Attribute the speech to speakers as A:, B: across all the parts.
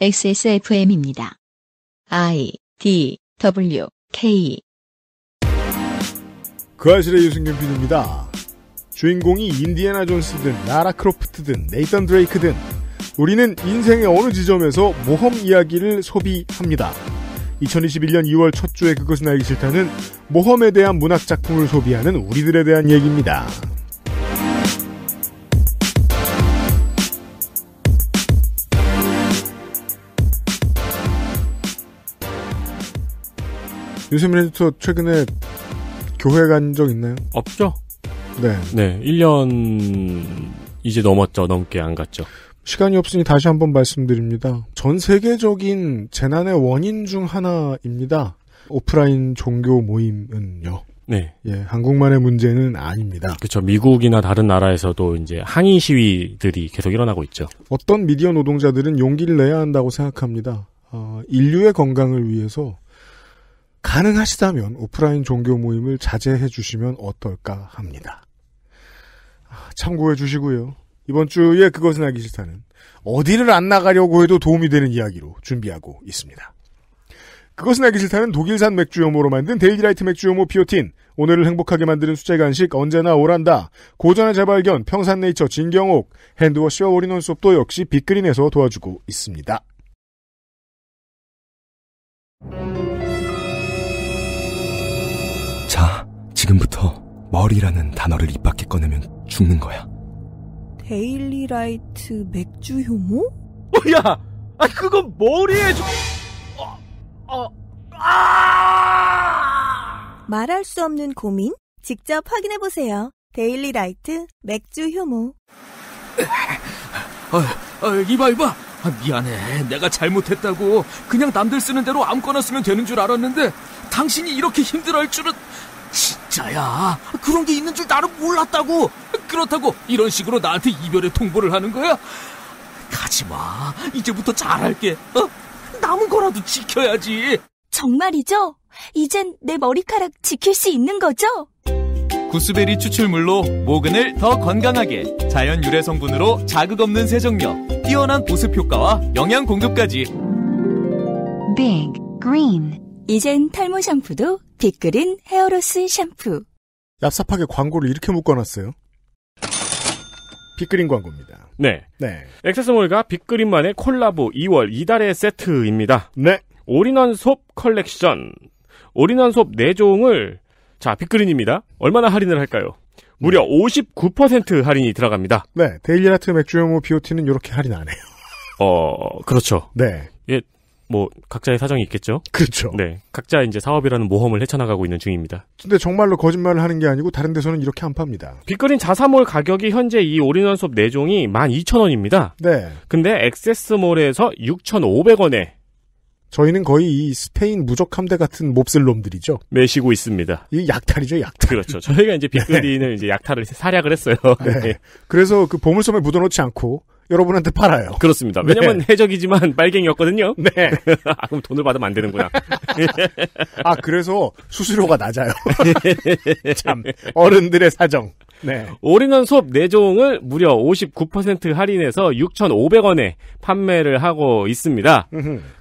A: XSFM입니다. I D W K 그 아실의 유승균 PD입니다. 주인공이 인디애나 존스든 나라 크로프트든 네이턴 드레이크든 우리는 인생의 어느 지점에서 모험 이야기를 소비합니다. 2021년 2월 첫 주에 그것은 알기 싫다는 모험에 대한 문학 작품을 소비하는 우리들에 대한 얘기입니다. 유세민 에디터 최근에 교회 간 적 있나요? 없죠.
B: 네.
C: 네. 1년 이제 넘었죠. 넘게 안 갔죠.
A: 시간이 없으니 다시 한번 말씀드립니다. 전 세계적인 재난의 원인 중 하나입니다. 오프라인 종교 모임은요. 네. 예, 한국만의 문제는 아닙니다.
C: 그렇죠. 미국이나 다른 나라에서도 이제 항의 시위들이 계속 일어나고 있죠.
A: 어떤 미디어 노동자들은 용기를 내야 한다고 생각합니다. 어, 인류의 건강을 위해서 가능하시다면 오프라인 종교 모임을 자제해 주시면 어떨까 합니다. 아, 참고해 주시고요. 이번 주에 그것은 알기 싫다는 어디를 안 나가려고 해도 도움이 되는 이야기로 준비하고 있습니다. 그것은 알기 싫다는 독일산 맥주효모로 만든 데이지라이트 맥주효모 피오틴 오늘을 행복하게 만드는 수제간식 언제나 오란다 고전의 재발견 평산네이처 진경옥 핸드워시와 올인원수업도 역시 빅그린에서 도와주고 있습니다.
D: 지금부터 머리라는 단어를 입 밖에 꺼내면 죽는 거야. 데일리라이트 맥주 효모? 뭐야? 아 그건 머리에 저... 어, 어,
A: 아! 말할 수 없는 고민? 직접 확인해
E: 보세요. 데일리라이트 맥주 효모.
A: 아,
C: 아, 이봐 이봐. 아,
D: 미안해.
C: 내가 잘못했다고. 그냥 남들 쓰는 대로 아무거나 쓰면 되는 줄 알았는데 당신이 이렇게 힘들어할 줄은. 진짜야? 그런 게 있는 줄 나는 몰랐다고. 그렇다고 이런 식으로 나한테 이별의 통보를 하는 거야?
D: 가지 마. 이제부터 잘할게. 어? 남은 거라도 지켜야지. 정말이죠? 이젠 내 머리카락 지킬 수 있는 거죠? 구스베리 추출물로 모근을 더 건강하게 자연 유래 성분으로 자극 없는 세정력,
C: 뛰어난 보습 효과와 영양 공급까지.
D: Big Green 이젠 탈모 샴푸도 빅그린 헤어로스 샴푸. 얍삽하게 광고를
A: 이렇게 묶어놨어요. 빅그린 광고입니다. 네. 네.
C: 액세스몰과 빅그린만의 콜라보 2월 2달의 세트입니다. 네. 올인원 솝 컬렉션. 올인원 솝 4종을 자, 빅그린입니다. 얼마나 할인을 할까요? 무려 59% 할인이 들어갑니다.
A: 네. 데일리라트 맥주용모 비오티는 이렇게 할인 안 해요.
C: 어, 그렇죠. 네. 예, 뭐 각자의 사정이 있겠죠. 그렇죠. 네, 각자 이제 사업이라는 모험을 헤쳐나가고 있는 중입니다.
A: 근데 정말로 거짓말을 하는 게 아니고 다른 데서는 이렇게 안 팝니다.
C: 빛그린 자사몰 가격이 현재 이 올인원 수업 4종이 12,000원입니다. 네. 근데 액세스몰에서 6,500원에
A: 저희는 거의 이 스페인 무적함대 같은 몹쓸 놈들이죠. 매시고 있습니다. 이 약탈이죠, 약탈.
C: 그렇죠. 저희가 이제 빅그린을 네. 이제 약탈을 사략을 했어요. 네. 네.
A: 그래서 그 보물섬에 묻어놓지 않고 여러분한테 팔아요. 그렇습니다. 네. 왜냐면
C: 네. 해적이지만 빨갱이였거든요. 네. 아, 그럼 돈을 받으면 안 되는구나. 아, 그래서 수수료가 낮아요. 참, 어른들의 사정. 네. 올인원 수업 4종을 무려 59% 할인해서 6,500원에 판매를 하고 있습니다.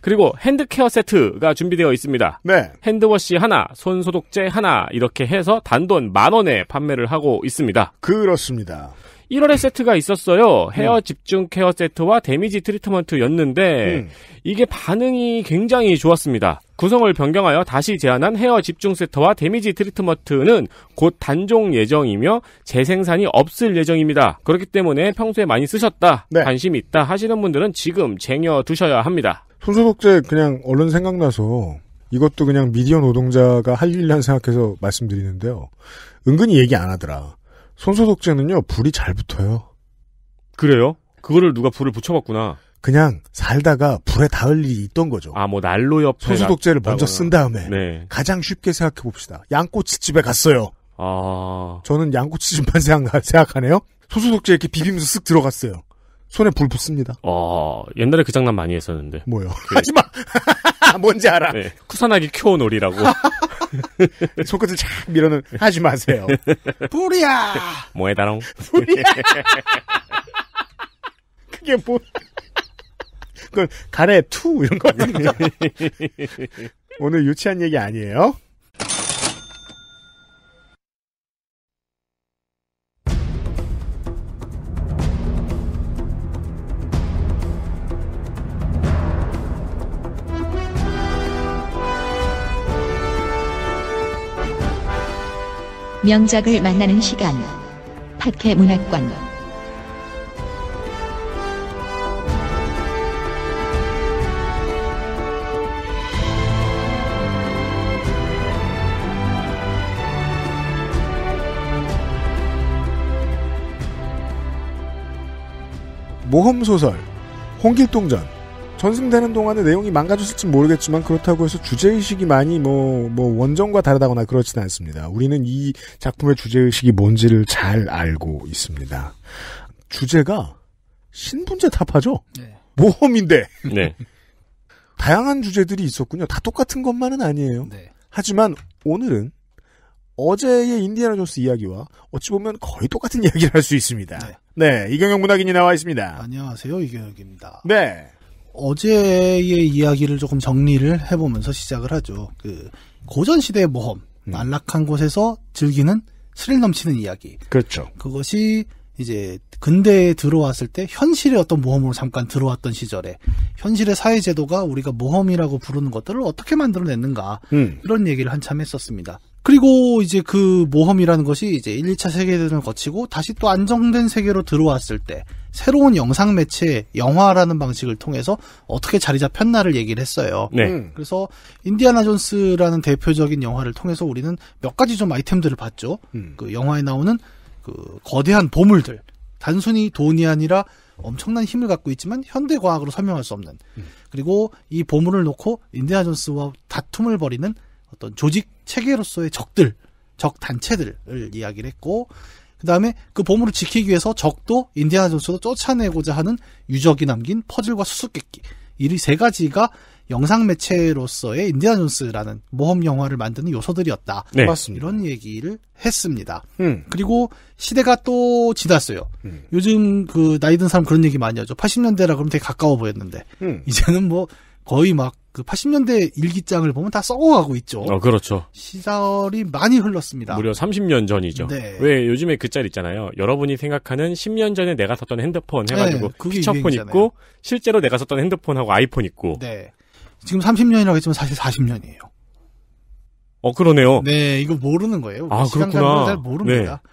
C: 그리고 핸드케어 세트가 준비되어 있습니다. 네. 핸드워시 하나, 손소독제 하나 이렇게 해서 단돈 만원에 판매를 하고 있습니다. 그렇습니다. 1월에 세트가 있었어요. 헤어 네. 집중 케어 세트와 데미지 트리트먼트였는데 음. 이게 반응이 굉장히 좋았습니다. 구성을 변경하여 다시 제안한 헤어 집중 세트와 데미지 트리트먼트는 곧 단종 예정이며 재생산이 없을 예정입니다. 그렇기 때문에 평소에 많이 쓰셨다, 네. 관심 있다 하시는 분들은 지금 쟁여 두셔야 합니다.
A: 손소독제 그냥 얼른 생각나서 이것도 그냥 미디어 노동자가 할 일이란 생각해서 말씀드리는데요. 은근히 얘기 안 하더라. 손소독제는요, 불이 잘 붙어요.
C: 그래요? 그거를 누가 불을 붙여봤구나.
A: 그냥 살다가 불에 닿을 일이 있던 거죠.
C: 아, 뭐 난로 옆에 손소독제를 놨다거 먼저 쓴 다음에 네.
A: 가장 쉽게 생각해 봅시다. 양꼬치집에 갔어요.
C: 아,
A: 저는 양꼬치집만 생각, 생각하네요. 손소독제 이렇게 비비면서 쓱 들어갔어요. 손에 불 붙습니다.
C: 어, 옛날에 그 장난 많이 했었는데. 뭐요? 그... 하지마! 뭔지 알아. 네, 쿠사나기 큐어놀이라고. 손끝을 착 밀어는
A: 하지 마세요.
C: 뿌리야. 뭐해다롱.
A: 뿌리야. 그게 뭐? 그건 가래 투 이런 거 같은데. 오늘 유치한 얘기 아니에요?
D: 명작을 만나는 시간 파케 문학관
A: 모험소설 홍길동전 전승되는 동안에 내용이 망가졌을지 모르겠지만 그렇다고 해서 주제의식이 많이 뭐, 뭐 원전과 다르다거나 그렇진 않습니다. 우리는 이 작품의 주제의식이 뭔지를 잘 알고 있습니다. 주제가 신분제 탑하죠? 네. 모험인데. 네. 다양한 주제들이 있었군요. 다 똑같은 것만은 아니에요. 네. 하지만 오늘은 어제의 인디아나 존스 이야기와 어찌 보면 거의 똑같은 이야기를 할 수 있습니다. 네. 네, 이경영 문학인이 나와 있습니다. 안녕하세요, 이경영입니다.
E: 네. 어제의 이야기를 조금 정리를 해보면서 시작을 하죠. 그 고전 시대의 모험, 음. 안락한 곳에서 즐기는 스릴 넘치는 이야기. 그렇죠. 그것이 이제 근대에 들어왔을 때 현실의 어떤 모험으로 잠깐 들어왔던 시절에 현실의 사회 제도가 우리가 모험이라고 부르는 것들을 어떻게 만들어냈는가 음. 이런 얘기를 한참 했었습니다. 그리고 이제 그 모험이라는 것이 이제 1, 2차 세계대전을 거치고 다시 또 안정된 세계로 들어왔을 때 새로운 영상 매체 영화라는 방식을 통해서 어떻게 자리 잡혔나를 얘기를 했어요. 네. 음. 그래서 인디아나 존스라는 대표적인 영화를 통해서 우리는 몇 가지 좀 아이템들을 봤죠. 음. 그 영화에 나오는 그 거대한 보물들. 단순히 돈이 아니라 엄청난 힘을 갖고 있지만 현대 과학으로 설명할 수 없는. 음. 그리고 이 보물을 놓고 인디아나 존스와 다툼을 벌이는 어떤 조직 체계로서의 적들, 적 단체들을 이야기를 했고 그 다음에 그 보물을 지키기 위해서 적도 인디아나 존스도 쫓아내고자 하는 유적이 남긴 퍼즐과 수수께끼 이 세 가지가 영상 매체로서의 인디아나 존스라는 모험 영화를 만드는 요소들이었다. 네. 맞습니다. 이런 얘기를 했습니다. 음. 그리고 시대가 또 지났어요. 음. 요즘 그 나이 든 사람 그런 얘기 많이 하죠. 80년대라 그러면 되게 가까워 보였는데 음. 이제는 뭐 거의 막그 80년대 일기장을 보면 다 썩어가고 있죠. 어, 그렇죠. 시설이 많이 흘렀습니다. 무려
C: 30년 전이죠. 네. 왜 요즘에 그 짤 있잖아요. 여러분이 생각하는 10년 전에 내가 썼던 핸드폰 해가지고 네, 피처폰 유행이잖아요. 있고 실제로 내가 썼던 핸드폰하고 아이폰 있고.
E: 네. 지금 30년이라고 했지만 사실 40년이에요.
C: 어 그러네요. 네, 이거
E: 모르는 거예요. 아 그렇구나. 잘 모릅니다. 네.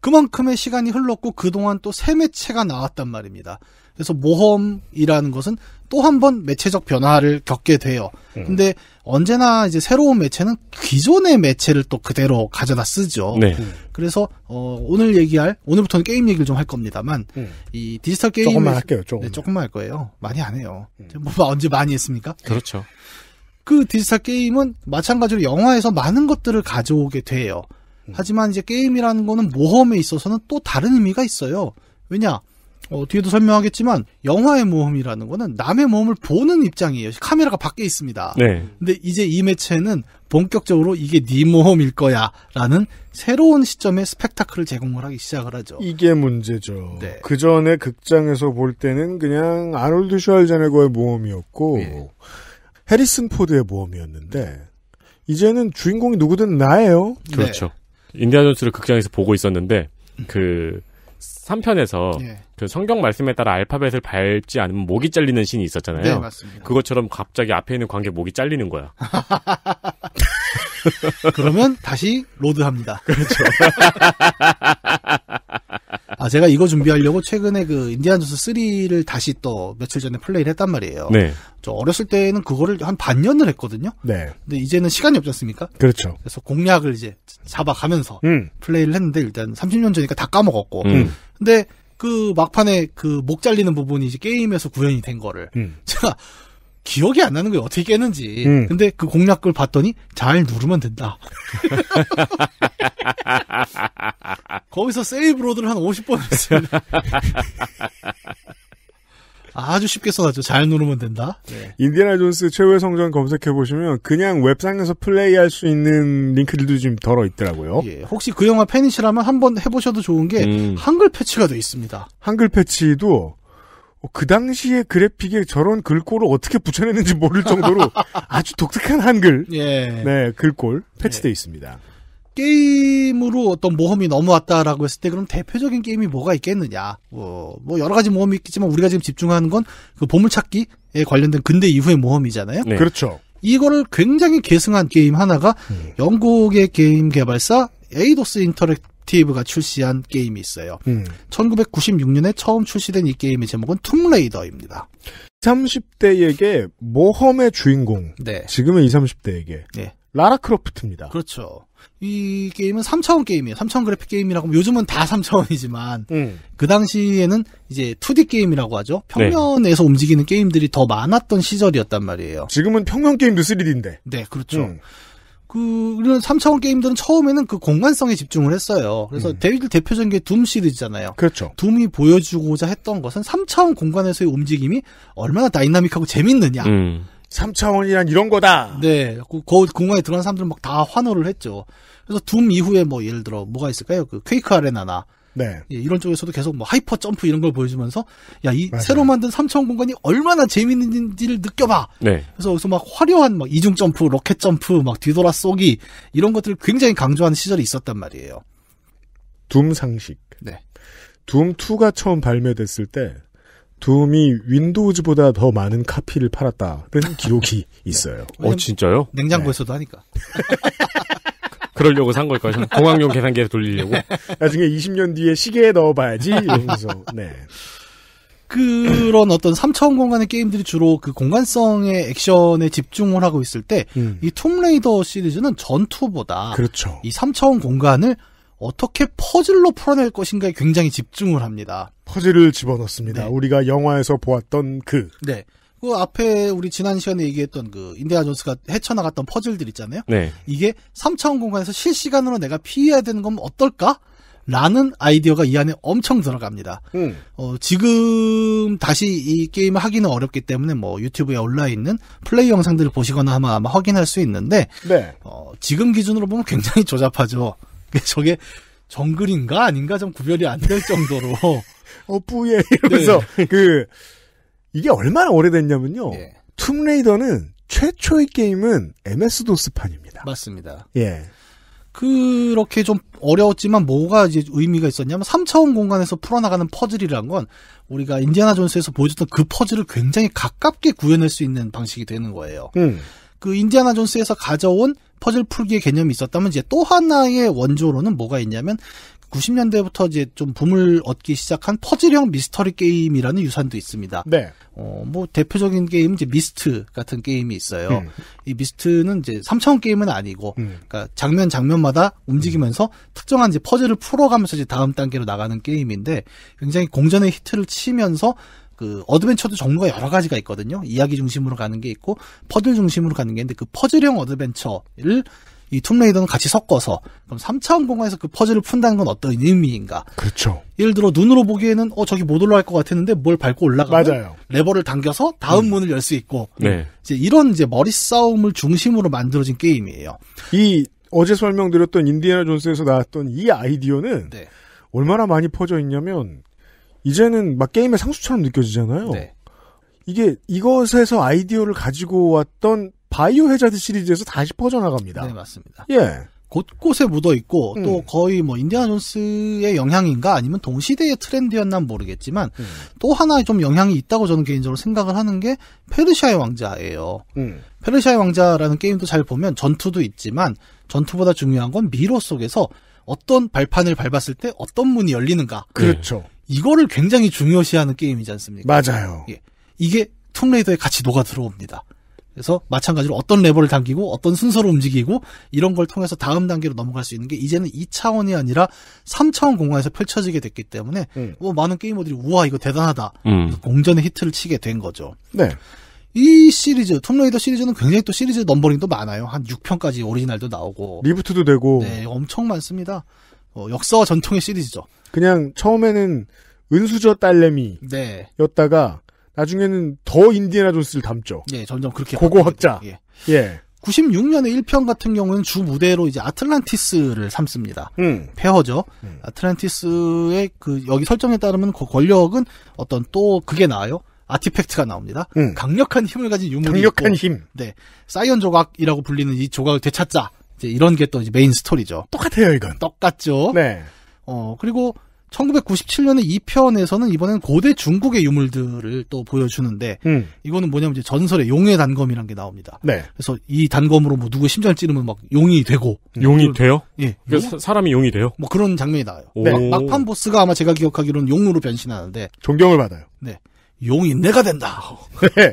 E: 그만큼의 시간이 흘렀고 그동안 또 새 매체가 나왔단 말입니다. 그래서 모험이라는 것은 또 한 번 매체적 변화를 겪게 돼요. 음. 근데 언제나 이제 새로운 매체는 기존의 매체를 또 그대로 가져다 쓰죠. 네. 음. 그래서 어, 오늘 얘기할 오늘부터는 게임 얘기를 좀 할 겁니다만 음. 이 디지털 게임 조금만 할게요. 조금 네, 조금만 할 거예요. 많이 안 해요. 음. 뭐, 뭐 언제 많이 했습니까? 그렇죠. 그 디지털 게임은 마찬가지로 영화에서 많은 것들을 가져오게 돼요. 음. 하지만 이제 게임이라는 거는 모험에 있어서는 또 다른 의미가 있어요. 왜냐? 어, 뒤에도 설명하겠지만 영화의 모험이라는 거는 남의 모험을 보는 입장이에요. 카메라가 밖에 있습니다. 네. 근데 이제 이 매체는 본격적으로 이게 네 모험일 거야라는 새로운 시점의 스펙타클을 제공을 하기 시작을 하죠. 이게 문제죠. 네. 그 전에 극장에서 볼 때는 그냥
A: 아놀드 슈왈제네거의 모험이었고 네. 해리슨 포드의 모험이었는데 이제는 주인공이 누구든 나예요. 네.
C: 그렇죠. 인디아 존스를 극장에서 보고 있었는데 그 3편에서 예. 그 성경 말씀에 따라 알파벳을 밟지 않으면 목이 잘리는 신이 있었잖아요. 네, 맞습니다. 그것처럼 갑자기 앞에 있는 관객 목이 잘리는 거야.
E: 그러면 다시 로드합니다. 그렇죠. 아, 제가 이거 준비하려고 최근에 그 인디안 존스 3를 다시 또 며칠 전에 플레이를 했단 말이에요. 네. 저 어렸을 때는 그거를 한 반년을 했거든요. 네. 근데 이제는 시간이 없지 않습니까?
B: 그렇죠. 그래서
E: 공략을 이제 잡아가면서 음. 플레이를 했는데 일단 30년 전이니까 다 까먹었고. 음. 근데 그 막판에 그 목 잘리는 부분이 이제 게임에서 구현이 된 거를 음. 제가 기억이 안 나는 거예요. 어떻게 깨는지. 음. 근데 그 공략글 봤더니 잘 누르면 된다. 거기서 세이브로드를 한 50번 했어요. 아주 쉽게 써놨죠. 잘 누르면 된다.
A: 네. 인디아나 존스 최후의 성전 검색해보시면 그냥 웹상에서 플레이할 수 있는 링크들도 지금 덜어 있더라고요. 예, 혹시 그 영화 팬이시라면 한번 해보셔도 좋은 게 음. 한글 패치가 돼 있습니다. 한글 패치도 어, 그 당시에 그래픽에 저런 글꼴을 어떻게 붙여냈는지 모를 정도로 아주 독특한 한글, 예. 네 글꼴
E: 패치돼 예. 있습니다. 게임으로 어떤 모험이 넘어왔다라고 했을 때 그럼 대표적인 게임이 뭐가 있겠느냐? 뭐, 뭐 여러 가지 모험이 있겠지만 우리가 지금 집중하는 건 그 보물찾기에 관련된 근대 이후의 모험이잖아요. 네. 그렇죠. 이거를 굉장히 계승한 게임 하나가 음. 영국의 게임 개발사 에이도스 인터랙 액티브가 출시한 게임이 있어요. 음. 1996년에 처음 출시된 이 게임의 제목은 툼레이더입니다. 30대에게 모험의 주인공. 네. 지금의 20, 30대에게. 네. 라라 크로프트입니다. 그렇죠. 이 게임은 3차원 게임이에요. 3차원 그래픽 게임이라고 하면 요즘은 다 3차원이지만 음. 그 당시에는 이제 2D 게임이라고 하죠. 네. 평면에서 네. 움직이는 게임들이 더 많았던 시절이었단 말이에요. 지금은 평면 게임도 3D인데. 네, 그렇죠. 음. 그 이런 3차원 게임들은 처음에는 그 공간성에 집중을 했어요. 그래서 음. 데뷔 대표적인 게 둠 시리즈잖아요. 그렇죠. 둠이 보여주고자 했던 것은 3차원 공간에서의 움직임이 얼마나 다이나믹하고 재밌느냐. 음. 3차원이란 이런 거다. 네. 그, 그 공간에 들어간 사람들은 막 다 환호를 했죠. 그래서 둠 이후에 뭐 예를 들어 뭐가 있을까요? 그 퀘이크 아레나나 네. 예, 이런 쪽에서도 계속 뭐 하이퍼 점프 이런 걸 보여주면서 야이 새로 만든 삼차원 공간이 얼마나 재밌는지를 느껴봐. 네. 그래서 여기서 막 화려한 막 이중 점프, 로켓 점프, 막 뒤돌아 쏘기 이런 것들을 굉장히 강조하는 시절이 있었단 말이에요. 둠 상식. 네.
A: 둠 2가 처음 발매됐을 때 둠이 윈도우즈보다 더 많은 카피를 팔았다는 기록이 네. 있어요. 네. 어 진짜요?
E: 냉장고에서도
A: 네. 하니까.
C: 그러려고 산걸 거야. 공항용 계산기에 돌리려고.
A: 나중에 20년 뒤에 시계에 넣어봐야지. 이러면서. 네.
E: 그런 어떤 3차원 공간의 게임들이 주로 그 공간성의 액션에 집중을 하고 있을 때이 음. 툼레이더 시리즈는 전투보다 그렇죠. 이 3차원 공간을 어떻게 퍼즐로 풀어낼 것인가에 굉장히 집중을 합니다. 퍼즐을 집어넣습니다. 네. 우리가 영화에서 보았던 그. 네. 그 앞에 우리 지난 시간에 얘기했던 그 인디아 존스가 헤쳐나갔던 퍼즐들 있잖아요. 네. 이게 3차원 공간에서 실시간으로 내가 피해야 되는 건 어떨까? 라는 아이디어가 이 안에 엄청 들어갑니다. 음. 어, 지금 다시 이 게임을 하기는 어렵기 때문에 뭐 유튜브에 올라 있는 플레이 영상들을 보시거나 아마, 아마 확인할 수 있는데 네. 어, 지금 기준으로 보면 굉장히 조잡하죠. 저게 정글인가 아닌가 좀 구별이 안 될 정도로 어뿌예 이러면서 네. 그
A: 이게 얼마나 오래됐냐면요. 예. 툼레이더는 최초의 게임은 MS
E: 도스판입니다. 맞습니다. 예. 그렇게 좀 어려웠지만 뭐가 이제 의미가 있었냐면 3차원 공간에서 풀어나가는 퍼즐이란 건 우리가 인디아나 존스에서 보여줬던 그 퍼즐을 굉장히 가깝게 구현할 수 있는 방식이 되는 거예요. 음. 그 인디아나 존스에서 가져온 퍼즐 풀기의 개념이 있었다면 이제 또 하나의 원조로는 뭐가 있냐면 90년대부터 이제 좀 붐을 얻기 시작한 퍼즐형 미스터리 게임이라는 유산도 있습니다. 네. 어, 뭐 대표적인 게임 이제 미스트 같은 게임이 있어요. 음. 이 미스트는 이제 3차원 게임은 아니고 음. 그러니까 장면 장면마다 움직이면서 특정한 이제 퍼즐을 풀어 가면서 이제 다음 단계로 나가는 게임인데 굉장히 공전의 히트를 치면서 그 어드벤처도 종류가 여러 가지가 있거든요. 이야기 중심으로 가는 게 있고 퍼즐 중심으로 가는 게 있는데 그 퍼즐형 어드벤처를 이 툼레이더는 같이 섞어서 그럼 3차원 공간에서 그 퍼즐을 푼다는 건 어떤 의미인가? 그렇죠. 예를 들어 눈으로 보기에는 어 저기 못 올라갈 것 같았는데 뭘 밟고 올라가면 맞아요. 레버를 당겨서 다음 음. 문을 열 수 있고 네. 이제 이런 이제 머리 싸움을 중심으로 만들어진 게임이에요. 이 어제 설명드렸던 인디애나 존스에서 나왔던 이 아이디어는 네.
A: 얼마나 많이 퍼져 있냐면 이제는 막 게임의 상수처럼 느껴지잖아요. 네. 이게 이것에서 아이디어를 가지고 왔던 바이오 해자드 시리즈에서 다시 퍼져나갑니다. 네, 맞습니다.
E: 예. 곳곳에 묻어 있고 음. 또 거의 뭐 인디아나 존스의 영향인가 아니면 동시대의 트렌드였나 모르겠지만 음. 또 하나 좀 영향이 있다고 저는 개인적으로 생각을 하는 게 페르시아의 왕자예요. 음. 페르시아의 왕자라는 게임도 잘 보면 전투도 있지만 전투보다 중요한 건 미로 속에서 어떤 발판을 밟았을 때 어떤 문이 열리는가. 음. 그렇죠. 예. 이거를 굉장히 중요시하는 게임이지 않습니까? 맞아요. 예. 이게 툼레이더에 같이 녹아 들어옵니다. 그래서 마찬가지로 어떤 레버를 당기고 어떤 순서로 움직이고 이런 걸 통해서 다음 단계로 넘어갈 수 있는 게 이제는 2차원이 아니라 3차원 공간에서 펼쳐지게 됐기 때문에 음. 뭐 많은 게이머들이 우와 이거 대단하다 음. 공전의 히트를 치게 된 거죠. 네. 이 시리즈 툼레이더 시리즈는 굉장히 또 시리즈 넘버링도 많아요. 한 6편까지 오리지널도 나오고 리부트도 되고 네 엄청 많습니다. 어, 역사와 전통의 시리즈죠.
A: 그냥 처음에는 은수저
E: 딸내미였다가
A: 네. 나중에는
E: 더 인디애나 존스를 담죠. 예, 점점 그렇게. 고고 학자. 예. 예. 96년에 1편 같은 경우는 주 무대로 이제 아틀란티스를 삼습니다. 음. 페어죠. 음. 아틀란티스의 그 여기 설정에 따르면 그 권력은 어떤 또 그게 나와요. 아티팩트가 나옵니다. 음. 강력한 힘을 가진 유물이 강력한 있고, 힘. 네. 사이언 조각이라고 불리는 이 조각을 되찾자. 이제 이런 게 또 메인 스토리죠. 똑같아요, 이건. 똑같죠. 네. 어, 그리고 1997년에 2편에서는 이번엔 고대 중국의 유물들을 또 보여주는데 음. 이거는 뭐냐면 이제 전설의 용의 단검이라는게 나옵니다. 네. 그래서 이 단검으로 뭐 누구 심장 찌르면 막 용이 되고 음. 용이 음. 돼요? 예. 그러니까
C: 사람이 용이 돼요?
E: 뭐 그런 장면이 나와요. 네. 막판 보스가 아마 제가 기억하기로는 용으로 변신하는데 존경을 받아요. 네. 용이 내가 된다. 네.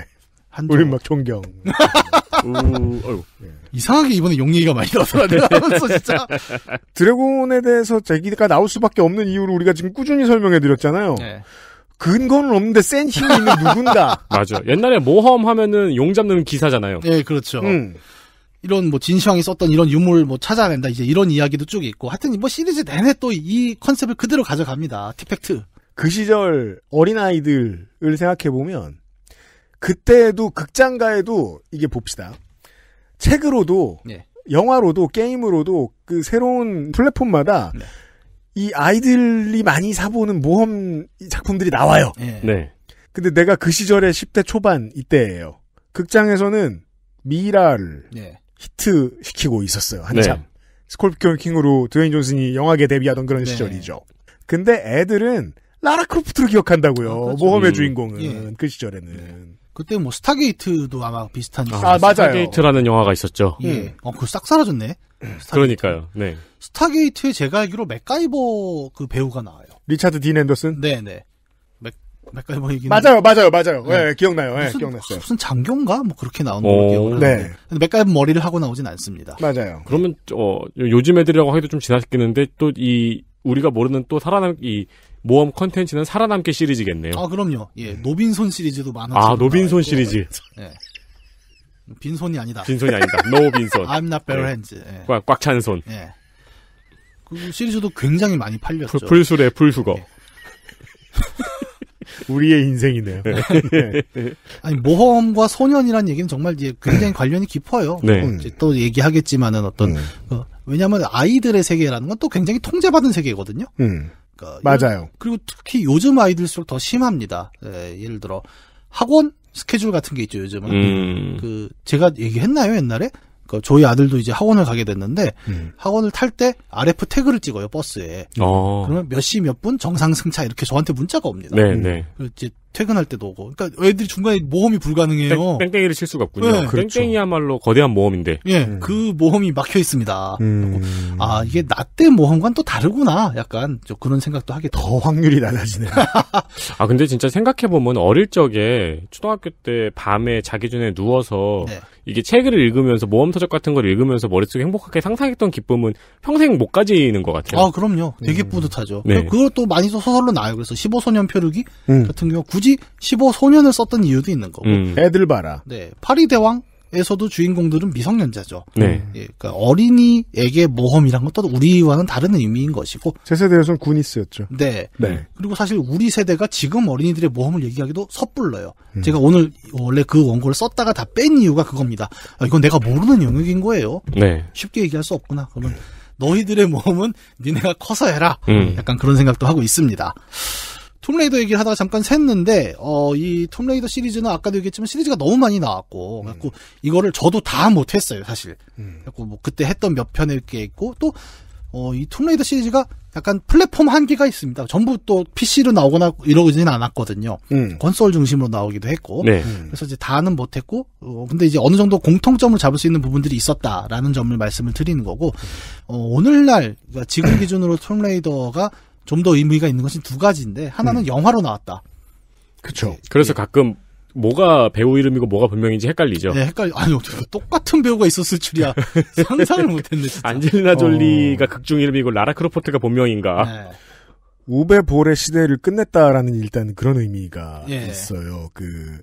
E: 우린 막 존경. 오, 예. 이상하게
A: 이번에 용 얘기가 많이 나서 네. 내가면서 진짜 드래곤에 대해서 제기가 나올 수밖에 없는 이유를 우리가 지금 꾸준히 설명해 드렸잖아요. 네. 근거는 없는데 센 힘이 있는 누군가.
C: 맞아. 옛날에 모험 하면은 용 잡는 기사잖아요.
E: 예, 네, 그렇죠. 음. 이런 뭐 진시황이 썼던 이런 유물 뭐 찾아낸다 이제 이런 이야기도 쭉 있고 하여튼 뭐 시리즈 내내 또 이 컨셉을 그대로 가져갑니다. 티팩트. 그 시절 어린아이들을 생각해보면
A: 그때에도 극장가에도 이게 봅시다. 책으로도 네. 영화로도 게임으로도 그 새로운 플랫폼마다 네. 이 아이들이 많이 사보는 모험 작품들이 나와요. 네. 네. 근데 내가 그 시절에 10대 초반 이때예요. 극장에서는 미라를 예. 히트 시키고 있었어요. 한참. 네. 스콜피온 킹으로 드웨인 존슨이 영화계 데뷔하던 그런 네. 시절이죠. 근데 애들은 라라 크로프트를 기억한다고요. 아, 그렇죠. 모험의 음. 주인공은 예. 그 시절에는. 네.
E: 그때 뭐 스타게이트도 아마 비슷한 아, 맞아요. 스타게이트라는
C: 영화가 있었죠. 예. 음.
E: 어, 그싹 사라졌네. 스타게이트.
C: 그러니까요. 네.
E: 스타게이트에 제가 알기로 맥가이버 그 배우가 나와요. 리차드 디 앤더슨? 네, 네. 맥가이버 얘기는 맞아요, 맞아요, 맞아요. 네. 네 기억나요. 예 네, 기억났어요. 무슨 장교인가 뭐 그렇게 나오는 걸로 기억을 네. 하데 맥가이버 머리를 하고 나오진 않습니다. 맞아요.
C: 그러면 어, 요즘 애들이라고 하기도 좀 지나치겠는데 또 이 우리가 모르는 또 살아남 이 모험 컨텐츠는 살아남게 시리즈겠네요. 아
E: 그럼요. 예, 노빈손 시리즈도 많아요아 노빈손 시리즈. 예. 빈손이 아니다. 빈손이 아니다. no 빈손. I'm not bare 예. hands. 예. 꽉, 꽉찬 손. 예. 그 시리즈도 굉장히 많이 팔렸죠. 풀술에
A: 풀수거. 네. 우리의 인생이네요. 예.
E: 아니 모험과 소년이란 얘기는 정말 이제 굉장히 관련이 깊어요. 네. 뭐 이제 또 얘기하겠지만은 어떤 음. 어, 왜냐하면 아이들의 세계라는 건 또 굉장히 통제받은 세계거든요. 음. 않습니까? 맞아요. 그리고 특히 요즘 아이들수록 더 심합니다. 예, 예를 들어 학원 스케줄 같은 게 있죠 요즘은. 음. 그 제가 얘기했나요 옛날에? 그 저희 아들도 이제 학원을 가게 됐는데 음. 학원을 탈 때 RF 태그를 찍어요 버스에.
B: 어. 그러면
E: 몇 시 몇 분 정상 승차 이렇게 저한테 문자가 옵니다. 네, 네. 이제 퇴근할 때도 오고. 그러니까 애들이 중간에 모험이 불가능해요. 땡,
C: 땡이를 칠 수가 없군요. 네. 그렇죠. 땡땡이야말로 거대한 모험인데. 예, 음.
E: 그 모험이 막혀 있습니다. 음. 아 이게 낮대 모험과는 또 다르구나. 약간 그런 생각도 하게 더 확률이 낮아지네요.
C: 아 근데 진짜 생각해 보면 어릴 적에 초등학교 때 밤에 자기 전에 누워서 네. 이게 책을 읽으면서 모험 서적 같은 걸 읽으면서 머릿속에 행복하게 상상했던 기쁨은 평생 못 가지는 것 같아요. 아
E: 그럼요. 되게 음. 뿌듯하죠. 네. 그걸 또 많이 또 소설로 나와요. 그래서 15소년 표류기 음. 같은 경우 굳이 굳이 15소년을 썼던 이유도 있는 거고. 음. 애들 봐라. 네. 파리 대왕 에서도 주인공들은 미성년자죠. 네. 예, 그러니까 어린이에게 모험이란 것도 우리와는 다른 의미인 것이고. 제 세대에서는 군이스였죠. 네. 네. 그리고 사실 우리 세대가 지금 어린이들의 모험을 얘기하기도 섣불러요. 음. 제가 오늘 원래 그 원고를 썼다가 다 뺀 이유가 그겁니다. 아, 이건 내가 모르는 영역인 거예요. 네. 쉽게 얘기할 수 없구나. 그러면 너희들의 모험은 니네가 커서 해라. 음. 약간 그런 생각도 하고 있습니다. 톰레이더 얘기를 하다가 잠깐 샜는데 어이 톰레이더 시리즈는 아까도 얘기했지만 시리즈가 너무 많이 나왔고 음. 그래고 이거를 저도 다 못했어요 사실. 음. 그래고 뭐 그때 했던 몇편의게 있고 또 어, 이 툼레이더 시리즈가 약간 플랫폼 한계가 있습니다. 전부 또 PC로 나오거나 이러지는 않았거든요. 음. 건솔 중심으로 나오기도 했고. 네. 음. 그래서 이제 다는 못했고, 어, 근데 이제 어느 정도 공통점을 잡을 수 있는 부분들이 있었다라는 점을 말씀을 드리는 거고, 어, 오늘날, 그러니까 지금 기준으로 톰레이더가 좀더 의미가 있는 것은 두 가지인데 하나는 음. 영화로 나왔다.
C: 그렇죠. 그래서 예. 가끔 뭐가 배우 이름이고 뭐가 본명인지 헷갈리죠. 네,
E: 헷갈려. 아니, 똑같은 배우가 있었을 줄이야. 상상을 못했네.
A: 안젤리나
C: 졸리가 어... 극중 이름이고 라라 크로포트가 본명인가. 네.
A: 우베 볼의 시대를 끝냈다라는 일단 그런 의미가 예. 있어요. 그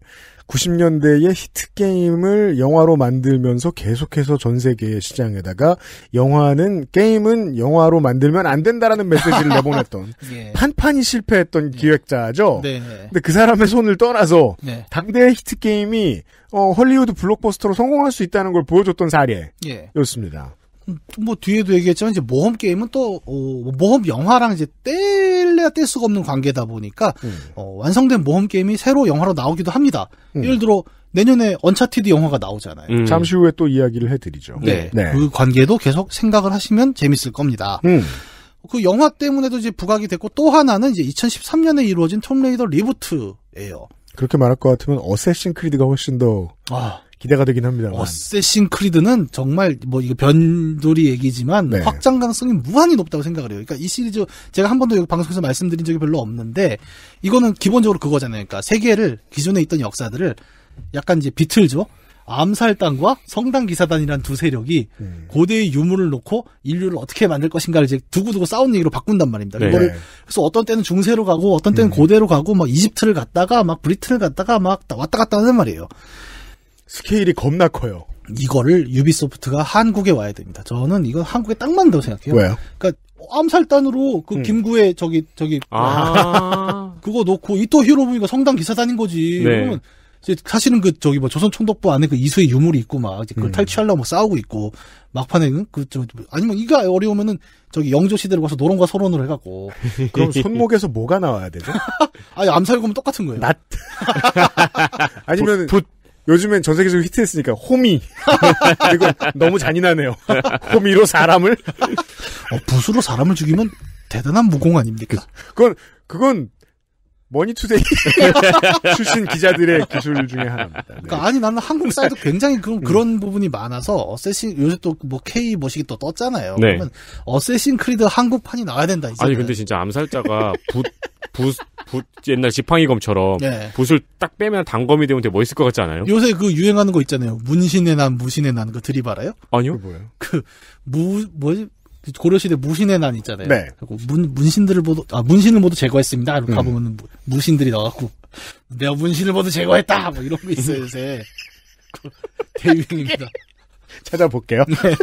A: 90년대의 히트 게임을 영화로 만들면서 계속해서 전 세계의 시장에다가 영화는 게임은 영화로 만들면 안 된다라는 메시지를 내보냈던 예. 판판이 실패했던 예. 기획자죠. 네, 네, 근데 그 사람의 손을 떠나서 네. 당대의 히트 게임이 어, 헐리우드 블록버스터로 성공할 수 있다는 걸 보여줬던
B: 사례였습니다.
A: 예.
E: 음, 뭐 뒤에도 얘기했지만 이제 모험 게임은 또 어, 모험 영화랑 이제 뗄래야 뗄 수가 없는 관계다 보니까 음. 어, 완성된 모험 게임이 새로 영화로 나오기도 합니다. 음. 예를 들어 내년에 언차티드 영화가 나오잖아요. 음. 잠시 후에 또 이야기를 해드리죠. 네, 네. 그 관계도 계속 생각을 하시면 재밌을 겁니다. 음. 그 영화 때문에도 이제 부각이 됐고 또 하나는 이제 2013년에 이루어진 톰레이더 리부트예요.
A: 그렇게 말할 것 같으면 어쌔신 크리드가 훨씬 더 아. 기대가 되긴 합니다.
E: 어쌔신 크리드는 정말 뭐이거 변돌이 얘기지만 네. 확장 가능성이 무한히 높다고 생각을 해요. 그러니까 이 시리즈 제가 한 번도 여기 방송에서 말씀드린 적이 별로 없는데 이거는 기본적으로 그거잖아요. 그러니까 세계를 기존에 있던 역사들을 약간 이제 비틀죠. 암살당과 성당 기사단이란 두 세력이 음. 고대의 유물을 놓고 인류를 어떻게 만들 것인가를 이제 두고두고 싸운 얘기로 바꾼단 말입니다. 네. 이거를 그래서 어떤 때는 중세로 가고 어떤 때는 음. 고대로 가고 막 이집트를 갔다가 막 브리트를 갔다가 막 왔다 갔다 하는 말이에요. 스케일이 겁나 커요. 이거를 유비소프트가 한국에 와야 됩니다. 저는 이건 한국에 딱 맞는다고 생각해요. 왜요? 그러니까 암살단으로 그 음. 김구의 저기 저기 아~ 그거 놓고 이토 히로부미가 성당 기사 단인 거지. 네. 그러면 사실은 그 저기 뭐 조선 총독부 안에 그 이수의 유물이 있고 막 이제 그걸 음. 탈취하려고 뭐 싸우고 있고 막판에는 그좀 아니면 이가 어려우면은 저기 영조 시대로 가서 노론과 서론을 해갖고 그럼 손목에서 뭐가 나와야 되죠? 아니 암살검은 똑같은 거예요. 낫
A: 아니면 붓 요즘엔 전 세계적으로 히트했으니까 호미. 이거 너무 잔인하네요.
E: 호미로 사람을
A: 어,
E: 붓으로 사람을 죽이면 대단한 무공 아닙니까? 그건 그건 머니투데이 출신 기자들의 기술
B: 중에 하나입니다. 네.
E: 그러니까 아니 나는 한국 사이도 굉장히 그런 그런 음. 부분이 많아서 어쌔신 요새 또 뭐 K 뭐시기 또 떴잖아요. 네. 그러면 어쌔신 크리드 한국판이 나와야 된다. 이제는. 아니 근데
C: 진짜 암살자가 붓붓붓 옛날 지팡이검처럼 네. 붓을 딱 빼면 단검이 되면 되게 멋있을 것 같지 않아요? 요새
E: 그 유행하는 거 있잖아요. 문신의 난 무신의 난그 드립 알아요? 아니요. 그 뭐예요? 그무 뭐지 그 고려시대 무신의 난 있잖아요. 네. 문, 문신들을 모두, 아, 문신을 모두 제거했습니다. 이렇게 음. 가보면 문신들이 뭐 나와갖고 내가 문신을 모두 제거했다! 뭐 이런 거 있어요, 요새. 그 대유입니다 찾아볼게요. 네.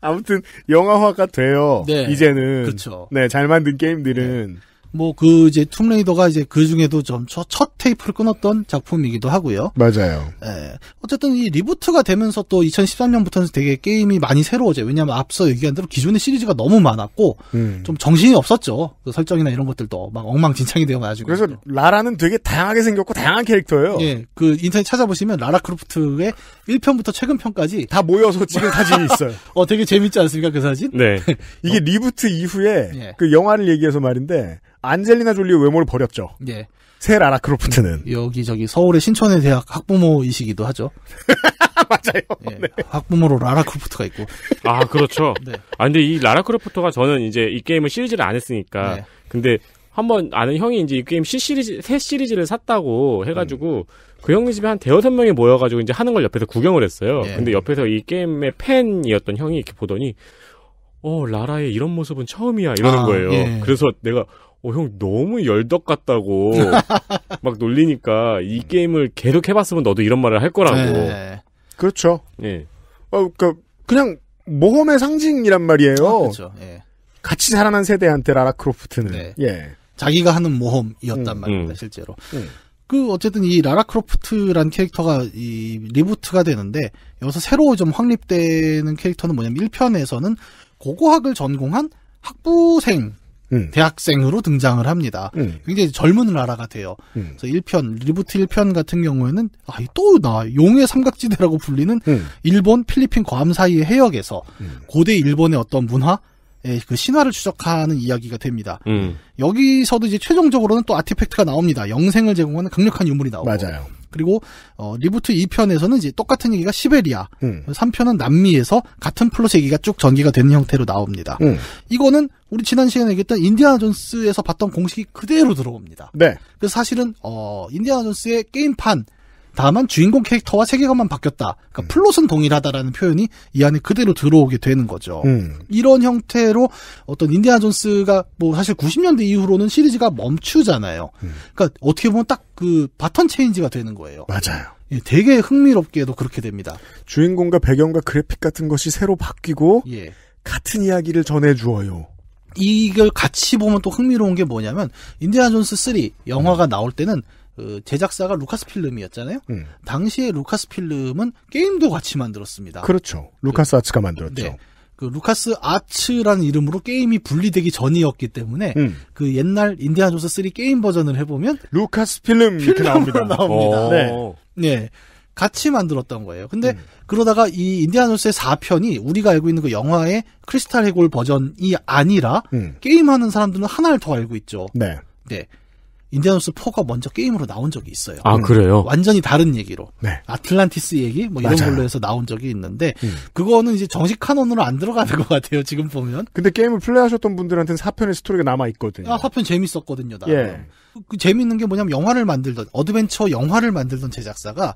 A: 아무튼, 영화화가 돼요. 네. 이제는. 그렇죠. 네, 잘 만든
E: 게임들은. 네. 뭐그 이제 툼레이더가 이제 그 중에도 좀첫 첫 테이프를 끊었던 작품이기도 하고요. 맞아요. 예. 어쨌든 이 리부트가 되면서 또 2013년부터는 되게 게임이 많이 새로워져요. 왜냐하면 앞서 얘기한 대로 기존의 시리즈가 너무 많았고 음. 좀 정신이 없었죠. 그 설정이나 이런 것들도 막 엉망진창이 되어 가지고 그래서 라라는 되게 다양하게 생겼고 다양한 캐릭터예요. 예. 그 인터넷 찾아보시면 라라 크로프트의 1편부터 최근 편까지 다 모여서 찍은 사진이 있어요. 어 되게 재밌지 않습니까 그 사진? 네. 이게 리부트 이후에 예. 그 영화를
A: 얘기해서 말인데 안젤리나 졸리의 외모를 버렸죠. 예. 새 라라 크로프트는 여기저기
E: 서울의 신촌의 대학 학부모이시기도 하죠. 맞아요. 예, 네. 학부모로 라라 크로프트가
C: 있고. 아 그렇죠. 네. 아 근데 이 라라 크로프트가 저는 이제 이 게임을 시리즈를 안 했으니까. 네. 근데 한 번 아는 형이 이제 이 게임 시리즈 새 시리즈를 샀다고 해가지고 음. 그 형네 집에 한 대여섯 명이 모여가지고 이제 하는 걸 옆에서 구경을 했어요. 예. 근데 옆에서 이 게임의 팬이었던 형이 이렇게 보더니 어 라라의 이런 모습은 처음이야 이러는 아, 거예요. 예. 그래서 내가 어, 형 너무 열덕 같다고 막 놀리니까 이 게임을 계속 해봤으면 너도 이런 말을 할 거라고. 네. 그렇죠. 예.
A: 어, 그 그냥 모험의 상징이란 말이에요. 아, 그렇죠. 예. 같이 살아난 세대한테 라라 크로프트는 네.
B: 예.
E: 자기가 하는 모험이었단 음, 말입니다, 음. 실제로. 음. 그 어쨌든 이 라라 크로프트란 캐릭터가 이 리부트가 되는데 여기서 새로 좀 확립되는 캐릭터는 뭐냐면 1편에서는 고고학을 전공한 학부생 음. 대학생으로 등장을 합니다. 음. 굉장히 젊은 라라가 돼요. 음. 그래서 1편, 리부트 1편 같은 경우에는 아, 또 나 용의 삼각지대라고 불리는 음. 일본, 필리핀, 괌 사이의 해역에서 음. 고대 일본의 어떤 문화, 그 신화를 추적하는 이야기가 됩니다. 여기서도 이제 최종적으로는 또 아티팩트가 나옵니다. 영생을 제공하는 강력한 유물이 나오고. 맞아요. 그리고 어, 리부트 2편에서는 이제 똑같은 얘기가 시베리아, 음. 3편은 남미에서 같은 플롯 얘기가 쭉 전개가 되는 형태로 나옵니다. 음. 이거는 우리 지난 시간에 얘기했던 인디아나 존스에서 봤던 공식이 그대로 들어옵니다. 네. 그래서 사실은 어, 인디아나 존스의 게임판 다만 주인공 캐릭터와 세계관만 바뀌었다. 그러니까 음. 플롯은 동일하다라는 표현이 이 안에 그대로 들어오게 되는 거죠. 음. 이런 형태로 어떤 인디아 존스가 뭐 사실 90년대 이후로는 시리즈가 멈추잖아요. 음. 그러니까 어떻게 보면 딱 그 바턴 체인지가 되는 거예요. 맞아요. 예, 되게 흥미롭게도 그렇게 됩니다. 주인공과 배경과 그래픽 같은 것이 새로 바뀌고 예. 같은 이야기를 전해주어요. 이걸 같이 보면 또 흥미로운 게 뭐냐면 인디아 존스 3 영화가 나올 때는 그 제작사가 루카스 필름이었잖아요. 음. 당시에 루카스 필름은 게임도 같이 만들었습니다. 그렇죠.
A: 루카스 그 아츠가 만들었죠. 네.
E: 그 루카스 아츠라는 이름으로 게임이 분리되기 전이었기 때문에 음. 그 옛날 인디아 조스 3 게임 버전을 해보면 루카스 필름 필름으로 나옵니다. 나옵니다. 네. 네. 같이 만들었던 거예요. 근데 음. 그러다가 이 인디아 노스의 4편이 우리가 알고 있는 그 영화의 크리스탈 해골 버전이 아니라 음. 게임하는 사람들은 하나를 더 알고 있죠. 네. 네. 인디아노스 4가 먼저 게임으로 나온 적이 있어요. 아 음. 그래요? 완전히 다른 얘기로. 네. 아틀란티스 얘기 뭐 이런 맞아요. 걸로 해서 나온 적이 있는데 음. 그거는 이제 정식 카논으로 안 들어가는 것 같아요. 지금 보면. 근데 게임을 플레이하셨던 분들한테는 4편의 스토리가 남아 있거든요. 아 4편 재밌었거든요. 나. 예. 그 재밌는 게 뭐냐면 영화를 만들던 어드벤처 영화를 만들던 제작사가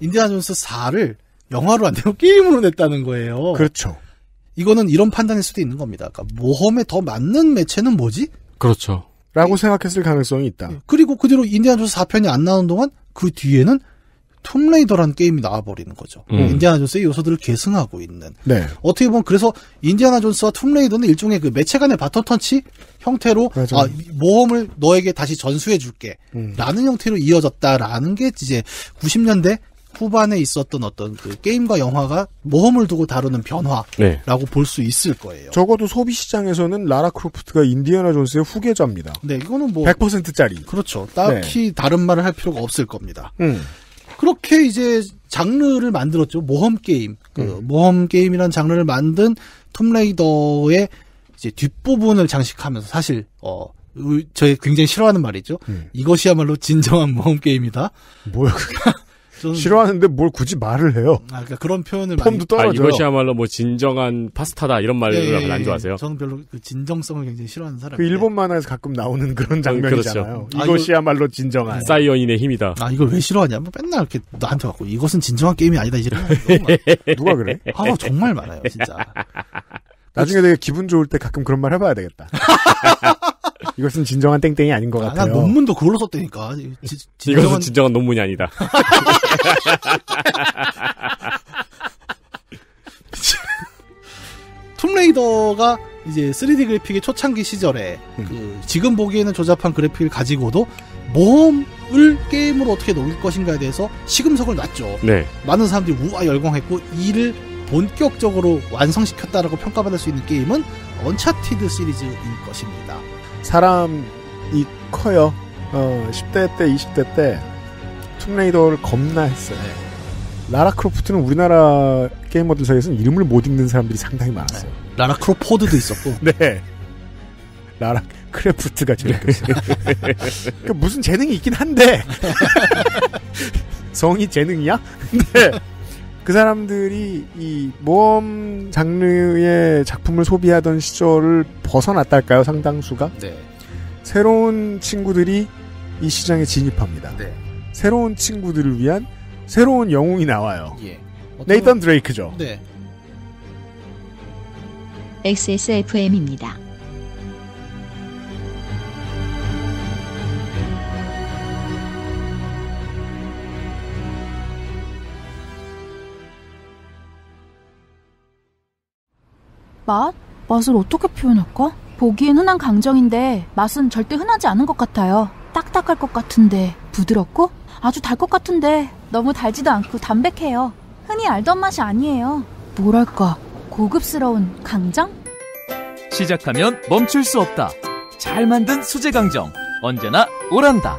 E: 인디아나 스 4를 영화로 안 되고 게임으로 냈다는 거예요. 그렇죠. 이거는 이런 판단일 수도 있는 겁니다. 그러니까 모험에 더 맞는 매체는 뭐지? 그렇죠. 라고 생각했을 가능성이 있다. 예, 그리고 그대로 인디아나존스 4편이 안나오는 동안 그 뒤에는 톰레이더라는 게임이 나와버리는 거죠. 음. 인디아나 존스의 요소들을 계승하고 있는. 네. 어떻게 보면 그래서 인디아나 존스와 톰레이더는 일종의 그 매체 간의 바터 턴치 형태로 맞아. 아, 모험을 너에게 다시 전수해줄게. 음. 라는 형태로 이어졌다라는 게 이제 90년대 후반에 있었던 어떤 그 게임과 영화가 모험을 두고 다루는 네. 변화라고 네. 볼수 있을 거예요. 적어도 소비 시장에서는 라라 크로프트가 인디아나 존스의 후계자입니다. 네, 이거는 뭐 100%짜리. 그렇죠. 딱히 네. 다른 말을 할 필요가 없을 겁니다. 음. 그렇게 이제 장르를 만들었죠. 모험 게임. 그 음. 모험 게임이란 장르를 만든 톰레이더의 이제 뒷부분을 장식하면서 사실 어저의 굉장히 싫어하는 말이죠. 음. 이것이야말로 진정한 모험 게임이다. 뭐야 그게? 싫어하는데 뭘 굳이 말을 해요. 아, 그러니까 그런 표현을 폼도 떨어져 아, 이것이야말로
C: 뭐 진정한 파스타다 이런 말을 예, 예, 안 예. 좋아하세요.
E: 저는 별로 그 진정성을 굉장히 싫어하는 사람. 그 일본 만화에서 가끔 나오는 그런 어, 장면이잖아요. 그렇죠. 아,
C: 이것이야말로 아, 진정한 사이언인의 힘이다. 아 이걸 왜
E: 싫어하냐? 뭐 맨날 이렇게 나한테 갖고 이것은 진정한 게임이 아니다 이런 누가 그래? 아, 아 정말
C: 많아요 진짜.
E: 나중에 되게 기분 좋을 때 가끔 그런 말 해봐야 되겠다. 이것은 진정한 땡땡이 아닌 것 아, 같아요. 나 논문도 그걸로 썼다니까. 지, 진정한... 이것은
C: 진정한 논문이
B: 아니다.
E: 툼레이더가 이제 3D 그래픽의 초창기 시절에 음. 그 지금 보기에는 조잡한 그래픽을 가지고도 모험을 게임으로 어떻게 녹일 것인가에 대해서 시금석을 놨죠. 네. 많은 사람들이 우와 열광했고 이를 본격적으로 완성시켰다라고 평가받을 수 있는 게임은 언차티드 시리즈인 것입니다. 사람이 커요. 어, 10대 때, 20대 때
A: 툼레이더를 겁나 했어요. 네. 라라 크로프트는 우리나라 게이머들 사이에서는 이름을 못 읽는 사람들이 상당히 많았어요. 네.
E: 라라 크로포드도 있었고. 네.
A: 라라 크래프트가 제일 컸어요. 그러니까 무슨 재능이 있긴 한데 성이 재능이야? 근데 네. 그 사람들이 이 모험 장르의 작품을 소비하던 시절을 벗어났달까요? 상당수가 네. 새로운 친구들이 이 시장에 진입합니다. 네. 새로운 친구들을 위한 새로운 영웅이 나와요. 예. 네이던 드레이크죠.
E: 네.
D: XSFM입니다. 맛? 맛을 어떻게 표현할까? 보기엔 흔한 강정인데 맛은 절대 흔하지 않은 것 같아요. 딱딱할 것 같은데 부드럽고 아주 달 것 같은데 너무 달지도 않고 담백해요. 흔히 알던 맛이 아니에요. 뭐랄까 고급스러운 강정?
C: 시작하면 멈출 수 없다.
D: 잘 만든 수제 강정 언제나 오란다.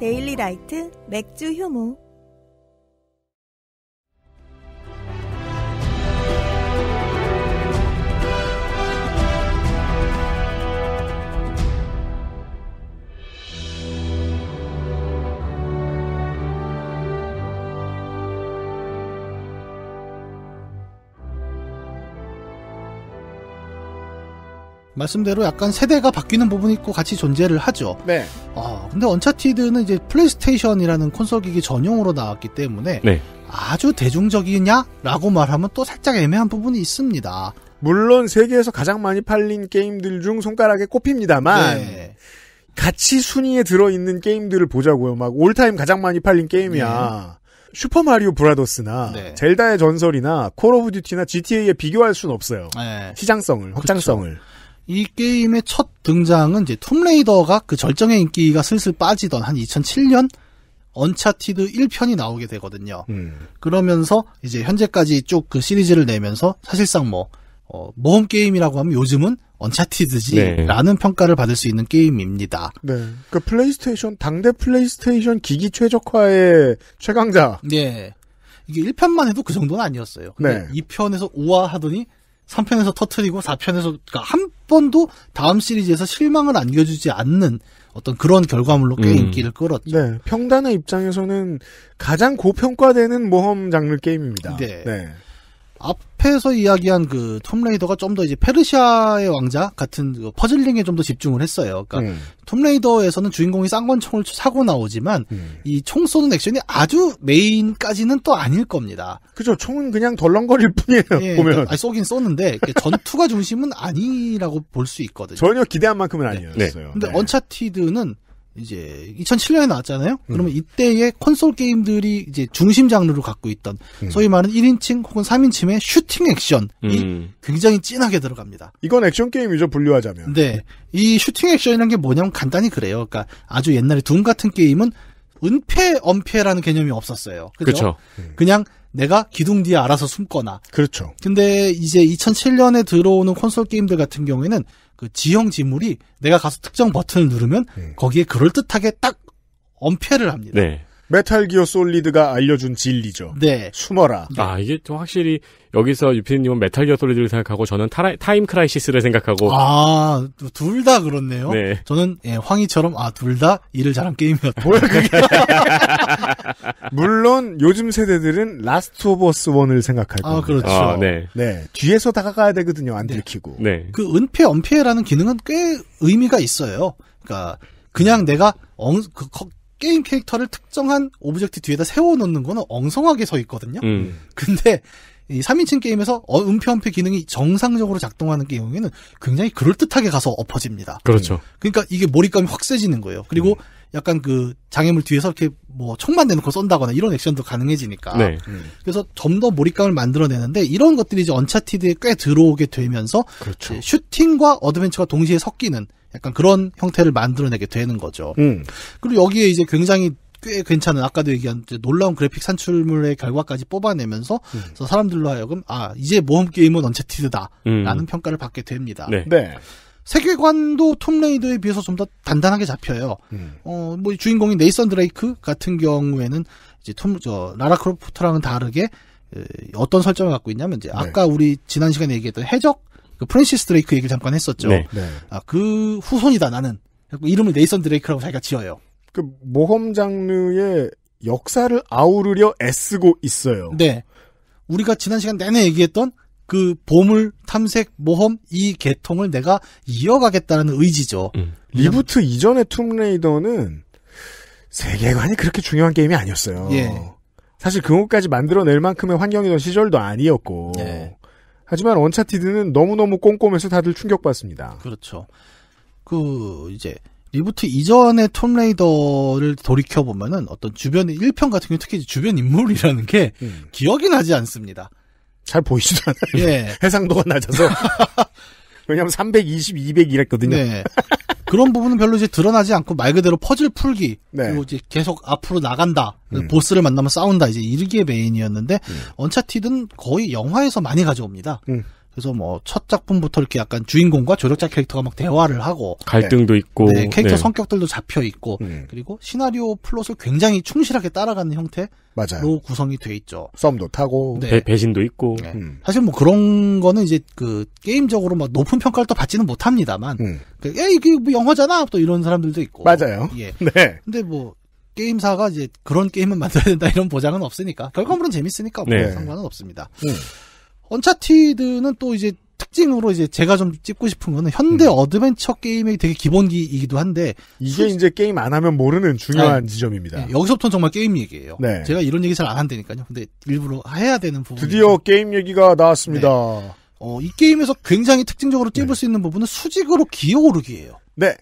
A: 데일리라이트 맥주 효모
E: 말씀대로 약간 세대가 바뀌는 부분이 있고 같이 존재를 하죠. 네. 아, 근데 언차티드는 이제 플레이스테이션이라는 콘솔 기기 전용으로 나왔기 때문에 네. 아주 대중적이냐라고 말하면 또 살짝 애매한 부분이 있습니다. 물론 세계에서 가장 많이 팔린 게임들 중 손가락에 꼽힙니다만
A: 네. 같이 순위에 들어있는 게임들을 보자고요. 막 올타임 가장 많이 팔린 게임이야. 네. 슈퍼 마리오 브라더스나 네. 젤다의 전설이나 콜 오브 듀티나 GTA에
E: 비교할 순 없어요. 네. 시장성을, 확장성을. 그쵸. 이 게임의 첫 등장은 이제 툼레이더가 그 절정의 인기가 슬슬 빠지던 한 2007년 언차티드 1편이 나오게 되거든요. 음. 그러면서 이제 현재까지 쭉 그 시리즈를 내면서 사실상 뭐 어, 모험 게임이라고 하면 요즘은 언차티드지라는 네. 평가를 받을 수 있는 게임입니다. 네. 그 플레이스테이션 당대 플레이스테이션 기기 최적화의 최강자. 네. 이게 1편만 해도 그 정도는 아니었어요. 근데 네. 2편에서 우아 하더니 3편에서 터트리고 4편에서 그러니까 한 번도 다음 시리즈에서 실망을 안겨주지 않는 어떤 그런 결과물로 꽤 음. 인기를 끌었죠. 네, 평단의 입장에서는 가장 고평가되는 모험 장르 게임입니다. 네. 네. 앞 앞에서 이야기한 그 톰레이더가 좀 더 이제 페르시아의 왕자 같은 그 퍼즐링에 좀 더 집중을 했어요. 그러니까 음. 네. 톰레이더에서는 주인공이 쌍권총을 사고 나오지만 음. 네. 이총 쏘는 액션이 아주 메인까지는 또 아닐 겁니다. 그죠. 총은 그냥 덜렁거릴 뿐이에요. 예, 그러니까 보면. 아니, 쏘긴 쏘는데 전투가 중심은 아니라고 볼 수 있거든요. 전혀 기대한 만큼은 아니었어요. 네. 네. 근데 네. 언차티드는 이제 2007년에 나왔잖아요. 그러면 음. 이때의 콘솔 게임들이 이제 중심 장르로 갖고 있던 음. 소위 말하는 1인칭 혹은 3인칭의 슈팅 액션이 음. 굉장히 진하게 들어갑니다. 이건 액션 게임이죠 분류하자면. 네, 이 슈팅 액션이라는 게 뭐냐면 간단히 그래요. 그러니까 아주 옛날에 둠 같은 게임은 은폐 엄폐라는 개념이 없었어요. 그렇죠. 그냥 내가 기둥 뒤에 알아서 숨거나. 그렇죠. 근데 이제 2007년에 들어오는 콘솔 게임들 같은 경우에는 그 지형 지물이 내가 가서 특정 버튼을 누르면 네. 거기에 그럴듯하게 딱 엄폐를 합니다. 네. 메탈 기어
A: 솔리드가 알려준 진리죠. 네. 숨어라.
C: 네. 아, 이게 좀 확실히 여기서 유피님은 메탈 기어 솔리드를 생각하고 저는 타라, 타임 크라이시스를 생각하고.
E: 아, 둘 다 그렇네요. 네. 저는 예, 황희처럼 아, 둘 다 일을 잘한 게임이었다. 뭐야, 그게.
A: 물론 요즘 세대들은 라스트 오브 어스 원을 생각할 거예요. 아, 그렇죠. 아, 네. 네.
E: 뒤에서 다가가야 되거든요. 안 네. 들키고. 네. 그 은폐 은폐라는 기능은 꽤 의미가 있어요. 그러니까 그냥 내가 엉, 그, 게임 캐릭터를 특정한 오브젝트 뒤에다 세워놓는 거는 엉성하게 서 있거든요. 음. 근데 이 3인칭 게임에서 어, 음표 한표 기능이 정상적으로 작동하는 경우에는 굉장히 그럴듯하게 가서 엎어집니다. 그렇죠. 음. 그러니까 이게 몰입감이 확 세지는 거예요. 그리고 음. 약간 그 장애물 뒤에서 이렇게 뭐 총만 내놓고 쏜다거나 이런 액션도 가능해지니까. 네. 음. 그래서 좀 더 몰입감을 만들어내는데 이런 것들이 이제 언차티드에 꽤 들어오게 되면서 그렇죠. 슈팅과 어드벤처가 동시에 섞이는 약간 그런 형태를 만들어내게 되는 거죠. 음. 그리고 여기에 이제 굉장히 꽤 괜찮은 아까도 얘기한 놀라운 그래픽 산출물의 결과까지 뽑아내면서 음. 사람들로 하여금 아 이제 모험 게임은 언체티드다라는 음. 평가를 받게 됩니다. 네. 네. 세계관도 톰레이더에 비해서 좀 더 단단하게 잡혀요. 음. 어, 뭐 주인공인 네이선 드레이크 같은 경우에는 이제 톰, 저, 라라 크로프트랑은 다르게 에, 어떤 설정을 갖고 있냐면 이제 네. 아까 우리 지난 시간에 얘기했던 해적 그 프랜시스 드레이크 얘기를 잠깐 했었죠. 네. 네. 아, 그 후손이다 나는. 이름을 네이선 드레이크라고 자기가 지어요. 그 모험 장르의 역사를 아우르려 애쓰고 있어요. 네. 우리가 지난 시간 내내 얘기했던 그 보물, 탐색, 모험 이 계통을 내가 이어가겠다는 의지죠. 음. 리부트 이전의 툼레이더는 세계관이 그렇게 중요한 게임이 아니었어요. 예.
A: 사실 그것까지 만들어낼 만큼의 환경이던 시절도 아니었고. 예. 하지만
E: 원차티드는 너무너무 꼼꼼해서 다들 충격받습니다. 그렇죠. 그 이제 리부트 이전의 톰레이더를 돌이켜 보면은 어떤 주변의 1편 같은 경우 특히 주변 인물이라는 게 음. 기억이 나지 않습니다. 잘 보이지도 않아요. 예. 해상도가 낮아서. 왜냐하면 320, 200 이랬거든요. 네. 그런 부분은 별로 이제 드러나지 않고 말 그대로 퍼즐 풀기 네. 그리고 이제 계속 앞으로 나간다 음. 보스를 만나면 싸운다 이제 이르기의 메인이었는데 음. 언차티드는 거의 영화에서 많이 가져옵니다. 음. 그래서 뭐 첫 작품부터 이렇게 약간 주인공과 조력자 캐릭터가 막 대화를 하고 갈등도
C: 네. 있고 네, 캐릭터 네.
E: 성격들도 잡혀 있고 음. 그리고 시나리오 플롯을 굉장히 충실하게 따라가는 형태로 맞아요. 구성이 돼 있죠. 썸도 타고 네. 배, 신도 있고 네. 음. 사실 뭐 그런 거는 이제 그 게임적으로 막 높은 평가를 또 받지는 못합니다만 음. 그, 야 이게 뭐 영화잖아 또 이런 사람들도 있고 맞아요. 예. 네. 근데 뭐 게임사가 이제 그런 게임은 만들어야 된다 이런 보장은 없으니까 결과물은 재밌으니까 뭐 네. 상관은 없습니다. 음. 언차티드는 또 이제 특징으로 이제 제가 좀 찍고 싶은 거는 현대 음. 어드벤처 게임의 되게 기본기이기도 한데 이게 수... 이제 게임 안 하면 모르는 중요한 네. 지점입니다. 네. 여기서부터는 정말 게임 얘기예요. 네. 제가 이런 얘기 잘 안 한다니까요. 근데 일부러 해야 되는 부분. 드디어 게임 얘기가 나왔습니다. 네. 어, 이 게임에서 굉장히 특징적으로 찝을 네. 수 있는 부분은 수직으로 기어오르기예요. 네.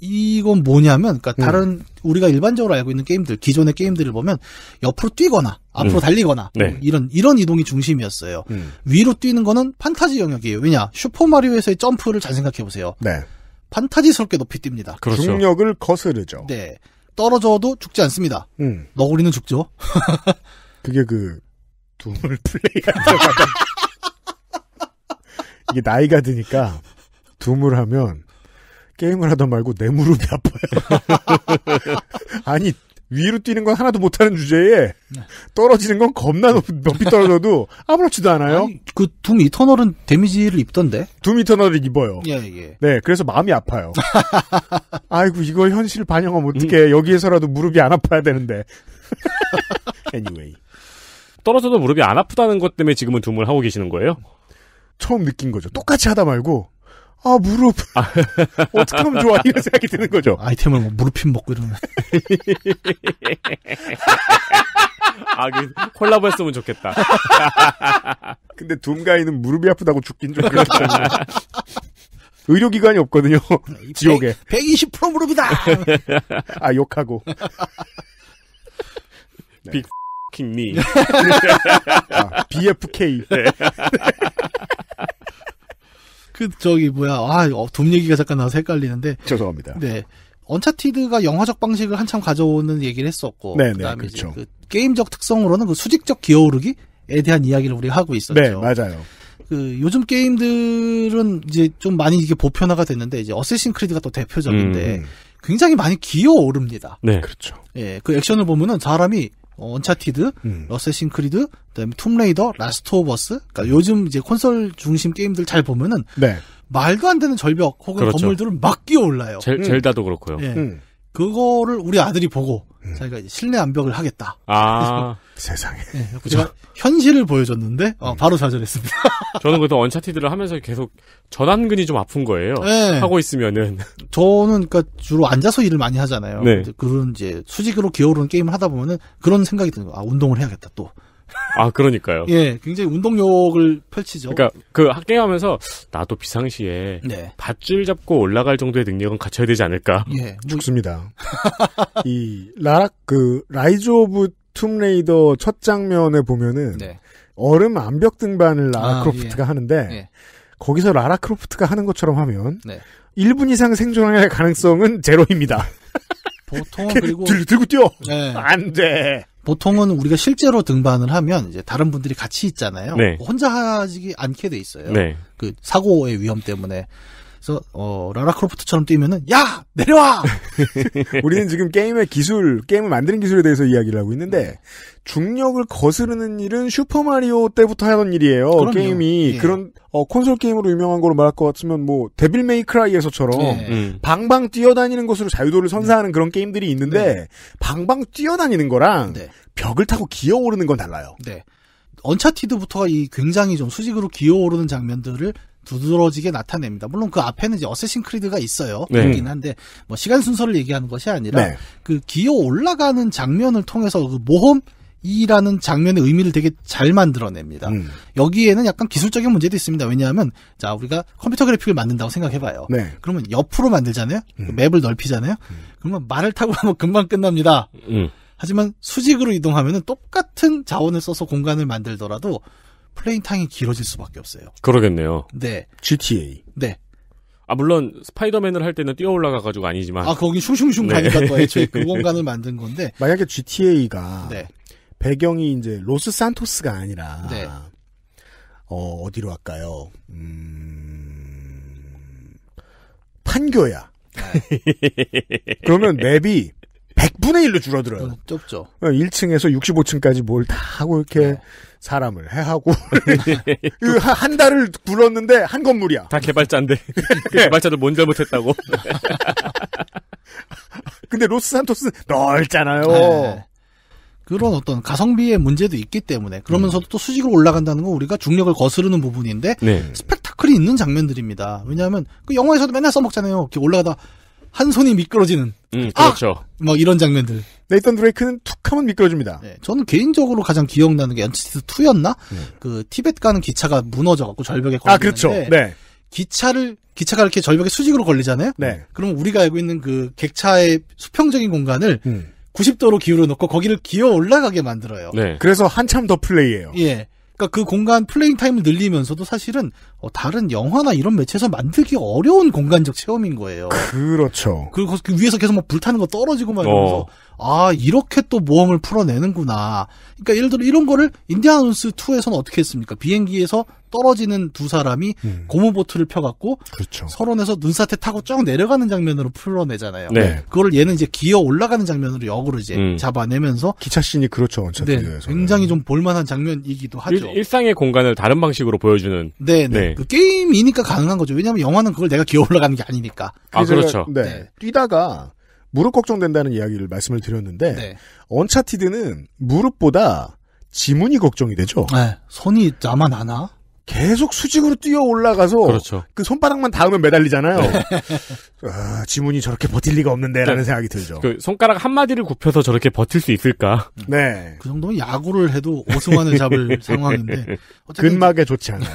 E: 이건 뭐냐면, 그러니까 음. 다른 음. 우리가 일반적으로 알고 있는 게임들, 기존의 게임들을 보면 옆으로 뛰거나 앞으로 음. 달리거나 네. 이런 이런 이동이 중심이었어요. 음. 위로 뛰는 거는 판타지 영역이에요. 왜냐 슈퍼 마리오에서의 점프를 잘 생각해 보세요. 네. 판타지스럽게 높이 뜁니다. 그렇죠. 중력을 거스르죠. 네. 떨어져도 죽지 않습니다. 음. 너구리는 죽죠. 그게 그 둠을 플레이하다
A: 이게 나이가 드니까 둠을 하면 게임을 하다 말고 내 무릎이 아파요. 아니 위로 뛰는 건 하나도 못하는 주제에 네. 떨어지는 건 겁나 높이 떨어져도 아무렇지도 않아요. 그둠 이터널은 데미지를 입던데? 둠 이터널을 입어요. 예, 예. 네, 그래서 마음이 아파요. 아이고 이거 현실 반영하면 어떻게 음. 여기에서라도 무릎이 안 아파야 되는데.
C: anyway. 떨어져도 무릎이 안 아프다는 것 때문에 지금은 둠을 하고 계시는 거예요?
A: 처음 느낀 거죠. 똑같이 하다 말고 아 무릎 아. 어떻게 하면 좋아 이런 생각이
E: 드는 거죠. 아이템을 뭐무릎힘 먹고 이러면
C: 아, 그 콜라보 했으면 좋겠다.
A: 근데 둠가이는 무릎이 아프다고 죽긴 좀 그렇잖아요. 의료기관이 없거든요. 지옥에.
E: 120% 무릎이다!
A: 아, 욕하고. 빅 킹니. 아, BFK. 네.
E: 그 저기 뭐야 아돈 어, 얘기가 잠깐 나서 헷갈리는데 죄송합니다. 네. 언차티드가 영화적 방식을 한참 가져오는 얘기를 했었고 네네, 네, 그다음에 그렇죠. 그 게임적 특성으로는 그 수직적 기어오르기에 대한 이야기를 우리가 하고 있었죠. 네, 맞아요. 그 요즘 게임들은 이제 좀 많이 이게 보편화가 됐는데 이제 어쌔신 크리드가 또 대표적인데 음. 굉장히 많이 기어오릅니다. 네, 그렇죠. 예, 그 액션을 보면은 사람이 어, 언차티드, 음. 러세싱 크리드, 그다음에 툼레이더, 라스트 오브 어스. 그러니까 요즘 이제 콘솔 중심 게임들 잘 보면은 네. 말도 안 되는 절벽 혹은 그렇죠. 건물들은 막 끼어올라요. 젤, 음. 다도 그렇고요. 예. 음. 그거를 우리 아들이 보고 음. 자기가 실내 암벽을 하겠다.
C: 아
E: 세상에. 네, 제가 현실을 보여줬는데 어, 음. 바로 좌절했습니다. 저는
C: 그래도 언차티드를 하면서 계속 전완근이 좀 아픈 거예요. 네. 하고 있으면은
E: 저는 그니까 주로 앉아서 일을 많이 하잖아요. 네. 그런 이제 수직으로 기어오르는 게임을 하다 보면은 그런 생각이 드는 거예요. 아 운동을 해야겠다 또.
C: 아, 그러니까요. 예,
E: 굉장히 운동력을 펼치죠. 그러니까
C: 그 학계하면서 나도 비상시에 네. 밧줄 잡고 올라갈 정도의 능력은 갖춰야 되지
B: 않을까. 예, 뭐...
A: 뭐 죽습니다. 이라라그 라이즈 오브 툼레이더 첫 장면에 보면은 네. 얼음 암벽 등반을 아, 라라크로프트가 예. 하는데 예. 거기서 라라크로프트가 하는 것처럼 하면 네. 1분 이상 생존할 가능성은
E: 제로입니다. 보통 그리고 들, 들고 뛰어 네. 안돼 보통은 우리가 실제로 등반을 하면 이제 다른 분들이 같이 있잖아요. 네. 혼자 하지 않게 돼 있어요. 네. 그 사고의 위험 때문에 그래서 어, 라라 크로프트처럼 뛰면은 야 내려와.
A: 우리는 지금 게임의 기술, 게임을 만드는 기술에 대해서 이야기를 하고 있는데 중력을 거스르는 일은 슈퍼 마리오 때부터 하던 일이에요. 그럼요. 게임이 예. 그런 어, 콘솔 게임으로 유명한 걸로 말할 것 같으면 뭐 데빌 메이크라이에서처럼 예. 음. 방방 뛰어다니는 것으로 자유도를 선사하는 네. 그런 게임들이 있는데 네. 방방 뛰어다니는 거랑 네. 벽을
E: 타고 기어오르는 건 달라요. 네. 언차티드부터가 이 굉장히 좀 수직으로 기어오르는 장면들을 두드러지게 나타냅니다. 물론 그 앞에는 이제 어쌔신 크리드가 있어요. 네. 있긴 한데 뭐 시간 순서를 얘기하는 것이 아니라 네. 그 기어 올라가는 장면을 통해서 그 모험 이라는 장면의 의미를 되게 잘 만들어냅니다. 음. 여기에는 약간 기술적인 문제도 있습니다. 왜냐하면 자 우리가 컴퓨터 그래픽을 만든다고 생각해봐요. 네. 그러면 옆으로 만들잖아요. 음. 그 맵을 넓히잖아요. 음. 그러면 말을 타고 가면 금방 끝납니다. 음. 하지만 수직으로 이동하면 똑같은 자원을 써서 공간을 만들더라도 플레인탕이 길어질 수밖에 없어요.
C: 그러겠네요. 네. GTA.
E: 네. 아 물론 스파이더맨을 할 때는 뛰어 올라가가지고
C: 아니지만 아 거기
E: 슝슝슝 네. 가니까 또 애초에 그 공간을 만든 건데 만약에 GTA가 네.
A: 배경이 이제 로스 산토스가 아니라 네. 어 어디로 할까요?
E: 음...
A: 판교야. 네. 그러면 맵이 100분의 1로 줄어들어요. 좁죠. 1층에서 어, 65층까지 뭘 다 하고 이렇게 네. 사람을 해하고 그 한 달을 굴렀는데 한 건물이야. 다 개발자인데 개발자들 뭔 잘못했다고.
E: 근데 로스산토스 넓잖아요. 네. 그런 어떤 가성비의 문제도 있기 때문에 그러면서도 음. 또 수직으로 올라간다는 건 우리가 중력을 거스르는 부분인데 네. 스펙타클이 있는 장면들입니다. 왜냐하면 그 영화에서도 맨날 써먹잖아요. 이렇게 올라가다 한 손이 미끄러지는.
B: 음, 아! 그렇죠. 아!
E: 뭐 막 이런 장면들. 네이턴 드레이크는 툭하면 미끄러집니다. 네, 저는 개인적으로 가장 기억나는 게 엔치티스 2였나? 음. 그 티벳 가는 기차가 무너져 갖고 절벽에 아, 걸리는데. 아, 그렇죠. 네. 기차를 기차가 이렇게 절벽에 수직으로 걸리잖아요. 네. 그럼 우리가 알고 있는 그 객차의 수평적인 공간을 음. 90도로 기울여 놓고 거기를 기어 올라가게 만들어요. 네. 그래서 한참 더 플레이해요. 예. 그러니까 그 공간 플레잉 타임을 늘리면서도 사실은 어, 다른 영화나 이런 매체에서 만들기 어려운 공간적 체험인 거예요. 그렇죠. 그리고 그 위에서 계속 뭐 불타는 거 떨어지고 막 어. 이러면서 어. 아 이렇게 또 모험을 풀어내는구나. 그러니까 예를 들어 이런 거를 인디아논스 2에서는 어떻게 했습니까? 비행기에서 떨어지는 두 사람이 음. 고무 보트를 펴갖고 그렇죠. 서론에서 눈사태 타고 쭉 내려가는 장면으로 풀어내잖아요. 네. 그거를 얘는 이제 기어 올라가는 장면으로 역으로 이제 음. 잡아내면서 기차씬이 그렇죠. 네. 굉장히 좀 볼만한 장면이기도 하죠.
C: 일, 상의 공간을 다른 방식으로 보여주는. 네네. 네.
E: 네. 네. 네. 그 게임이니까 가능한 거죠. 왜냐하면 영화는 그걸 내가 기어 올라가는 게 아니니까. 아 그렇죠. 네. 네. 뛰다가 무릎 걱정된다는 이야기를 말씀을 드렸는데 네. 언차티드는
A: 무릎보다 지문이 걱정이 되죠. 네.
E: 손이 나아 하나?
A: 계속 수직으로 뛰어 올라가서 그렇죠. 그 손바닥만 닿으면 매달리잖아요. 네. 아, 지문이 저렇게 버틸 리가 없는데라는 네. 생각이 들죠.
C: 그 손가락 한 마디를 굽혀서 저렇게 버틸 수 있을까?
A: 네. 그
E: 정도는 야구를 해도 오승환을 잡을 네. 상황인데 근막에 좋지 않아요.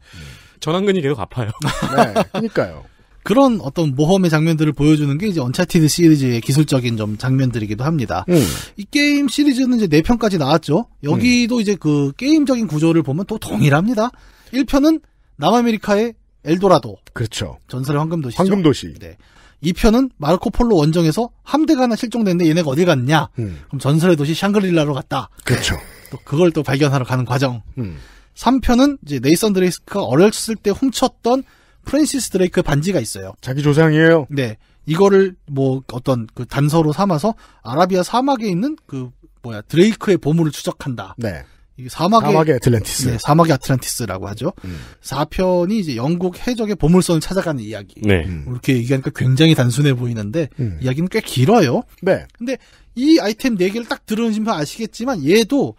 C: 전완근이 계속 아파요.
E: 네, 그러니까요. 그런 어떤 모험의 장면들을 보여주는 게 이제 언차티드 시리즈의 기술적인 좀 장면들이기도 합니다. 음. 이 게임 시리즈는 이제 4편까지 나왔죠. 여기도 음. 이제 그 게임적인 구조를 보면 또 동일합니다. 1편은 남아메리카의 엘도라도. 그렇죠. 전설의 황금도시죠. 황금도시. 네. 2편은 마르코 폴로 원정에서 함대가 하나 실종됐는데 얘네가 어디 갔냐? 음. 그럼 전설의 도시 샹그릴라로 갔다. 그렇죠. 또 그걸 또 발견하러 가는 과정. 음. 3편은 이제 네이선 드레이스크가 어렸을 때 훔쳤던 프랜시스 드레이크 반지가 있어요. 자기 조상이에요. 네. 이거를 뭐 어떤 그 단서로 삼아서 아라비아 사막에 있는 그 뭐야 드레이크의 보물을 추적한다. 네. 이 사막의, 사막의 아틀란티스. 네, 사막의 아틀란티스라고 하죠. 음. 4편이 이제 영국 해적의 보물선을 찾아가는 이야기. 네. 음. 이렇게 얘기하니까 굉장히 단순해 보이는데, 음. 이야기는 꽤 길어요. 네. 근데 이 아이템 4개를 딱 들으시면 아시겠지만, 얘도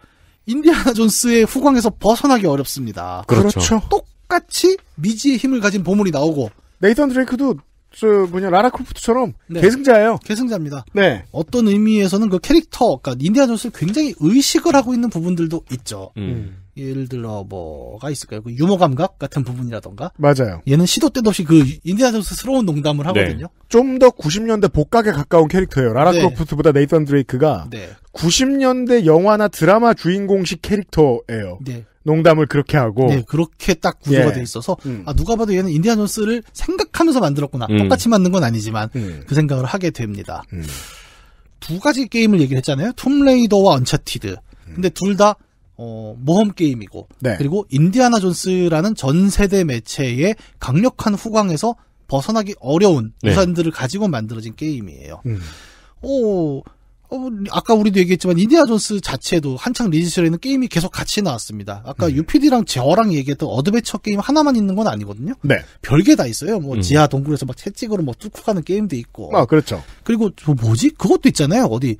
E: 인디아나 존스의 후광에서 벗어나기 어렵습니다. 그렇죠. 그렇죠. 똑 똑같이 미지의 힘을 가진 보물이 나오고 네이턴 드레이크도 저 뭐냐 라라 크로프트처럼 네. 계승자예요. 계승자입니다. 네. 어떤 의미에서는 그 캐릭터, 그러니까 인디아 존스 굉장히 의식을 하고 있는 부분들도 있죠. 음. 예를 들어 뭐가 있을까요? 그 유머 감각 같은 부분이라던가. 맞아요. 얘는 시도 때도 없이 그 인디아나 존스스러운 농담을 네. 하거든요. 네. 좀 더
A: 90년대 복각에 가까운 캐릭터예요. 라라 네. 크로프트보다 네이선 드레이크가 네. 90년대 영화나
E: 드라마 주인공식 캐릭터예요. 네. 농담을 그렇게 하고 네, 그렇게 딱 구조가 예. 돼 있어서 음. 아 누가 봐도 얘는 인디아 존스를 생각하면서 만들었구나. 음. 똑같이 만든 건 아니지만 음. 그 생각을 하게 됩니다. 음. 두 가지 게임을 얘기했잖아요. 툼레이더와 언차티드. 근데 둘다 어, 모험 게임이고 네. 그리고 인디아나 존스라는 전 세대 매체의 강력한 후광에서 벗어나기 어려운 네. 유산들을 네. 가지고 만들어진 게임이에요. 음. 오, 어, 아까 우리도 얘기했지만 인디아 나 존스 자체도 한창 리니셜에는 있 게임이 계속 같이 나왔습니다. 아까 음. UPD랑 저랑 얘기했던 어드벤처 게임 하나만 있는 건 아니거든요. 네. 별게 다 있어요. 뭐 음. 지하 동굴에서 막 채찍으로 뭐 뚫고 가는 게임도 있고. 아 그렇죠. 그리고 뭐 뭐지? 그것도 있잖아요. 어디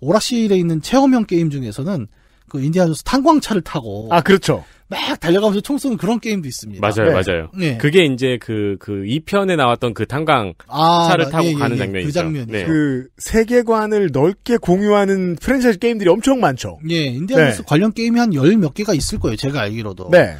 E: 오락실에 있는 체험형 게임 중에서는 그 인디아존스 탄광차를 타고 아 그렇죠. 막 달려가면서 총 쏘는 그런 게임도 있습니다. 맞아요, 네. 맞아요. 네.
C: 그게 이제 그, 그 2편에 나왔던 그 탄광 아, 차를 타고 예, 예 가는 예. 장면이죠.
A: 그 장면이죠. 네. 그 세계관을 넓게 공유하는 프랜차이즈 게임들이 엄청 많죠.
E: 예, 인디아노스 네. 관련 게임이 한 열 몇 개가 있을 거예요. 제가 알기로도. 네.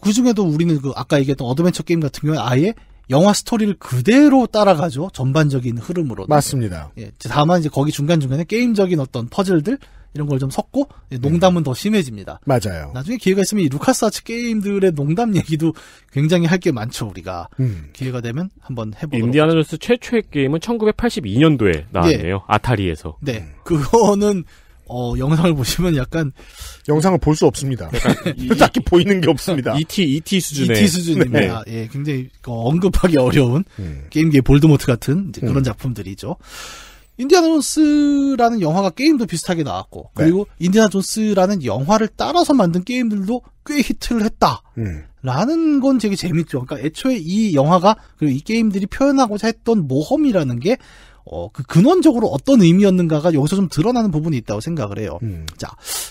E: 그 중에도 우리는 그 아까 얘기했던 어드벤처 게임 같은 경우는 아예 영화 스토리를 그대로 따라가죠. 전반적인 흐름으로. 맞습니다. 예, 다만 이제 거기 중간중간에 게임적인 어떤 퍼즐들, 이런 걸 좀 섞고 농담은 음. 더 심해집니다. 맞아요. 나중에 기회가 있으면 이 루카스 아츠 게임들의 농담 얘기도 굉장히 할 게 많죠 우리가 음. 기회가 되면 한번 해보도록. 인디아나 존스 최초의 게임은
C: 1982년도에 나왔네요. 네. 아타리에서.
E: 네, 그거는 어, 영상을 보시면 약간 영상을 볼 수 없습니다.
A: 그러니까 딱히 보이는 게 없습니다. ET ET 수준의 ET 수준입니다. 네. 예, 굉장히
E: 그 언급하기 어려운 음. 게임계 볼드모트 같은 음. 그런 작품들이죠. 인디아나 존스라는 영화가 게임도 비슷하게 나왔고 네. 그리고 인디아나 존스라는 영화를 따라서 만든 게임들도 꽤 히트를 했다. 음. 라는 건 되게 재밌죠. 그러니까 애초에 이 영화가 그리고 이 게임들이 표현하고자 했던 모험이라는 게 어, 그 근원적으로 어떤 의미였는가가 여기서 좀 드러나는 부분이 있다고 생각을 해요. 음. 자,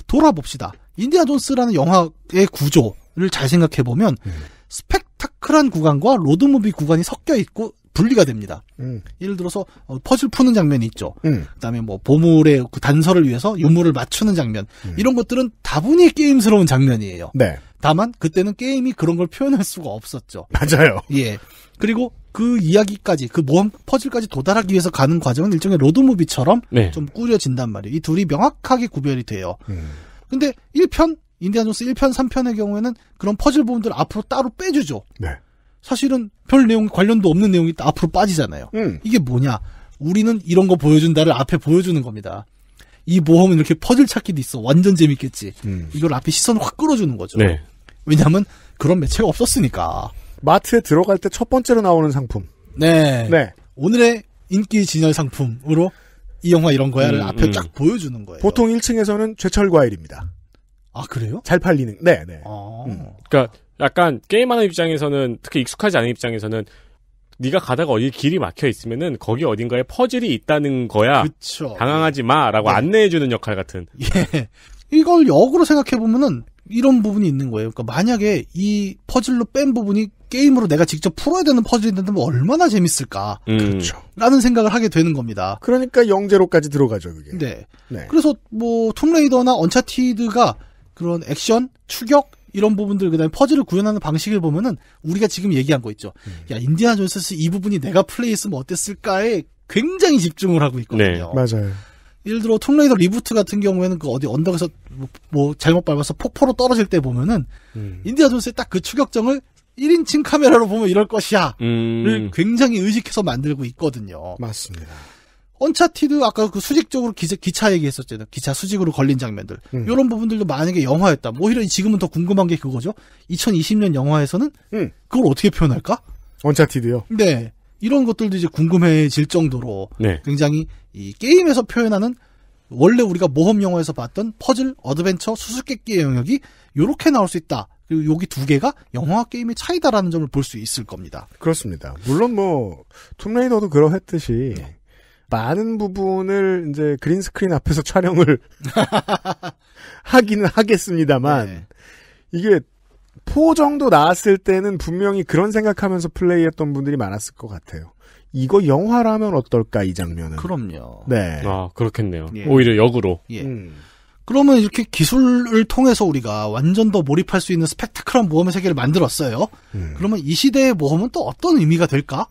E: 돌아봅시다. 인디아 나 존스라는 영화의 구조를 잘 생각해 보면 음. 스펙타클한 구간과 로드무비 구간이 섞여 있고 분리가 됩니다. 음. 예를 들어서 어, 퍼즐 푸는 장면이 있죠. 음. 그다음에 뭐 보물의 그 단서를 위해서 유물을 맞추는 장면 음. 이런 것들은 다분히 게임스러운 장면이에요. 네. 다만 그때는 게임이 그런 걸 표현할 수가 없었죠. 맞아요. 예. 그리고 그 이야기까지 그 모험 퍼즐까지 도달하기 위해서 가는 과정은 일종의 로드무비처럼 네. 좀 꾸려진단 말이에요. 이 둘이 명확하게 구별이 돼요. 음. 근데 1편 인디아존스 1편 3편의 경우에는 그런 퍼즐 부분들 을 앞으로 따로 빼주죠. 네. 사실은 별 내용 관련도 없는 내용이 앞으로 빠지잖아요. 음. 이게 뭐냐? 우리는 이런 거 보여준다를 앞에 보여주는 겁니다. 이 모험은 이렇게 퍼즐 찾기도 있어. 완전 재밌겠지. 음. 이걸 앞에 시선을 확 끌어주는 거죠. 네. 왜냐하면 그런 매체가 없었으니까. 마트에 들어갈 때 첫 번째로 나오는 상품. 네. 네. 오늘의 인기 진열 상품으로 이 영화 이런 거야를 음, 앞에 음. 쫙 보여주는 거예요. 보통 1층에서는 최철
A: 과일입니다. 아 그래요? 잘 팔리는. 네, 네. 아.
C: 음. 그러니까 약간 게임하는 입장에서는 특히 익숙하지 않은 입장에서는 네가 가다가 어디 길이 막혀 있으면은 거기 어딘가에 퍼즐이 있다는 거야. 그쵸. 당황하지 마라고 네. 안내해 주는 역할 같은. 예.
E: 이걸 역으로 생각해 보면은 이런 부분이 있는 거예요. 그러니까 만약에 이 퍼즐로 뺀 부분이 게임으로 내가 직접 풀어야 되는 퍼즐이 된다면 얼마나 재밌을까. 음. 그렇죠. 라는 생각을 하게 되는 겁니다. 그러니까 영재로까지 들어가죠, 그게. 네. 네. 그래서 뭐 툼레이더나 언차티드가 그런 액션, 추격, 이런 부분들 그다음에 퍼즐을 구현하는 방식을 보면은 우리가 지금 얘기한 거 있죠. 음. 야 인디아나 존스 이 부분이 내가 플레이했으면 어땠을까에 굉장히 집중을 하고 있거든요. 네, 맞아요. 예를 들어 톰레이더 리부트 같은 경우에는 그 어디 언덕에서 뭐, 뭐 잘못 밟아서 폭포로 떨어질 때 보면은 음. 인디아 존스의 딱 그 추격정을 1인칭 카메라로 보면 이럴 것이야를 음. 굉장히 의식해서 만들고 있거든요. 맞습니다. 언차티드 아까 그 수직적으로 기차, 기차 얘기했었잖아요. 기차 수직으로 걸린 장면들. 음. 이런 부분들도 만약에 영화였다. 오히려 뭐 지금은 더 궁금한 게 그거죠. 2020년 영화에서는 음. 그걸 어떻게 표현할까? 언차티드요. 네. 이런 것들도 이제 궁금해질 정도로 네. 굉장히 이 게임에서 표현하는 원래 우리가 모험 영화에서 봤던 퍼즐, 어드벤처, 수수께끼의 영역이 이렇게 나올 수 있다. 그리고 여기 두 개가 영화 게임의 차이다라는 점을 볼 수 있을 겁니다. 그렇습니다. 물론 뭐 툼레이더도 그러했듯이 네.
A: 많은 부분을 이제 그린 스크린 앞에서 촬영을 하기는 하겠습니다만 네. 이게 포 정도 나왔을 때는 분명히 그런 생각하면서 플레이했던 분들이 많았을 것 같아요. 이거 영화라면 어떨까 이
E: 장면은. 그럼요.
C: 네. 아 그렇겠네요. 예. 오히려 역으로.
E: 예. 음. 그러면 이렇게 기술을 통해서 우리가 완전 더 몰입할 수 있는 스펙타클한 모험의 세계를 만들었어요. 음. 그러면 이 시대의 모험은 또 어떤 의미가 될까?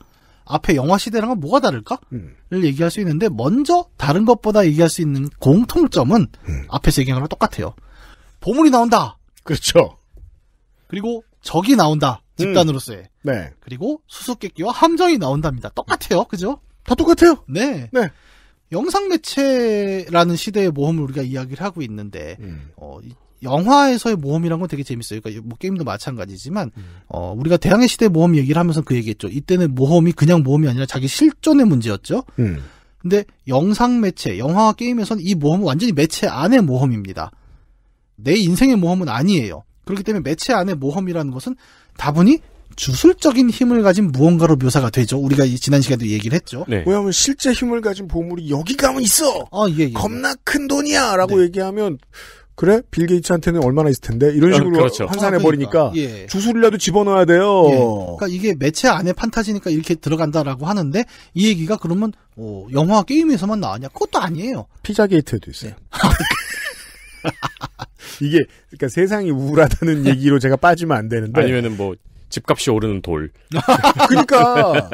E: 앞에 영화 시대랑은 뭐가 다를까를 음. 얘기할 수 있는데 먼저 다른 것보다 얘기할 수 있는 공통점은 음. 앞에서 얘기한 거랑 똑같아요. 보물이 나온다. 그렇죠. 그리고 적이 나온다. 집단으로서의. 음. 네. 그리고 수수께끼와 함정이 나온답니다. 똑같아요. 그죠? 다 똑같아요. 네. 네. 영상 매체라는 시대의 모험을 우리가 이야기를 하고 있는데 음. 어, 영화에서의 모험이란 건 되게 재밌어요. 그러니까 뭐 게임도 마찬가지지만 음. 어 우리가 대항해 시대 모험 얘기를 하면서 그 얘기했죠. 이때는 모험이 그냥 모험이 아니라 자기 실존의 문제였죠. 음. 근데 영상 매체, 영화와 게임에서는이 모험은 완전히 매체 안의 모험입니다. 내 인생의 모험은 아니에요. 그렇기 때문에 매체 안의 모험이라는 것은 다분히 주술적인 힘을 가진 무언가로 묘사가 되죠. 우리가 지난 시간에도 얘기를 했죠. 네. 왜냐하면 실제 힘을 가진 보물이 여기 가면 있어. 아, 예, 예. 예. 겁나 큰 돈이야라고 네. 얘기하면 그래 빌 게이츠한테는 얼마나 있을 텐데 이런 어, 식으로 그렇죠. 환산해 버리니까 아, 그러니까. 예. 주술이라도 집어넣어야 돼요. 예. 그러니까 이게 매체 안에 판타지니까 이렇게 들어간다라고 하는데 이 얘기가 그러면 어, 영화 게임에서만 나왔냐? 그것도 아니에요. 피자 게이트에도 있어요. 네.
A: 이게 그러니까 세상이 우울하다는 네. 얘기로 제가 빠지면 안 되는데 아니면은 뭐 집값이
C: 오르는 돌. 그러니까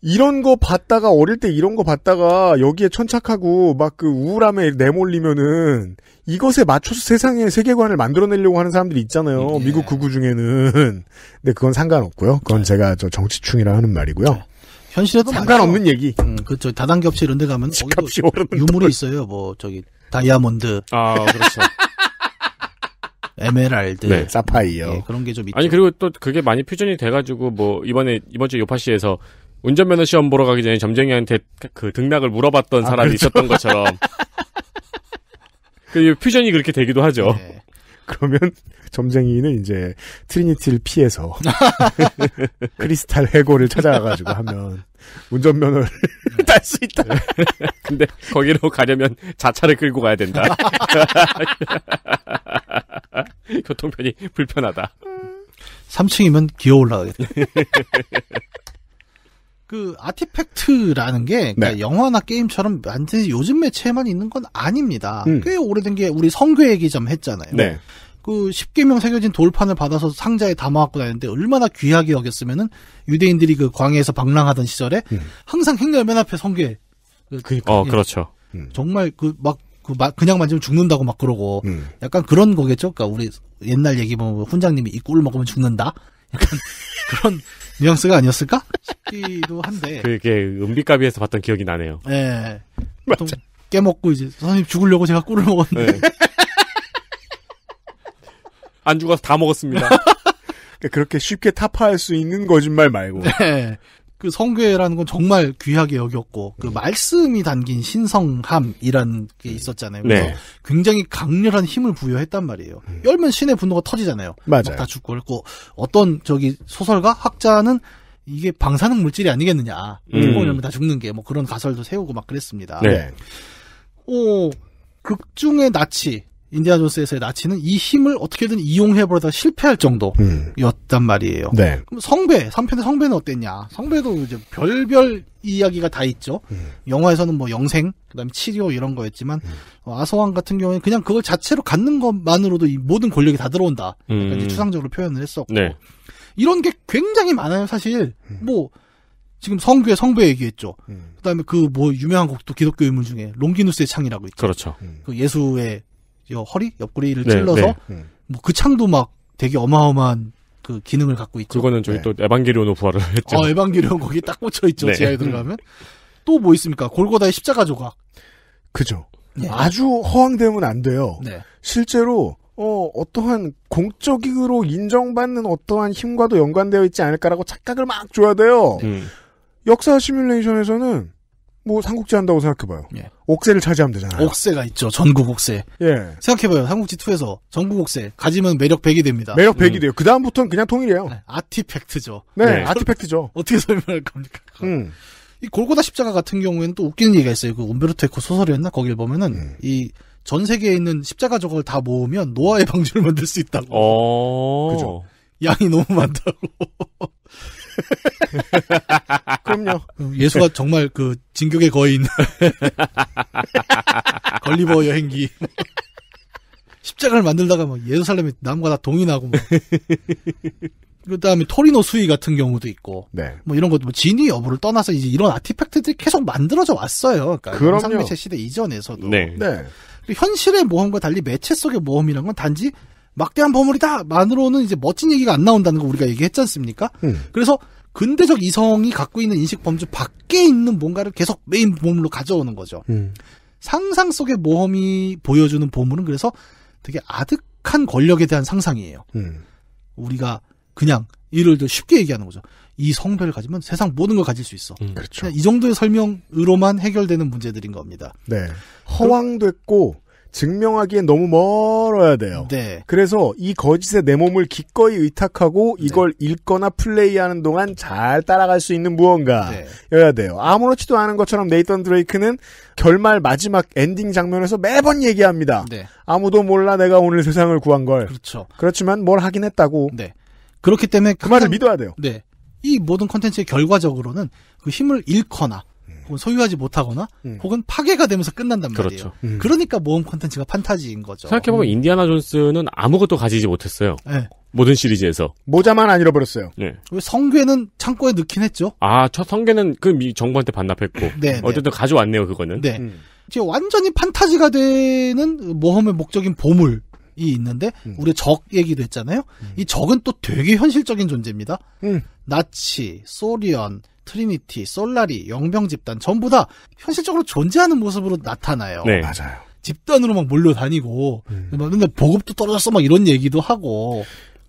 A: 이런 거 봤다가 어릴 때 이런 거 봤다가 여기에 천착하고 막 그 우울함에 내몰리면은 이것에 맞춰서 세상의 세계관을 만들어내려고 하는 사람들이 있잖아요. 네. 미국 극우 중에는. 근데 그건 상관없고요. 그건 네. 제가 저 정치충이라 하는 말이고요. 네.
E: 현실에도 상관없는 많죠. 얘기. 음, 그저 그렇죠. 다단계업체 이런 데 가면 집값이 유물이 있어요. 뭐 저기 다이아몬드. 아, 그렇죠. 에메랄드, 네, 사파이어 네, 그런 게 좀 있죠. 아니
C: 그리고 또 그게 많이 표준이 돼가지고 뭐 이번에 이번 주 요파시에서 운전면허 시험 보러 가기 전에 점쟁이한테 그 등락을 물어봤던 아, 사람이 그렇죠. 있었던 것처럼 그 퓨전이 그렇게
A: 되기도 하죠. 네. 그러면 점쟁이는 이제 트리니티를 피해서 크리스탈 해골을 찾아가가지고 하면 운전면허를 딸수 네. 있다.
C: 네. 근데 거기로 가려면 자차를 끌고 가야 된다. 교통편이 불편하다.
E: 3층이면 기어 올라가겠다. 그 아티팩트라는 게 그러니까 네. 영화나 게임처럼 완전히 요즘 매체에만 있는 건 아닙니다. 음. 꽤 오래된 게 우리 성교 얘기 좀 했잖아요. 네. 그 10개명 새겨진 돌판을 받아서 상자에 담아갖고 다녔는데 얼마나 귀하게 여겼으면은 유대인들이 그 광해에서 방랑하던 시절에 음. 항상 행렬맨 앞에 성교 그, 그,
C: 어 그 그렇죠. 음.
E: 음. 정말 그 막 그, 그 그냥 만지면 죽는다고 막 그러고 음. 약간 그런 거겠죠. 그러니까 우리 옛날 얘기 보면 훈장님이 이 꿀 먹으면 죽는다. 약간 그런 뉘앙스가 아니었을까? 싶기도 한데. 그게
C: 은비가비에서 봤던 기억이 나네요.
E: 예. 네. 맞아. 깨먹고 이제 선생님 죽으려고 제가 꿀을 먹었는데. 네. 안 죽어서 다 먹었습니다. 그러니까 그렇게 쉽게 타파할 수 있는 거짓말 말고. 네. 그 성괴라는 건 정말 귀하게 여겼고 그 네. 말씀이 담긴 신성함이라는 게 있었잖아요. 그래서 네. 굉장히 강렬한 힘을 부여했단 말이에요. 음. 열면 신의 분노가 터지잖아요. 맞아요. 다 죽고 그랬고 어떤 저기 소설가 학자는 이게 방사능 물질이 아니겠느냐. 뚜껑 음. 열면 다 죽는 게 뭐 그런 가설도 세우고 막 그랬습니다. 네. 오 극중의 나치 인디아 존스에서의 나치는 이 힘을 어떻게든 이용해보려다 실패할 정도였단 음. 말이에요. 네. 그럼 성배, 3편의 성배는 어땠냐? 성배도 이제 별별 이야기가 다 있죠. 음. 영화에서는 뭐 영생, 그다음에 치료 이런 거였지만 음. 어, 아서왕 같은 경우에는 그냥 그걸 자체로 갖는 것만으로도 이 모든 권력이 다 들어온다. 약간 음. 추상적으로 표현을 했었고 네. 이런 게 굉장히 많아요, 사실. 음. 뭐 지금 성교의 성배 얘기했죠. 음. 그다음에 그 뭐 유명한 곡도 기독교 의문 중에 롱기누스의 창이라고 있죠. 그렇죠. 그 예수의 허리 옆구리를 네, 찔러서 네. 음. 뭐그 창도 막 되게 어마어마한 그 기능을 갖고 있죠. 그거는 저희
C: 네. 또 에반게리온 오브화를 했죠. 어, 에반게리온
E: 거기 딱 꽂혀 있죠. 네. 지하에 들어가면 또 뭐 있습니까? 골고다의 십자가 조각. 그죠. 네. 아주 허황되면 안 돼요. 네.
A: 실제로 어, 어떠한 공적으로 인정받는 어떠한 힘과도 연관되어 있지 않을까라고 착각을 막 줘야 돼요. 음. 역사 시뮬레이션에서는
E: 뭐 삼국지 한다고 생각해봐요. 예. 옥새를 차지하면 되잖아요. 옥새가 있죠. 전국 옥새. 예. 생각해봐요. 삼국지 2에서 전국 옥새 가지면 매력 100이 됩니다. 매력 100이 음. 돼요. 그 다음부터는 그냥 통일이에요. 네, 아티팩트죠. 네, 네. 아티팩트죠. 어떻게 설명할 겁니까? 음. 이 골고다 십자가 같은 경우에는 또 웃기는 얘기가 있어요. 그 온베르토 에코 소설이었나 거길 보면은 음. 이전 세계에 있는 십자가 족을다 모으면 노아의 방주를 만들 수 있다고. 어. 그죠. 양이 너무 많다고. 그럼요. 예수가 정말 그 진격의 거인 걸리버 여행기 십자가를 만들다가 막 예루살렘이 남과 다 동인하고 막. 뭐. 그다음에 토리노 수위 같은 경우도 있고 네. 뭐 이런 것도 뭐 진위 여부를 떠나서 이제 이런 아티팩트들이 계속 만들어져 왔어요. 그러니까 상 매체 시대 이전에서도. 네. 네. 현실의 모험과 달리 매체 속의 모험이란 건 단지 막대한 보물이다 만으로는 이제 멋진 얘기가 안 나온다는 거 우리가 얘기했지 않습니까? 음. 그래서 근대적 이성이 갖고 있는 인식 범주 밖에 있는 뭔가를 계속 메인 보물로 가져오는 거죠. 음. 상상 속의 모험이 보여주는 보물은 그래서 되게 아득한 권력에 대한 상상이에요. 음. 우리가 그냥 예를 들어 쉽게 얘기하는 거죠. 이 성별을 가지면 세상 모든 걸 가질 수 있어. 음, 그렇죠. 이 정도의 설명으로만 해결되는 문제들인 겁니다. 네. 허황됐고 증명하기엔 너무
A: 멀어야 돼요. 네. 그래서 이 거짓에 내 몸을 기꺼이 의탁하고 이걸 네. 읽거나 플레이하는 동안 잘 따라갈 수 있는 무언가여야 돼요. 아무렇지도 않은 것처럼 네이던 드레이크는 결말 마지막 엔딩 장면에서 매번 얘기합니다. 네. 아무도 몰라
E: 내가 오늘 세상을 구한 걸. 그렇죠. 그렇지만 뭘 하긴 했다고. 네. 그렇기 때문에 그 말을 믿어야 돼요. 네. 이 모든 컨텐츠의 결과적으로는 그 힘을 잃거나 혹은 뭐 소유하지 못하거나 음. 혹은 파괴가 되면서 끝난단 그렇죠. 말이에요. 음. 그러니까 모험 콘텐츠가 판타지인 거죠. 생각해보면
C: 음. 인디아나 존스는 아무것도 가지지 못했어요. 네. 모든 시리즈에서
E: 모자만 안 잃어버렸어요. 네. 성괴는 창고에 넣긴 했죠.
C: 아, 첫 성괴는 그 정부한테 반납했고 네, 네, 어쨌든 가져왔네요, 그거는. 네. 음.
E: 이 완전히 판타지가 되는 모험의 목적인 보물. 이 있는데 음. 우리 적 얘기도 했잖아요. 음. 이 적은 또 되게 현실적인 존재입니다. 음. 나치, 소리언, 트리니티, 솔라리, 영병 집단 전부 다 현실적으로 존재하는 모습으로 나타나요. 네, 맞아요. 집단으로 막 몰려다니고 음. 막 근데 보급도 떨어졌어 막 이런 얘기도 하고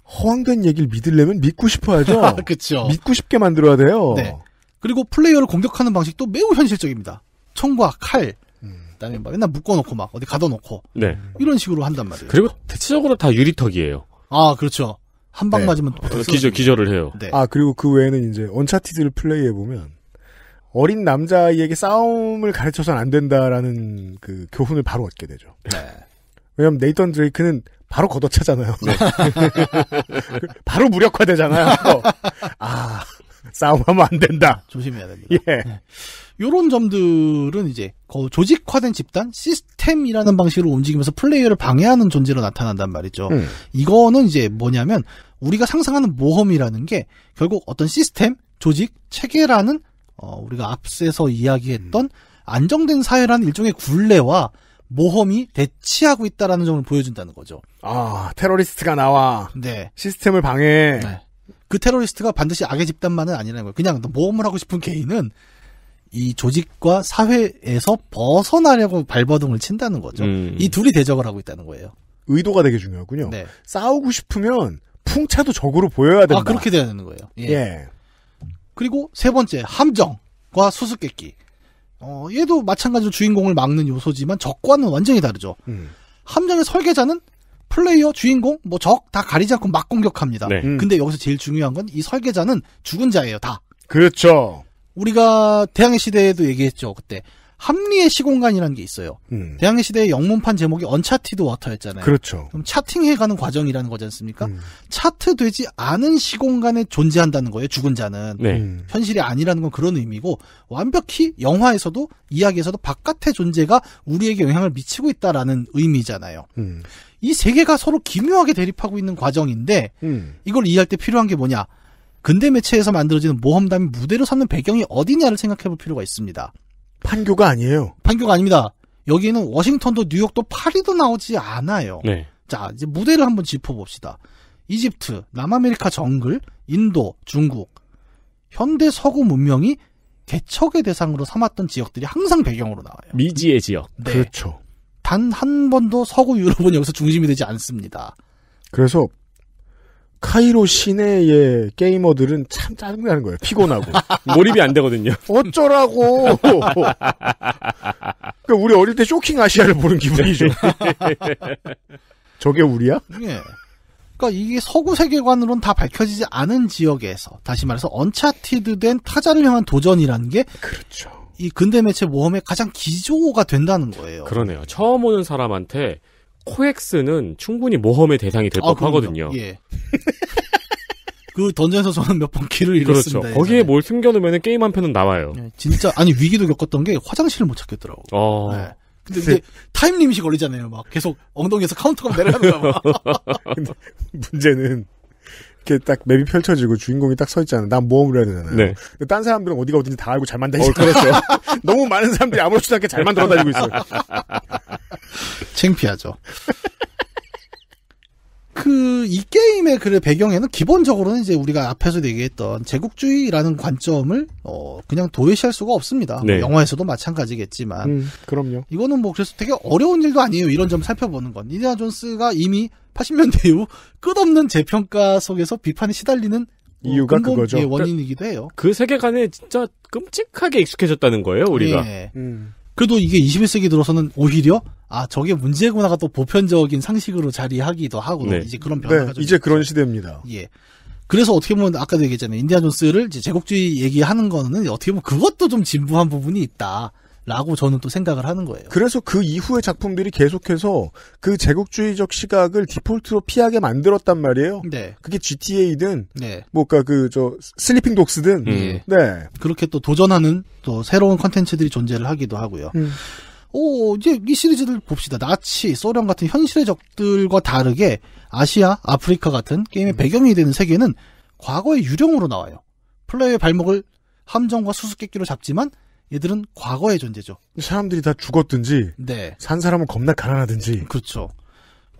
E: 허황된 얘기를 믿으려면 믿고 싶어야죠. 그렇죠. 믿고 싶게 만들어야 돼요. 네. 그리고 플레이어를 공격하는 방식도 매우 현실적입니다. 총과 칼, 그다음에 막 맨날 묶어놓고 막 어디 가둬놓고 네. 이런 식으로 한단 말이에요.
C: 그리고 대체적으로 다 유리턱이에요.
E: 아 그렇죠. 한방 네. 맞으면 또 어, 기절
C: 기절을 해요.
A: 네. 아 그리고 그 외에는 이제 언차티드를 플레이해 보면 어린 남자에게 싸움을 가르쳐서는 안 된다라는 그 교훈을 바로 얻게 되죠. 네. 왜냐면 네이턴 드레이크는 바로 걷어차잖아요. 네. 바로 무력화되잖아요. 아
E: 싸움하면 안 된다. 조심해야 됩니다. 예. 네. 요런 점들은 이제 조직화된 집단 시스템이라는 방식으로 움직이면서 플레이어를 방해하는 존재로 나타난단 말이죠. 음. 이거는 이제 뭐냐면 우리가 상상하는 모험이라는 게 결국 어떤 시스템, 조직, 체계라는 어, 우리가 앞서서 이야기했던 음. 안정된 사회라는 일종의 굴레와 모험이 대치하고 있다라는 점을 보여준다는 거죠. 아, 테러리스트가 나와. 네. 시스템을 방해. 네. 그 테러리스트가 반드시 악의 집단만은 아니라는 거예요. 그냥 모험을 하고 싶은 개인은 이 조직과 사회에서 벗어나려고 발버둥을 친다는 거죠. 음. 이 둘이 대적을 하고 있다는 거예요. 의도가 되게 중요하군요. 네. 싸우고 싶으면 풍차도 적으로 보여야 된다. 아, 그렇게 돼야 되는 거예요. 예. 예. 그리고 세 번째 함정과 수수께끼. 어, 얘도 마찬가지로 주인공을 막는 요소지만 적과는 완전히 다르죠. 음. 함정의 설계자는 플레이어, 주인공, 뭐 적 다 가리지 않고 막 공격합니다. 네. 음. 근데 여기서 제일 중요한 건 이 설계자는 죽은 자예요, 다. 그렇죠. 우리가 대항해 시대에도 얘기했죠 그때 합리의 시공간이라는 게 있어요. 음. 대항해 시대의 영문판 제목이 언차티드 워터였잖아요. 그렇죠. 그럼 차팅해가는 과정이라는 거지 않습니까? 음. 차트되지 않은 시공간에 존재한다는 거예요. 죽은 자는 네. 음. 현실이 아니라는 건 그런 의미고 완벽히 영화에서도 이야기에서도 바깥의 존재가 우리에게 영향을 미치고 있다라는 의미잖아요. 음. 이 세계가 서로 기묘하게 대립하고 있는 과정인데 음. 이걸 이해할 때 필요한 게 뭐냐? 근대 매체에서 만들어지는 모험담이 무대로 삼는 배경이 어디냐를 생각해 볼 필요가 있습니다. 판교가 아니에요. 판교가 아닙니다. 여기는 워싱턴도 뉴욕도 파리도 나오지 않아요. 네. 자, 이제 무대를 한번 짚어봅시다. 이집트, 남아메리카 정글, 인도, 중국. 현대 서구 문명이 개척의 대상으로 삼았던 지역들이 항상 배경으로 나와요. 미지의 지역. 네. 그렇죠. 단 한 번도 서구 유럽은 여기서 중심이 되지 않습니다. 그래서 카이로 시내의 게이머들은
A: 참 짜증나는 거예요. 피곤하고. 몰입이 안 되거든요. 어쩌라고. 그러니까
E: 우리 어릴 때 쇼킹 아시아를 보는 기분이죠. 네. 저게 우리야? 예. 그러니까 이게 서구 세계관으론 다 밝혀지지 않은 지역에서 다시 말해서 언차티드된 타자를 향한 도전이라는 게 그렇죠. 이 근대 매체 모험의 가장 기조가 된다는 거예요.
C: 그러네요. 처음 오는 사람한테
E: 코엑스는
C: 충분히 모험의 대상이 될 아, 법하거든요.
E: 예. 그 던전에서 저는 몇 번 길을 잃었습니다. 그렇죠. 거기에 뭘 숨겨놓으면 게임 한 편은 나와요. 예, 진짜 아니 위기도 겪었던 게 화장실을 못 찾겠더라고. 어. 예. 근데 이제 타임 리밋이 걸리잖아요. 막 계속 엉덩이에서 카운터가 내려가는 거야.
A: 문제는 이렇게 딱 맵이 펼쳐지고 주인공이 딱서 있잖아요. 난 모험을 해야 되잖아요. 네. 근데 딴 사람들은 어디가 어딘지 다 알고 잘 만들어. 어, 그 너무 많은 사람들이 아무렇지도 않게 잘 만들어 다니고 있어요.
E: 창피하죠. 그, 이 게임의 그 배경에는 기본적으로는 이제 우리가 앞에서 얘기했던 제국주의라는 관점을, 어, 그냥 도외시할 수가 없습니다. 네. 영화에서도 마찬가지겠지만. 음, 그럼요. 이거는 뭐 그래서 되게 어려운 일도 아니에요. 이런 점 살펴보는 건. 이디아 존스가 이미 80년대 이후 끝없는 재평가 속에서 비판이 시달리는 이유가 그거죠. 예, 원인이기도 해요.
C: 그 세계관에 진짜 끔찍하게 익숙해졌다는 거예요, 우리가. 네.
E: 음. 그래도 이게 21세기 들어서는 오히려 아 저게 문제구나가 또 보편적인 상식으로 자리하기도 하고 네. 이제 그런 변화가 네, 이제 있죠. 그런 시대입니다. 예. 그래서 어떻게 보면 아까도 얘기했잖아요. 인디아 존스를 제국주의 얘기하는 거는 어떻게 보면 그것도 좀 진부한 부분이 있다. 라고 저는 또 생각을 하는 거예요. 그래서 그 이후의 작품들이 계속해서 그 제국주의적
A: 시각을 디폴트로 피하게 만들었단 말이에요. 네. 그게 GTA든, 네. 뭐까 그,
E: 저, 슬리핑 독스든, 네. 네. 그렇게 또 도전하는 또 새로운 컨텐츠들이 존재를 하기도 하고요. 음. 오, 이제 이 시리즈들 봅시다. 나치, 소련 같은 현실의 적들과 다르게 아시아, 아프리카 같은 게임의 음. 배경이 되는 세계는 과거의 유령으로 나와요. 플레이어의 발목을 함정과 수수께끼로 잡지만 얘들은 과거의 존재죠. 사람들이 다 죽었든지, 네. 산 사람은 겁나 가난하든지. 그렇죠.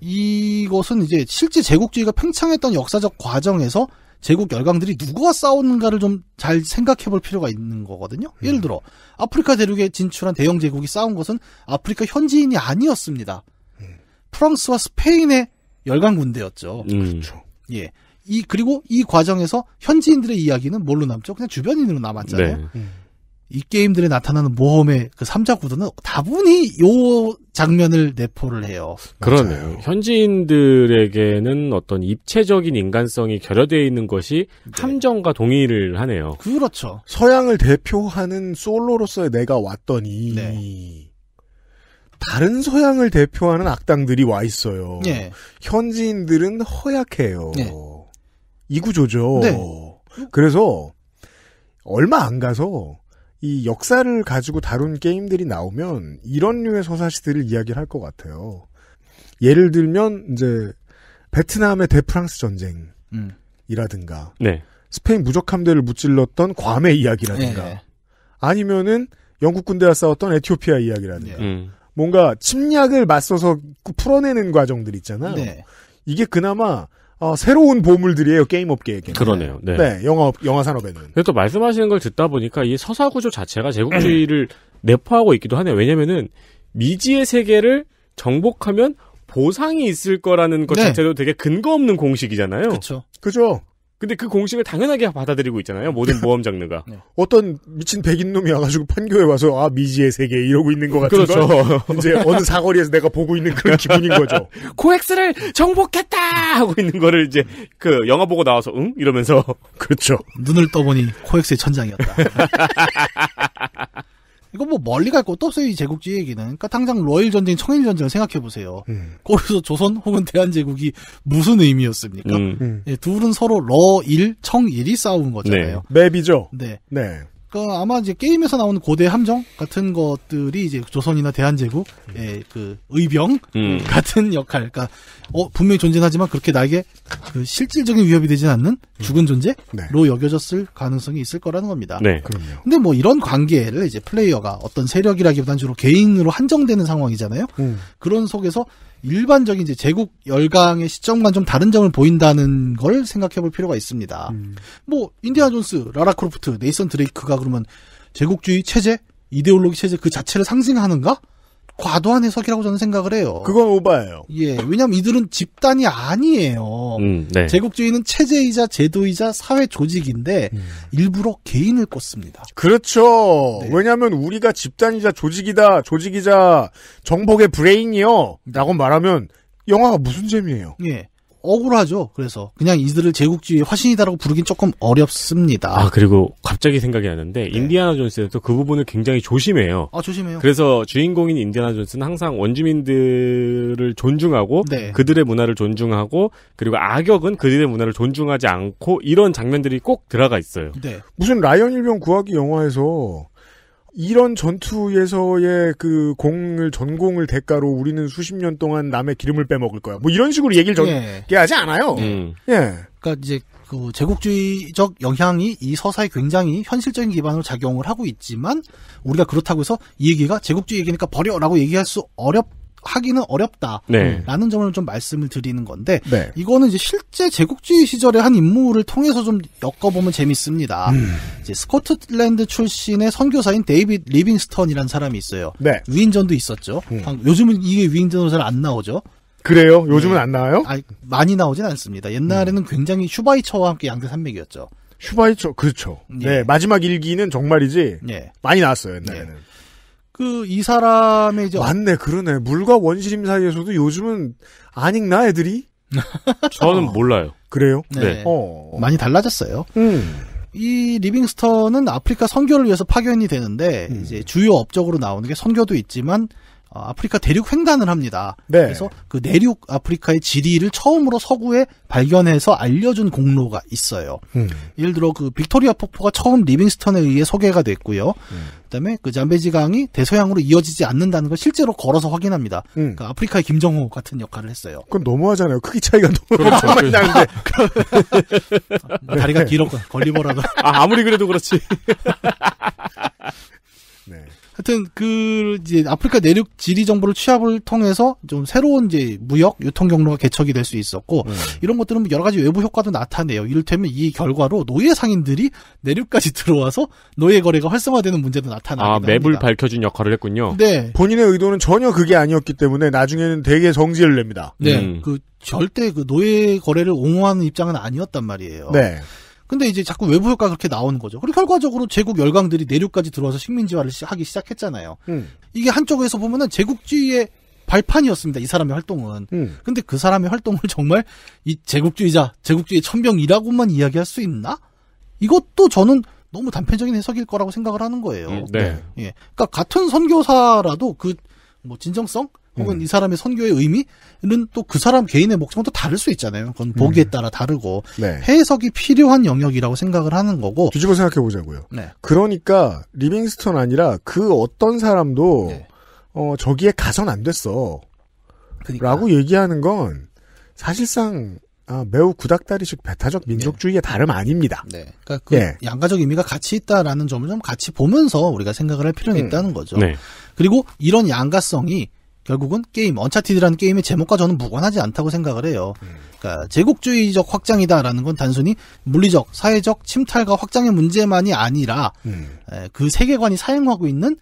E: 이것은 이제 실제 제국주의가 팽창했던 역사적 과정에서 제국 열강들이 누구와 싸웠는가를 좀 잘 생각해 볼 필요가 있는 거거든요. 음. 예를 들어, 아프리카 대륙에 진출한 대형 제국이 싸운 것은 아프리카 현지인이 아니었습니다. 음. 프랑스와 스페인의 열강 군대였죠. 음. 음. 그렇죠. 예. 이 그리고 이 과정에서 현지인들의 이야기는 뭘로 남죠? 그냥 주변인으로 남았잖아요. 네. 음. 이 게임들에 나타나는 모험의 그 3자 구도는 다분히 요 장면을 내포를 해요. 그러네요.
C: 현지인들에게는 어떤 입체적인 인간성이 결여되어 있는 것이 네. 함정과 동의를 하네요.
A: 그렇죠. 서양을 대표하는 솔로로서의 내가 왔더니 네. 다른 서양을 대표하는 악당들이 와 있어요. 네. 현지인들은 허약해요. 네. 이 구조죠. 네. 그래서 얼마 안 가서 이 역사를 가지고 다룬 게임들이 나오면 이런 류의 서사시들을 이야기를 할 것 같아요. 예를 들면 이제 베트남의 대프랑스
B: 전쟁이라든가 음. 네.
A: 스페인 무적함대를 무찔렀던 괌의 이야기라든가 네, 네. 아니면은 영국 군대와 싸웠던 에티오피아 이야기라든가 네. 뭔가 침략을 맞서서 풀어내는 과정들 있잖아요. 네. 이게 그나마 어, 새로운 보물들이에요 게임 업계에게. 네.
C: 그러네요. 네. 네
A: 영화 영화 산업에는.
C: 그래또 말씀하시는 걸 듣다 보니까 이 서사 구조 자체가 제국주의를 내포하고 있기도 하네요. 왜냐면은 미지의 세계를 정복하면 보상이 있을 거라는 것 네. 자체도 되게 근거 없는 공식이잖아요. 그렇죠. 그죠. 근데 그 공식을 당연하게 받아들이고 있잖아요. 모든 네. 모험 장르가. 네.
A: 어떤 미친 백인 놈이 와가지고 판교에 와서 아 미지의 세계 이러고 있는 것 같은 그렇죠. 걸 이제 어느 사거리에서 내가 보고 있는 그런 기분인 거죠. 코엑스를
C: 정복했다 하고 있는 거를 이제 그 영화 보고 나와서 응 이러면서
E: 그렇죠. 눈을 떠보니 코엑스의 천장이었다. 이거 뭐 멀리 갈 것도 없어요, 이 제국주의 얘기는. 그러니까 당장 로일 전쟁, 청일 전쟁을 생각해 보세요. 음. 거기서 조선 혹은 대한 제국이 무슨 의미였습니까? 음. 음. 예, 둘은 서로 러일, 청일이 싸운 거잖아요. 네. 맵이죠. 네. 네. 그 아마 이제 게임에서 나오는 고대 함정 같은 것들이 이제 조선이나 대한제국의 음. 예, 그 의병 음. 같은 역할. 그러니까 어 분명히 존재하지만 그렇게 나에게 그 실질적인 위협이 되진 않는 음. 죽은 존재로 네. 여겨졌을 가능성이 있을 거라는 겁니다. 네, 그럼요. 근데 뭐 이런 관계를 이제 플레이어가 어떤 세력이라기보다는 주로 개인으로 한정되는 상황이잖아요. 음. 그런 속에서 일반적인 이제 제국 열강의 시점과 좀 다른 점을 보인다는 걸 생각해 볼 필요가 있습니다. 음. 뭐 인디아 존스, 라라 크로프트, 네이선 드레이크가 그러면 제국주의 체제, 이데올로기 체제 그 자체를 상징하는가? 과도한 해석이라고 저는 생각을 해요. 그건 오바예요. 예, 왜냐하면 이들은 집단이 아니에요. 음, 네. 제국주의는 체제이자 제도이자 사회 조직인데 음. 일부러 개인을 꼽습니다 그렇죠. 네. 왜냐하면 우리가 집단이자
A: 조직이다, 조직이자 정복의 브레인이요라고 말하면 영화가 무슨
E: 재미예요? 예. 억울하죠. 그래서 그냥 이들을 제국주의 의 화신이다라고 부르긴 조금 어렵습니다. 아 그리고
C: 갑자기 생각이 나는데 네. 인디아나 존스에도 그 부분을 굉장히 조심해요. 아 조심해요. 그래서 주인공인 인디아나 존스는 항상 원주민들을 존중하고 네. 그들의 문화를 존중하고 그리고 악역은 그들의 문화를 존중하지 않고 이런 장면들이 꼭 들어가 있어요.
A: 네. 무슨 라이언 일병 구하기 영화에서 이런 전투에서의 그 공을 전공을 대가로 우리는 수십 년 동안 남의 기름을 빼먹을 거야. 뭐 이런 식으로 얘기를 전, 예. 하지
E: 않아요. 음. 예. 그러니까 이제 그 제국주의적 영향이 이 서사에 굉장히 현실적인 기반으로 작용을 하고 있지만 우리가 그렇다고 해서 이 얘기가 제국주의 얘기니까 버려라고 얘기할 수 어렵 하기는 어렵다라는 네. 점을 좀 말씀을 드리는 건데 네. 이거는 이제 실제 제국주의 시절의 한 인물을 통해서 좀 엮어보면 재밌습니다. 음. 이제 스코틀랜드 출신의 선교사인 데이빗 리빙스턴이라는 사람이 있어요. 네. 위인전도 있었죠. 음. 요즘은 이게 위인전으로 잘 안 나오죠. 그래요? 요즘은 네. 안 나와요? 아니, 많이 나오진 않습니다. 옛날에는 음. 굉장히 슈바이처와 함께 양대 산맥이었죠. 슈바이처 그렇죠. 예. 네 마지막 일기는 정말이지 예. 많이 나왔어요 옛날에는. 예.
A: 그이 사람의 이제 맞네 그러네 물과 원시림 사이에서도 요즘은 안 읽나 애들이? 저는 어. 몰라요. 그래요? 네. 네. 어.
E: 많이 달라졌어요. 음. 이 리빙스턴은 아프리카 선교를 위해서 파견이 되는데 음. 이제 주요 업적으로 나오는 게 선교도 있지만 어, 아프리카 대륙 횡단을 합니다. 네. 그래서 그 내륙 아프리카의 지리를 처음으로 서구에 발견해서 알려준 공로가 있어요. 음. 예를 들어 그 빅토리아 폭포가 처음 리빙스턴에 의해 소개가 됐고요. 음. 그다음에 그 잠베지강이 대서양으로 이어지지 않는다는 걸 실제로 걸어서 확인합니다. 음. 그러니까 아프리카의 김정호 같은 역할을 했어요. 그건 너무하잖아요. 크기 차이가 너무 그렇죠. 그렇죠. 많이 나는데
B: 뭐 다리가 길었고 걸리버라도
C: 아, 아무리 그래도 그렇지.
E: 네. 하여튼 그 이제 아프리카 내륙 지리 정보를 취합을 통해서 좀 새로운 이제 무역 유통 경로가 개척이 될 수 있었고 음. 이런 것들은 뭐 여러 가지 외부 효과도 나타내요. 이를테면 이 결과로 노예 상인들이 내륙까지 들어와서 노예 거래가 활성화되는 문제도 나타나요. 아 맵을 합니다.
C: 밝혀준 역할을
A: 했군요. 네. 본인의 의도는 전혀 그게 아니었기 때문에 나중에는 되게 정지를 냅니다. 네. 음. 그
E: 절대 그 노예 거래를 옹호하는 입장은 아니었단 말이에요. 네. 근데 이제 자꾸 외부 효과가 그렇게 나오는 거죠. 그리고 결과적으로 제국 열강들이 내륙까지 들어와서 식민지화를 하기 시작했잖아요. 음. 이게 한쪽에서 보면은 제국주의의 발판이었습니다. 이 사람의 활동은. 음. 근데 그 사람의 활동을 정말 이 제국주의자, 제국주의 천병이라고만 이야기할 수 있나? 이것도 저는 너무 단편적인 해석일 거라고 생각을 하는 거예요. 음,
B: 네. 예.
E: 그러니까 같은 선교사라도 그 뭐 진정성 혹은 음. 이 사람의 선교의 의미는 또 그 사람 개인의 목적도 다를 수 있잖아요. 그건 보기에 음. 따라 다르고 네. 해석이 필요한 영역이라고 생각을 하는 거고 뒤집어 생각해 보자고요. 네. 그러니까 리빙스턴 아니라 그 어떤 사람도
A: 네. 어 저기에 가선 안 됐어. 그러니까. 라고 얘기하는 건
E: 사실상 아, 매우 구닥다리식 배타적 네. 민족주의의 네. 다름 아닙니다. 네. 그러니까 그 네. 양가적 의미가 같이 있다라는 점을 좀 같이 보면서 우리가 생각을 할 필요는 음. 있다는 거죠. 네. 그리고 이런 양가성이 결국은 게임 언차티드라는 게임의 제목과 저는 무관하지 않다고 생각을 해요. 음. 그러니까 제국주의적 확장이다라는 건 단순히 물리적, 사회적 침탈과 확장의 문제만이 아니라 음. 그 세계관이 사용하고 있는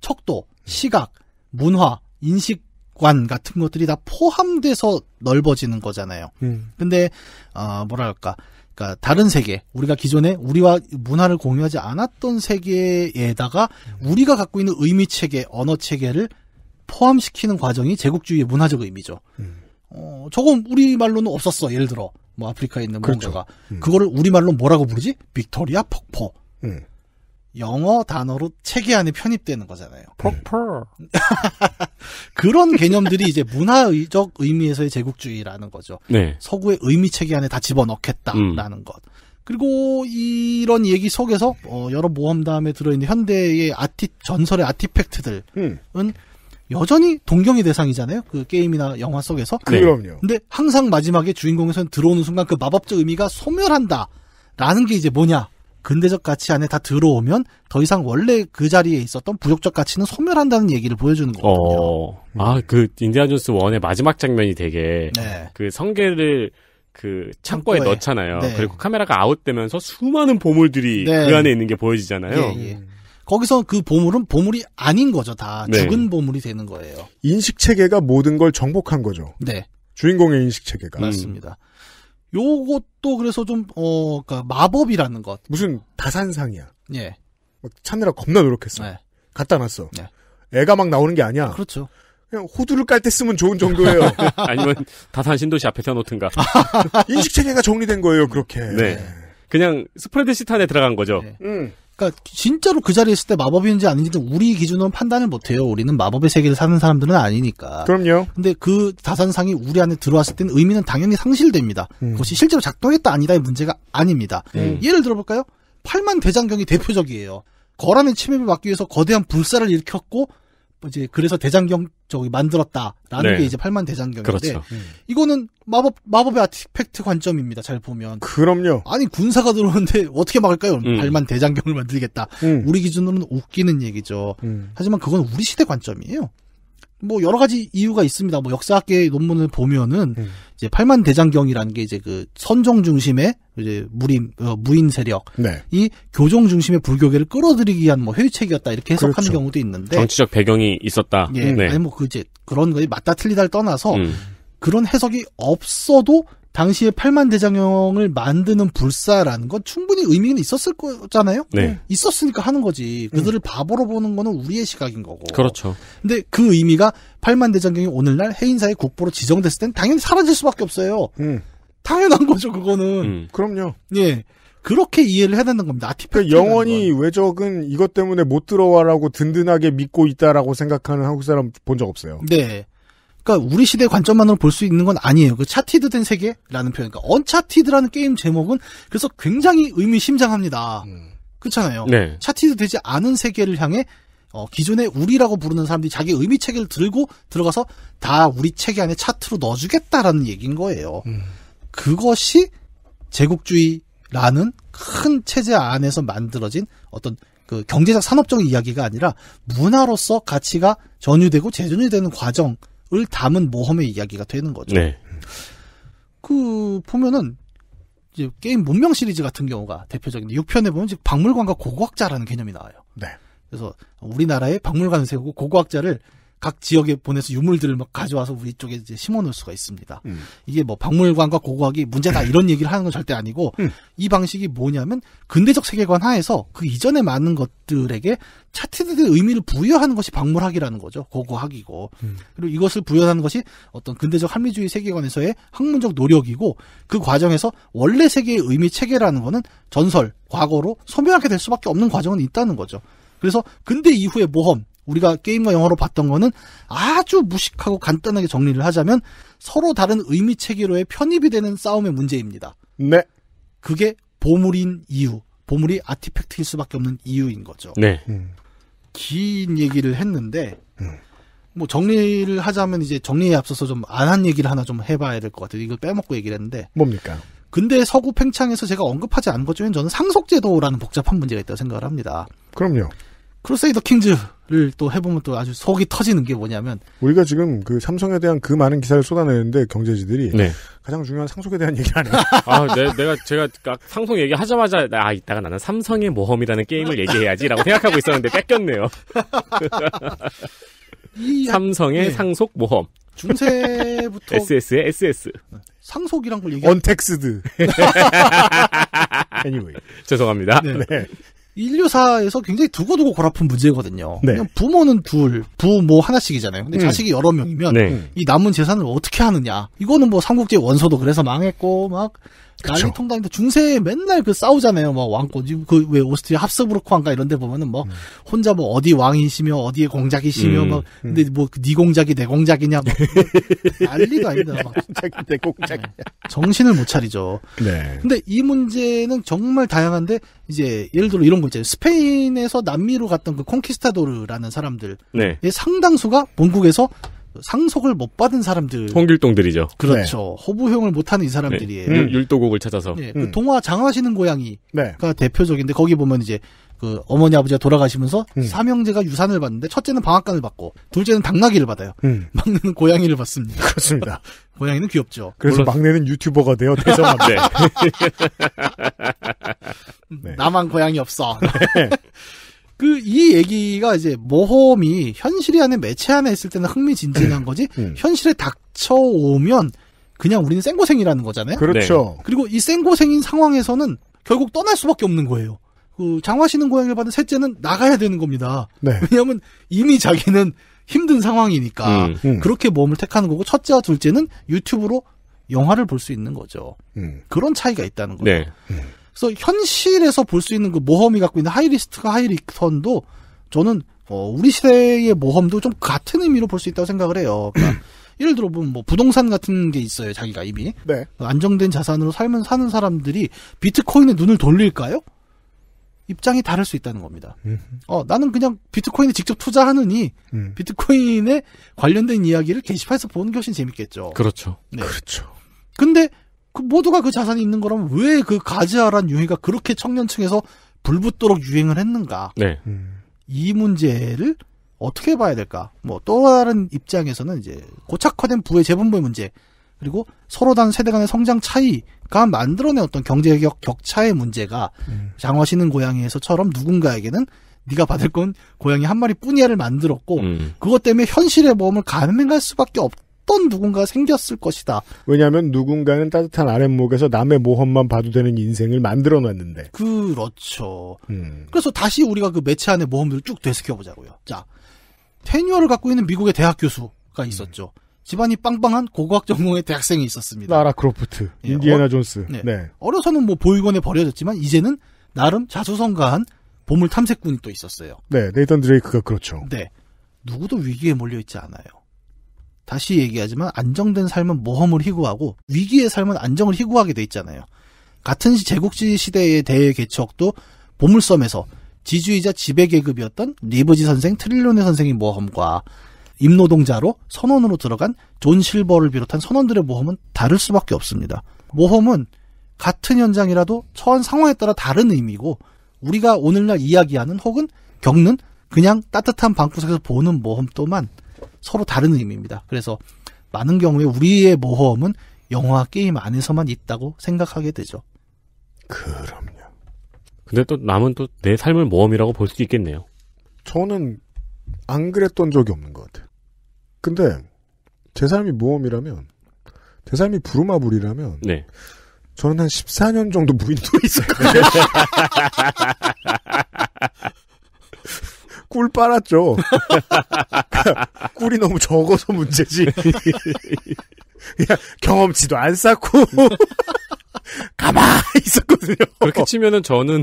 E: 척도, 음. 시각, 문화, 인식관 같은 것들이 다 포함돼서 넓어지는 거잖아요. 음. 근데 어, 뭐랄까 그러니까 다른 세계, 우리가 기존에 우리와 문화를 공유하지 않았던 세계에다가 음. 우리가 갖고 있는 의미 체계, 언어 체계를 포함시키는 과정이 제국주의의 문화적 의미죠. 음. 어, 저건 우리말로는 없었어. 예를 들어, 뭐 아프리카에 있는 그렇죠. 뭔가가. 음. 그거를 우리말로 뭐라고 부르지? 빅토리아 폭포. 음. 영어 단어로 체계 안에 편입되는 거잖아요. 음. 폭포. 그런 개념들이 이제 문화적 의미에서의 제국주의라는 거죠. 네. 서구의 의미 체계 안에 다 집어넣겠다라는 음. 것. 그리고 이런 얘기 속에서 어, 여러 모험담에 들어있는 현대의 아티 전설의 아티팩트들은 음. 여전히 동경의 대상이잖아요. 그 게임이나 영화 속에서. 네. 그럼요. 근데 항상 마지막에 주인공에선 들어오는 순간 그 마법적 의미가 소멸한다. 라는 게 이제 뭐냐. 근대적 가치 안에 다 들어오면 더 이상 원래 그 자리에 있었던 부족적 가치는 소멸한다는 얘기를 보여주는 어.
C: 거거든요. 어... 아, 그 인디아 존스 원의 마지막 장면이 되게 네. 그 성게를 그 창고에, 창고에 넣잖아요. 네. 그리고 카메라가 아웃되면서 수많은 보물들이 네. 그 안에 있는 게 보여지잖아요. 예, 예.
E: 거기서 그 보물은 보물이 아닌 거죠.
A: 다 네. 죽은
E: 보물이 되는 거예요.
A: 인식 체계가 모든 걸 정복한 거죠. 네. 주인공의
E: 인식 체계가 맞습니다. 요것도 그래서 좀어 그러니까 마법이라는 것 무슨 다산상이야. 예. 막 찾느라 겁나 노력했어. 네. 갖다 놨어. 네.
A: 애가 막 나오는 게 아니야. 그렇죠. 그냥 호두를 깔 때 쓰면 좋은 정도예요. 아니면 다산
C: 신도시 앞에 세워놓든가.
A: 인식 체계가 정리된 거예요. 그렇게.
C: 네. 그냥 스프레드 시탄에 들어간 거죠. 네.
E: 음. 그러니까 진짜로 그 자리에 있을 때 마법인지 아닌지는 우리 기준으로 판단을 못해요. 우리는 마법의 세계를 사는 사람들은 아니니까. 그럼요. 근데 그자산상이 우리 안에 들어왔을 때는 의미는 당연히 상실됩니다. 음. 그것이 실제로 작동했다 아니다의 문제가 아닙니다. 음. 음. 예를 들어볼까요? 팔만 대장경이 대표적이에요. 거란의 침입을 막기 위해서 거대한 불사를 일으켰고 이제 그래서 대장경 저기 만들었다라는 네. 게 이제 팔만 대장경인데 그렇죠. 예. 이거는 마법 마법의 아티팩트 관점입니다. 잘 보면 그럼요. 아니 군사가 들어오는데 어떻게 막을까요? 음. 팔만 대장경을 만들겠다. 음. 우리 기준으로는 웃기는 얘기죠. 음. 하지만 그건 우리 시대 관점이에요. 뭐 여러 가지 이유가 있습니다. 뭐 역사학계 논문을 보면은 음. 이제 팔만 대장경이라는 게 이제 그 선종 중심의 이제 무림 어, 무인 세력 네. 이 교종 중심의 불교계를 끌어들이기 위한 뭐 회유책이었다 이렇게 해석하는 그렇죠. 경우도 있는데 정치적 배경이 있었다. 예, 네. 아니 뭐 그 이제 그런 거에 맞다 틀리다를 떠나서 음. 그런 해석이 없어도 당시에 팔만 대장형을 만드는 불사라는 건 충분히 의미는 있었을 거잖아요. 네. 있었으니까 하는 거지. 음. 그들을 음. 바보로 보는 거는 우리의 시각인 거고. 그렇죠. 근데 그 의미가 팔만 대장경이 오늘날 해인사의 국보로 지정됐을 땐 당연히 사라질 수밖에 없어요. 음. 당연한 거죠, 그거는. 음. 그럼요. 예. 그렇게 이해를 해야 된다는 겁니다. 아티팩트. 그러니까
A: 영원히 건. 외적은 이것 때문에 못 들어와라고 든든하게 믿고 있다라고
E: 생각하는 한국 사람 본 적 없어요. 네. 그러니까 우리 시대 관점만으로 볼 수 있는 건 아니에요. 그 차티드 된 세계라는 표현. 그러니까 언차티드라는 게임 제목은 그래서 굉장히 의미심장합니다. 음. 그렇잖아요. 네. 차티드 되지 않은 세계를 향해 어, 기존의 우리라고 부르는 사람들이 자기 의미 체계를 들고 들어가서 다 우리 체계 안에 차트로 넣어주겠다라는 얘기인 거예요. 음. 그것이 제국주의라는 큰 체제 안에서 만들어진 어떤 그 경제적 산업적 이야기가 아니라 문화로서 가치가 전유되고 재전유되는 과정 을 담은 모험의 이야기가 되는 거죠. 네. 그 보면은 이제 게임 문명 시리즈 같은 경우가 대표적인데 6편에 보면 즉 박물관과 고고학자라는 개념이 나와요. 네. 그래서 우리나라에 박물관을 세우고 고고학자를 각 지역에 보내서 유물들을 막 가져와서 우리 쪽에 이제 심어놓을 수가 있습니다. 음. 이게 뭐 박물관과 고고학이 문제다 이런 얘기를 하는 건 절대 아니고 음. 이 방식이 뭐냐면 근대적 세계관 하에서 그 이전에 많은 것들에게 차트들의 의미를 부여하는 것이 박물학이라는 거죠. 고고학이고 음. 그리고 이것을 부여하는 것이 어떤 근대적 합리주의 세계관에서의 학문적 노력이고 그 과정에서 원래 세계의 의미 체계라는 거는 전설 과거로 소멸하게 될 수밖에 없는 과정은 있다는 거죠. 그래서 근대 이후의 모험 우리가 게임과 영화로 봤던 거는 아주 무식하고 간단하게 정리를 하자면 서로 다른 의미 체계로의 편입이 되는 싸움의 문제입니다. 네. 그게 보물인 이유, 보물이 아티팩트일 수밖에 없는 이유인 거죠. 네. 음. 긴 얘기를 했는데 음. 뭐 정리를 하자면 이제 정리에 앞서서 좀 안 한 얘기를 하나 좀 해봐야 될 것 같아요. 이걸 빼먹고 얘기를 했는데 뭡니까? 근데 서구 팽창에서 제가 언급하지 않은 것 중에 저는 상속제도라는 복잡한 문제가 있다고 생각을 합니다. 그럼요. 크루세이더 킹즈를 또 해보면 또 아주 속이 터지는 게 뭐냐면
A: 우리가 지금 그 삼성에 대한 그 많은 기사를 쏟아내는데 경제지들이 네. 가장 중요한 상속에 대한 얘기를 하네요. 아, 네,
C: 내, 가 제가 아, 상속 얘기하자마자 아 이따가 나는 삼성의 모험이라는 게임을 얘기해야지라고 생각하고 있었는데 뺏겼네요. 삼성의 네. 상속 모험.
B: 중세부터
E: SS의 SS. 상속이란 걸 얘기. 언텍스드. anyway. 죄송합니다. 네. 네. 인류사에서 굉장히 두고두고 골아픈 문제거든요. 네. 부모는 둘, 부모 하나씩이잖아요. 근데 음. 자식이 여러 명이면 네. 이 남은 재산을 어떻게 하느냐. 이거는 뭐 삼국지 원소도 그래서 망했고 막 난리 통닭인데 중세에 맨날 그 싸우잖아요. 막 뭐 왕권 그왜 오스트리아 합스부르크왕가 이런 데 보면은 뭐 음. 혼자 뭐 어디 왕이시며 어디에 공작이시며 음. 막 뭐 근데 뭐네 그 공작이 내 공작이냐 막 뭐. 난리가 아니다. 막 공작이 내 공작이냐. 네. 정신을 못 차리죠. 네. 근데 이 문제는 정말 다양한데 이제 예를 들어 이런 거 있잖아요. 스페인에서 남미로 갔던 그 콘키스타도르라는 사람들 네. 예, 상당수가 본국에서 상속을 못 받은 사람들.
C: 홍길동들이죠. 그렇죠.
E: 네. 허부형을 못하는 이 사람들이에요. 네.
C: 율도곡을 찾아서. 네. 그 음. 그
E: 동화 장하시는 고양이가 네. 대표적인데 거기 보면 이제 그 어머니 아버지가 돌아가시면서 음. 삼형제가 유산을 받는데 첫째는 방앗간을 받고 둘째는 당나귀를 받아요. 음. 막내는 고양이를 받습니다. 그렇습니다. 고양이는 귀엽죠. 그래서 물론... 막내는 유튜버가 되어 대성한데 네. 음, 나만 고양이 없어. 네. 그이 얘기가 이제 모험이 현실이 안에 매체 안에 있을 때는 흥미진진한 네. 거지 음. 현실에 닥쳐오면 그냥 우리는 생고생이라는 거잖아요. 그렇죠. 네. 그리고 이 생고생인 상황에서는 결국 떠날 수밖에 없는 거예요. 그 장화시는 고향을를 받은 셋째는 나가야 되는 겁니다. 네. 왜냐하면 이미 자기는 힘든 상황이니까 음, 음. 그렇게 몸을 택하는 거고 첫째와 둘째는 유튜브로 영화를 볼 수 있는 거죠. 음. 그런 차이가 있다는
B: 거예요. 네. 음.
E: 그래서 현실에서 볼 수 있는 그 모험이 갖고 있는 하이리스트가 하이리턴도 저는 어, 우리 시대의 모험도 좀 그 같은 의미로 볼 수 있다고 생각을 해요. 그러니까 예를 들어 보면 뭐 부동산 같은 게 있어요. 자기가 이미 네. 그 안정된 자산으로 살면 사는 사람들이 비트코인에 눈을 돌릴까요? 입장이 다를 수 있다는 겁니다. 어, 나는 그냥 비트코인에 직접 투자하느니 음. 비트코인에 관련된 이야기를 게시판에서 보는 게 훨씬 재밌겠죠. 그렇죠. 네. 그렇죠. 근데 그 모두가 그 자산이 있는 거라면 왜 그 가지아란 유행가 그렇게 청년층에서 불붙도록 유행을 했는가? 네. 이 문제를 어떻게 봐야 될까? 뭐 또 다른 입장에서는 이제 고착화된 부의 재분배 문제 그리고 서로 다른 세대 간의 성장 차이가 만들어낸 어떤 경제적 격차의 문제가 음. 장화시는 고양이에서처럼 누군가에게는 네가 받을 건 고양이 한 마리뿐이야를 만들었고 음. 그것 때문에 현실의 모험을 감행할 수밖에 없. 어떤 누군가 생겼을 것이다. 왜냐하면
A: 누군가는 따뜻한 아랫목에서 남의 모험만 봐도 되는 인생을 만들어 놨는데.
E: 그렇죠. 음. 그래서 다시 우리가 그 매체 안의 모험들을 쭉 되새겨 보자고요. 자, 테뉴어를 갖고 있는 미국의 대학 교수가 음. 있었죠. 음. 집안이 빵빵한 고고학 전공의 대학생이 있었습니다. 나라 크로프트, 예, 인디애나 어, 존스. 네. 네. 어려서는 뭐 보육원에 버려졌지만 이제는 나름 자수성가한 보물 탐색꾼이 또 있었어요.
A: 네, 네이던 드레이크가 그렇죠.
E: 네. 누구도 위기에 몰려있지 않아요. 다시 얘기하지만 안정된 삶은 모험을 희구하고 위기의 삶은 안정을 희구하게 돼 있잖아요. 같은 제국지 시대의 대외 개척도 보물섬에서 지주이자 지배 계급이었던 리브지 선생, 트릴론의 선생의 모험과 임노동자로 선원으로 들어간 존 실버를 비롯한 선원들의 모험은 다를 수밖에 없습니다. 모험은 같은 현장이라도 처한 상황에 따라 다른 의미고 우리가 오늘날 이야기하는 혹은 겪는 그냥 따뜻한 방구석에서 보는 모험 또한 서로 다른 의미입니다. 그래서 많은 경우에 우리의 모험은 영화 게임 안에서만 있다고 생각하게 되죠. 그럼요.
C: 근데 또 남은 또 내 삶을 모험이라고 볼 수 있겠네요.
E: 저는 안 그랬던 적이
A: 없는 것 같아요. 근데 제 삶이 모험이라면 제 삶이 부루마블이라면 네. 저는 한 14년 정도 무인도에 있을 거예요. 꿀 빨았죠. 꿀이 너무 적어서 문제지. 경험치도 안 쌓고 가만히 있었거든요. 그렇게 치면은 저는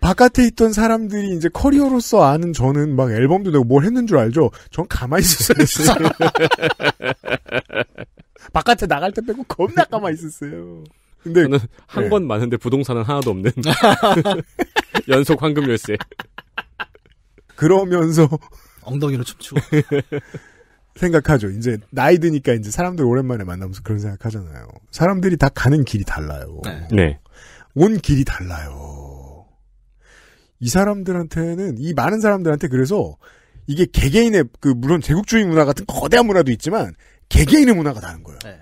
A: 바깥에 있던 사람들이 이제 커리어로서 아는 저는 막 앨범도 내고 뭘 했는 줄 알죠? 전 가만히 있었어요. 바깥에 나갈 때 빼고 겁나 가만히 있었어요. 근데 저는 한번
C: 네. 많은데 부동산은 하나도 없는 연속 황금 열쇠.
A: 그러면서 엉덩이로 춤추고 생각하죠. 이제 나이 드니까 이제 사람들 오랜만에 만나면서 그런 생각하잖아요. 사람들이 다 가는 길이 달라요. 네. 네. 온 길이 달라요. 이 사람들한테는 이 많은 사람들한테 그래서 이게 개개인의 그 물론 제국주의 문화 같은 거대한 문화도 있지만 개개인의 문화가 다른 거예요. 네.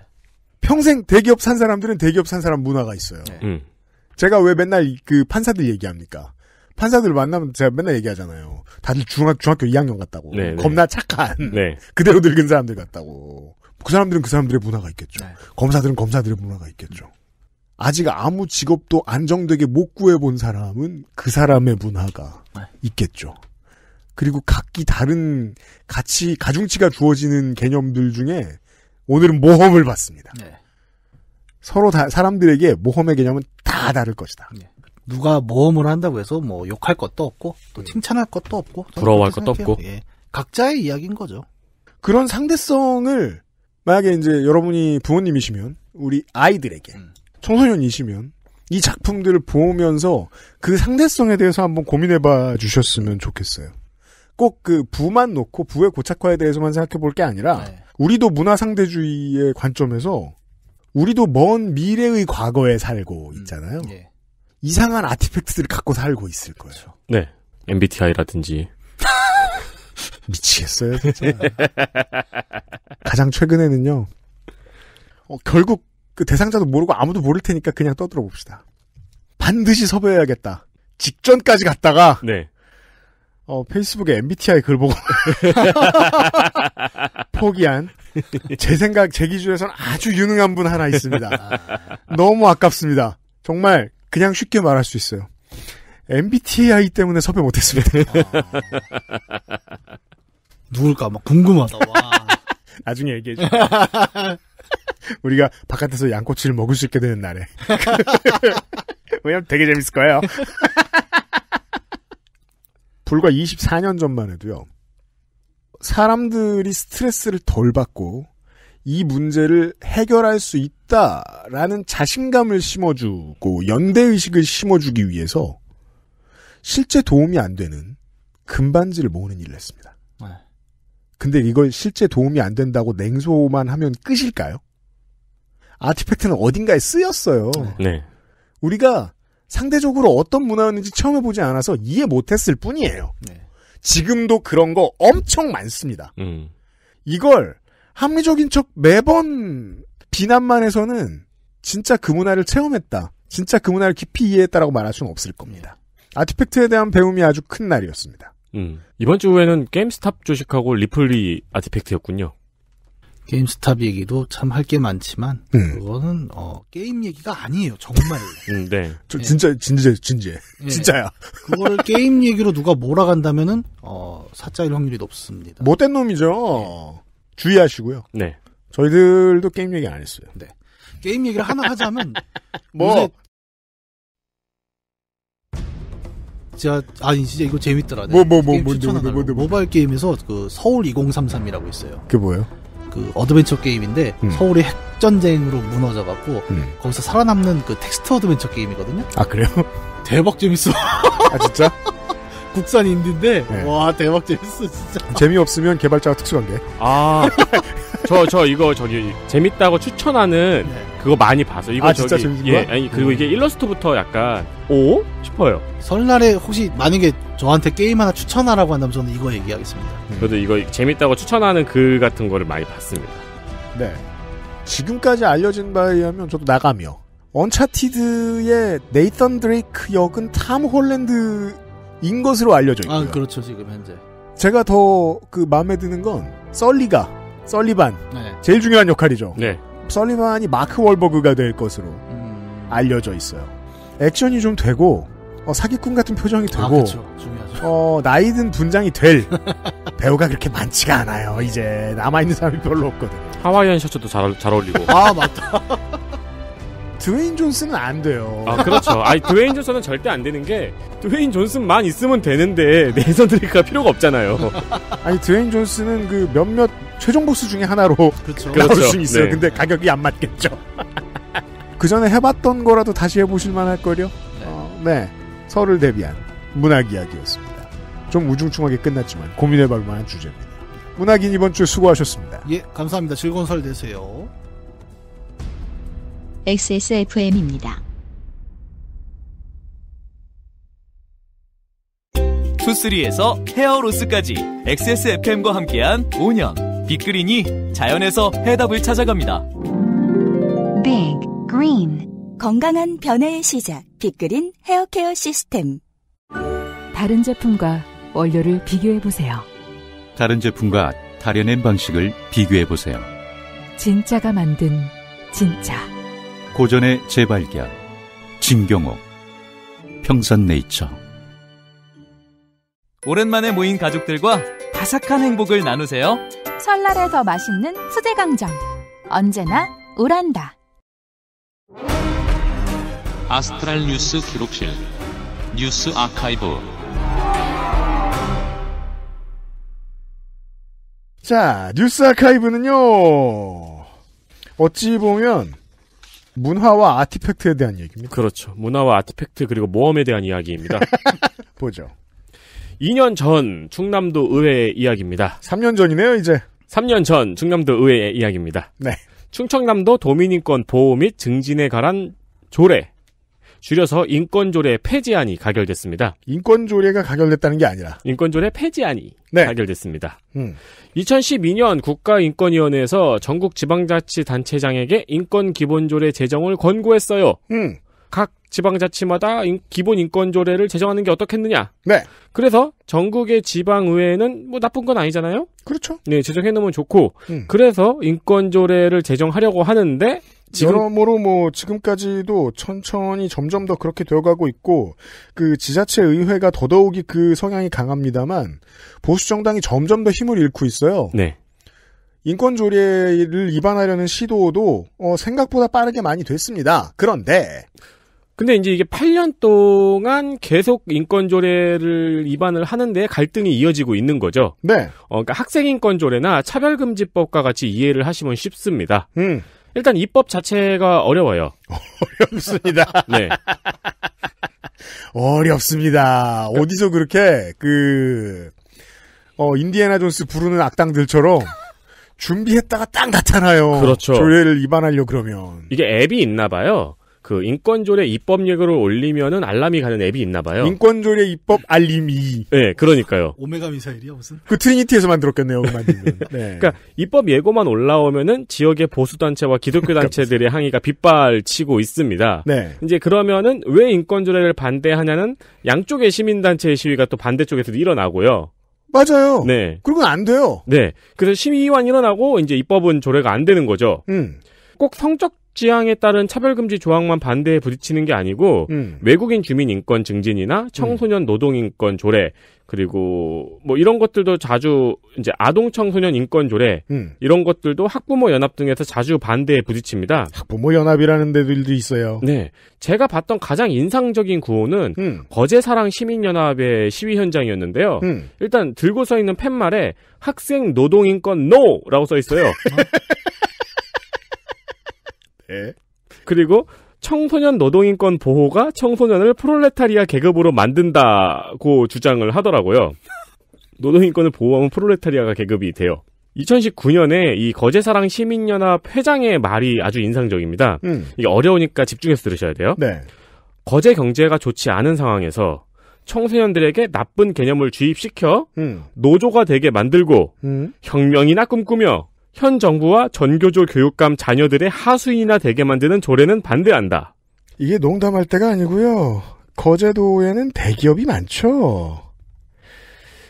A: 평생 대기업 산 사람들은 대기업 산 사람 문화가 있어요. 네. 음. 제가 왜 맨날 그 판사들 얘기합니까? 판사들 만나면 제가 맨날 얘기하잖아요. 다들 중학, 중학교 2학년 같다고. 네, 네, 겁나 착한. 네. 그대로 늙은 사람들 같다고. 그 사람들은 그 사람들의 문화가 있겠죠. 네. 검사들은 검사들의 문화가 있겠죠. 아직 아무 직업도 안정되게 못 구해본 사람은 그 사람의 문화가 있겠죠. 그리고 각기 다른 가치, 가중치가 주어지는 개념들 중에 오늘은 모험을 봤습니다.
E: 네. 서로 다, 사람들에게 모험의 개념은 다 다를 것이다. 네. 누가 모험을 한다고 해서 뭐 욕할 것도 없고 또 예. 칭찬할 것도 없고 부러워할 것도 없고 예. 각자의 이야기인 거죠. 그런 상대성을 만약에 이제 여러분이 부모님이시면
A: 우리 아이들에게 음. 청소년이시면 이 작품들을 보면서 그 상대성에 대해서 한번 고민해봐 주셨으면 좋겠어요. 꼭 그 부만 놓고 부의 고착화에 대해서만 생각해 볼 게 아니라 네. 우리도 문화 상대주의의 관점에서 우리도 먼 미래의 과거에 살고 음. 있잖아요. 음. 예. 이상한 아티팩트를 갖고 살고 있을 거예요. 그렇죠.
C: 네. MBTI라든지. 미치겠어요,
A: 진짜. 가장 최근에는요. 어, 결국 그 대상자도 모르고 아무도 모를 테니까 그냥 떠들어 봅시다. 반드시 섭외해야겠다. 직전까지 갔다가 네. 어, 페이스북에 MBTI 글 보고 포기한 제 생각 제 기준에선 아주 유능한 분 하나 있습니다. 너무 아깝습니다. 정말 그냥 쉽게 말할 수 있어요. MBTI 때문에 섭외 못했습니다. 누굴까? 막 궁금하다. 나중에 얘기해줘. 우리가 바깥에서 양꼬치를 먹을 수 있게 되는 날에. 왜냐면 되게 재밌을 거예요. 불과 24년 전만 해도요. 사람들이 스트레스를 덜 받고 이 문제를 해결할 수 있다라는 자신감을 심어주고 연대의식을 심어주기 위해서 실제 도움이 안 되는 금반지를 모으는 일을 했습니다. 네. 근데 이걸 실제 도움이 안 된다고 냉소만 하면 끝일까요? 아티팩트는 어딘가에 쓰였어요. 네. 우리가 상대적으로 어떤 문화였는지 처음 해보지 않아서 이해 못했을 뿐이에요. 네. 지금도 그런 거 엄청 많습니다. 음. 이걸 합리적인 척 매번 비난만 해서는 진짜 그 문화를 체험했다. 진짜 그 문화를 깊이 이해했다라고 말할 수는 없을 겁니다. 아티팩트에 대한 배움이 아주 큰 날이었습니다.
C: 음, 이번 주에는 게임스탑 조식하고 리플리
E: 아티팩트였군요. 게임스탑 얘기도 참 할 게 많지만 음. 그거는 어, 게임 얘기가 아니에요 정말. 음, 네. 저,
A: 진짜 진지해
E: 진지해. 네. 진짜야. 그걸 게임 얘기로 누가 몰아간다면은 어, 사짜일 확률이 높습니다. 못된
A: 놈이죠. 네. 주의하시고요. 네. 저희들도 게임 얘기 안 했어요. 네.
E: 게임 얘기를 하나 하자면 뭐 진짜 아니 진짜 이거 재밌더라. 뭐뭐뭐뭐 뭐, 모바일 게임에서 그 서울 2033이라고 있어요. 그게 뭐예요? 그 어드벤처 게임인데 음. 서울이 핵전쟁으로 무너져 갖고 음. 거기서 살아남는 그 텍스트 어드벤처 게임이거든요. 아 그래요? 대박 재밌어. 아 진짜? 국산 인디인데 네. 와 대박 재밌어 진짜. 재미없으면 개발자가
A: 특수관계.
C: 아. 저, 저 이거 저기 재밌다고 추천하는 네. 그거 많이 봐서 이거 아, 저기, 진짜 재밌는 예, 거야? 아니 그리고 음. 이게 일러스트부터 약간 오 싶어요.
E: 설날에 혹시 만약에 저한테 게임 하나 추천하라고 한다면 저는 이거 얘기하겠습니다.
C: 음. 그래도 이거 재밌다고 추천하는 글 같은 거를 많이 봤습니다.
E: 네. 지금까지 알려진 바에
A: 의하면 저도 나가며 언차티드의 네이던 드레이크 역은 탐 홀랜드 인 것으로 알려져
E: 아, 있고요. 아, 그렇죠. 지금 현재.
A: 제가 더 그 마음에 드는 건 썰리가 썰리반 네. 제일 중요한 역할이죠. 네. 썰리반이 마크 월버그가 될 것으로 음... 알려져 있어요. 액션이 좀 되고 어, 사기꾼 같은 표정이 아, 되고 아,
E: 중요하죠.
A: 어, 나이든 분장이 될 배우가 그렇게 많지가 않아요. 이제 남아 있는 사람이 별로 없거든.
C: 하와이안 셔츠도 잘, 잘 어울리고. 아
A: 맞다. 드웨인 존슨은 안 돼요. 아 그렇죠. 아니
C: 드웨인 존슨은 절대 안 되는 게 드웨인 존슨만 있으면 되는데 내선 드레이크가 필요가 없잖아요.
A: 아니 드웨인 존슨은 그 몇몇 최종 보스 중에 하나로 그렇죠. 나올 그렇수 있어요. 네. 근데 가격이 안 맞겠죠. 그 전에 해봤던 거라도 다시 해보실 만할 걸요 네. 어, 네. 설을 대비한 문학 이야기였습니다. 좀 우중충하게 끝났지만 고민해볼 만한 주제입니다.
E: 문학인 이번 주 수고하셨습니다. 예, 감사합니다. 즐거운 설 되세요.
A: XSFM입니다.
D: 투쓰리에서 헤어로스까지 XSFM과 함께한
C: 5년 빅그린이 자연에서 해답을 찾아갑니다.
D: 빅 그린 건강한 변화의 시작 빅그린 헤어케어 시스템 다른 제품과 원료를 비교해 보세요. 다른 제품과 다려낸 방식을 비교해 보세요. 진짜가 만든 진짜. 고전의 재발견 진경옥 평산네이처 오랜만에 모인 가족들과 바삭한 행복을 나누세요 설날에 더 맛있는 수제강정 언제나 우란다 아스트랄 뉴스 기록실 뉴스 아카이브
A: 자, 뉴스 아카이브는요, 어찌 보면, 문화와 아티팩트에 대한 얘기입니다.
C: 그렇죠. 문화와 아티팩트 그리고 모험에 대한 이야기입니다. 보죠. 2년 전 충남도 의회 의 이야기입니다. 3년 전이네요, 이제. 3년 전 충남도 의회 의 이야기입니다. 네. 충청남도 도민인권 보호 및 증진에 관한 조례 줄여서 인권조례 폐지안이 가결됐습니다.
A: 인권조례가 가결됐다는 게 아니라
C: 인권조례 폐지안이 네. 가결됐습니다. 음. 2012년 국가인권위원회에서 전국 지방자치단체장에게 인권기본조례 제정을 권고했어요. 음. 각 지방자치마다 인, 기본 인권조례를 제정하는 게 어떻겠느냐. 네. 그래서 전국의 지방의회는 뭐 나쁜 건 아니잖아요. 그렇죠. 네, 제정해놓으면 좋고. 음. 그래서 인권조례를 제정하려고 하는데
A: 지금... 여러모로 뭐 지금까지도 천천히 점점 더 그렇게 되어가고 있고 그 지자체 의회가 더더욱이 그 성향이 강합니다만 보수 정당이 점점 더 힘을 잃고 있어요. 네. 인권 조례를 위반하려는 시도도 어, 생각보다 빠르게 많이 됐습니다. 그런데
C: 근데 이제 이게 8년 동안 계속 인권조례를 위반을 하는데 갈등이 이어지고 있는 거죠. 네. 어, 그러니까 학생인권조례나 차별금지법과 같이 이해를 하시면 쉽습니다. 음. 일단 입법 자체가
A: 어려워요.
B: 어렵습니다. 네.
A: 어렵습니다. 어디서 그렇게 그 어, 인디애나 존스 부르는 악당들처럼 준비했다가 딱 나타나요. 그렇죠. 조례를 입안하려 그러면
C: 이게 앱이 있나 봐요. 그 인권조례 입법 예고를 올리면은 알람이 가는 앱이 있나 봐요.
A: 인권조례
C: 입법 알림이. 네, 그러니까요.
A: 오메가 미사일이야 무슨? 그 트리니티에서 만들었겠네요, 만들 네.
C: 그러니까 입법 예고만 올라오면은 지역의 보수 단체와 기독교 단체들의 그러니까. 항의가 빗발치고 있습니다. 네. 이제 그러면은 왜 인권조례를 반대하냐는 양쪽의 시민 단체의 시위가 또 반대쪽에서도 일어나고요. 맞아요. 네.
A: 그러면 안 돼요.
C: 네. 그래서 시의위원 일어나고 이제 입법은 조례가 안 되는 거죠. 음.
A: 꼭 성적 지향에
C: 따른 차별금지 조항만 반대에 부딪히는 게 아니고 음. 외국인 주민 인권 증진이나 청소년 음. 노동 인권 조례 그리고 뭐 이런 것들도 자주 이제 아동 청소년 인권 조례 음. 이런 것들도 학부모 연합 등에서 자주 반대에 부딪힙니다.
A: 학부모 연합이라는 데들도 있어요. 네,
C: 제가 봤던 가장 인상적인 구호는 음. 거제사랑 시민연합의 시위 현장이었는데요. 음. 일단 들고 서 있는 팻말에 학생 노동 인권 노라고써 있어요. 예. 그리고 청소년 노동인권 보호가 청소년을 프롤레타리아 계급으로 만든다고 주장을 하더라고요. 노동인권을 보호하면 프롤레타리아가 계급이 돼요. 2019년에 이 거제사랑 시민연합 회장의 말이 아주 인상적입니다. 음. 이게 어려우니까 집중해서 들으셔야 돼요. 네. 거제 경제가 좋지 않은 상황에서 청소년들에게 나쁜 개념을 주입시켜 음. 노조가 되게 만들고 음. 혁명이나 꿈꾸며 현 정부와 전교조 교육감 자녀들의 하수인이나 되게 만드는 조례는 반대한다.
A: 이게 농담할 때가 아니고요. 거제도에는 대기업이 많죠.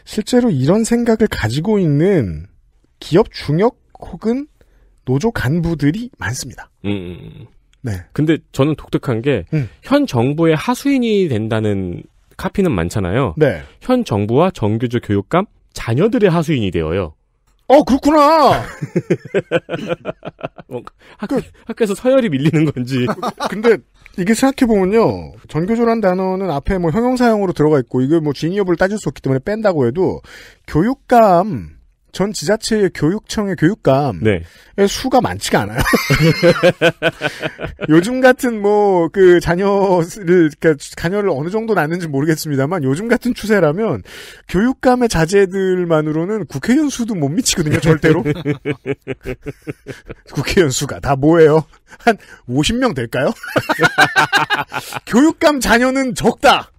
A: 실제로 이런 생각을 가지고 있는 기업 중역 혹은 노조 간부들이 많습니다.
B: 음. 음, 음. 네.
C: 근데 저는 독특한 게현 음. 정부의 하수인이 된다는 카피는 많잖아요. 네. 현 정부와 정규조 교육감 자녀들의 하수인이 되어요.
A: 어 그렇구나.
C: 뭐, 학교, 그, 학교에서 서열이 밀리는
A: 건지. 근데 이게 생각해보면요. 전교조란 단어는 앞에 뭐 형용사형으로 들어가 있고, 이게 뭐 진위업을 따질 수 없기 때문에 뺀다고 해도, 교육감, 전 지자체의 교육청의 교육감의 네. 수가 많지가 않아요. 요즘 같은 뭐 그 자녀를 그러니까 자녀를 어느 정도 낳는지 모르겠습니다만 요즘 같은 추세라면 교육감의 자제들만으로는 국회의원 수도 못 미치거든요 절대로. 국회의원 수가 다 뭐예요? 한 50명 될까요? 교육감 자녀는 적다.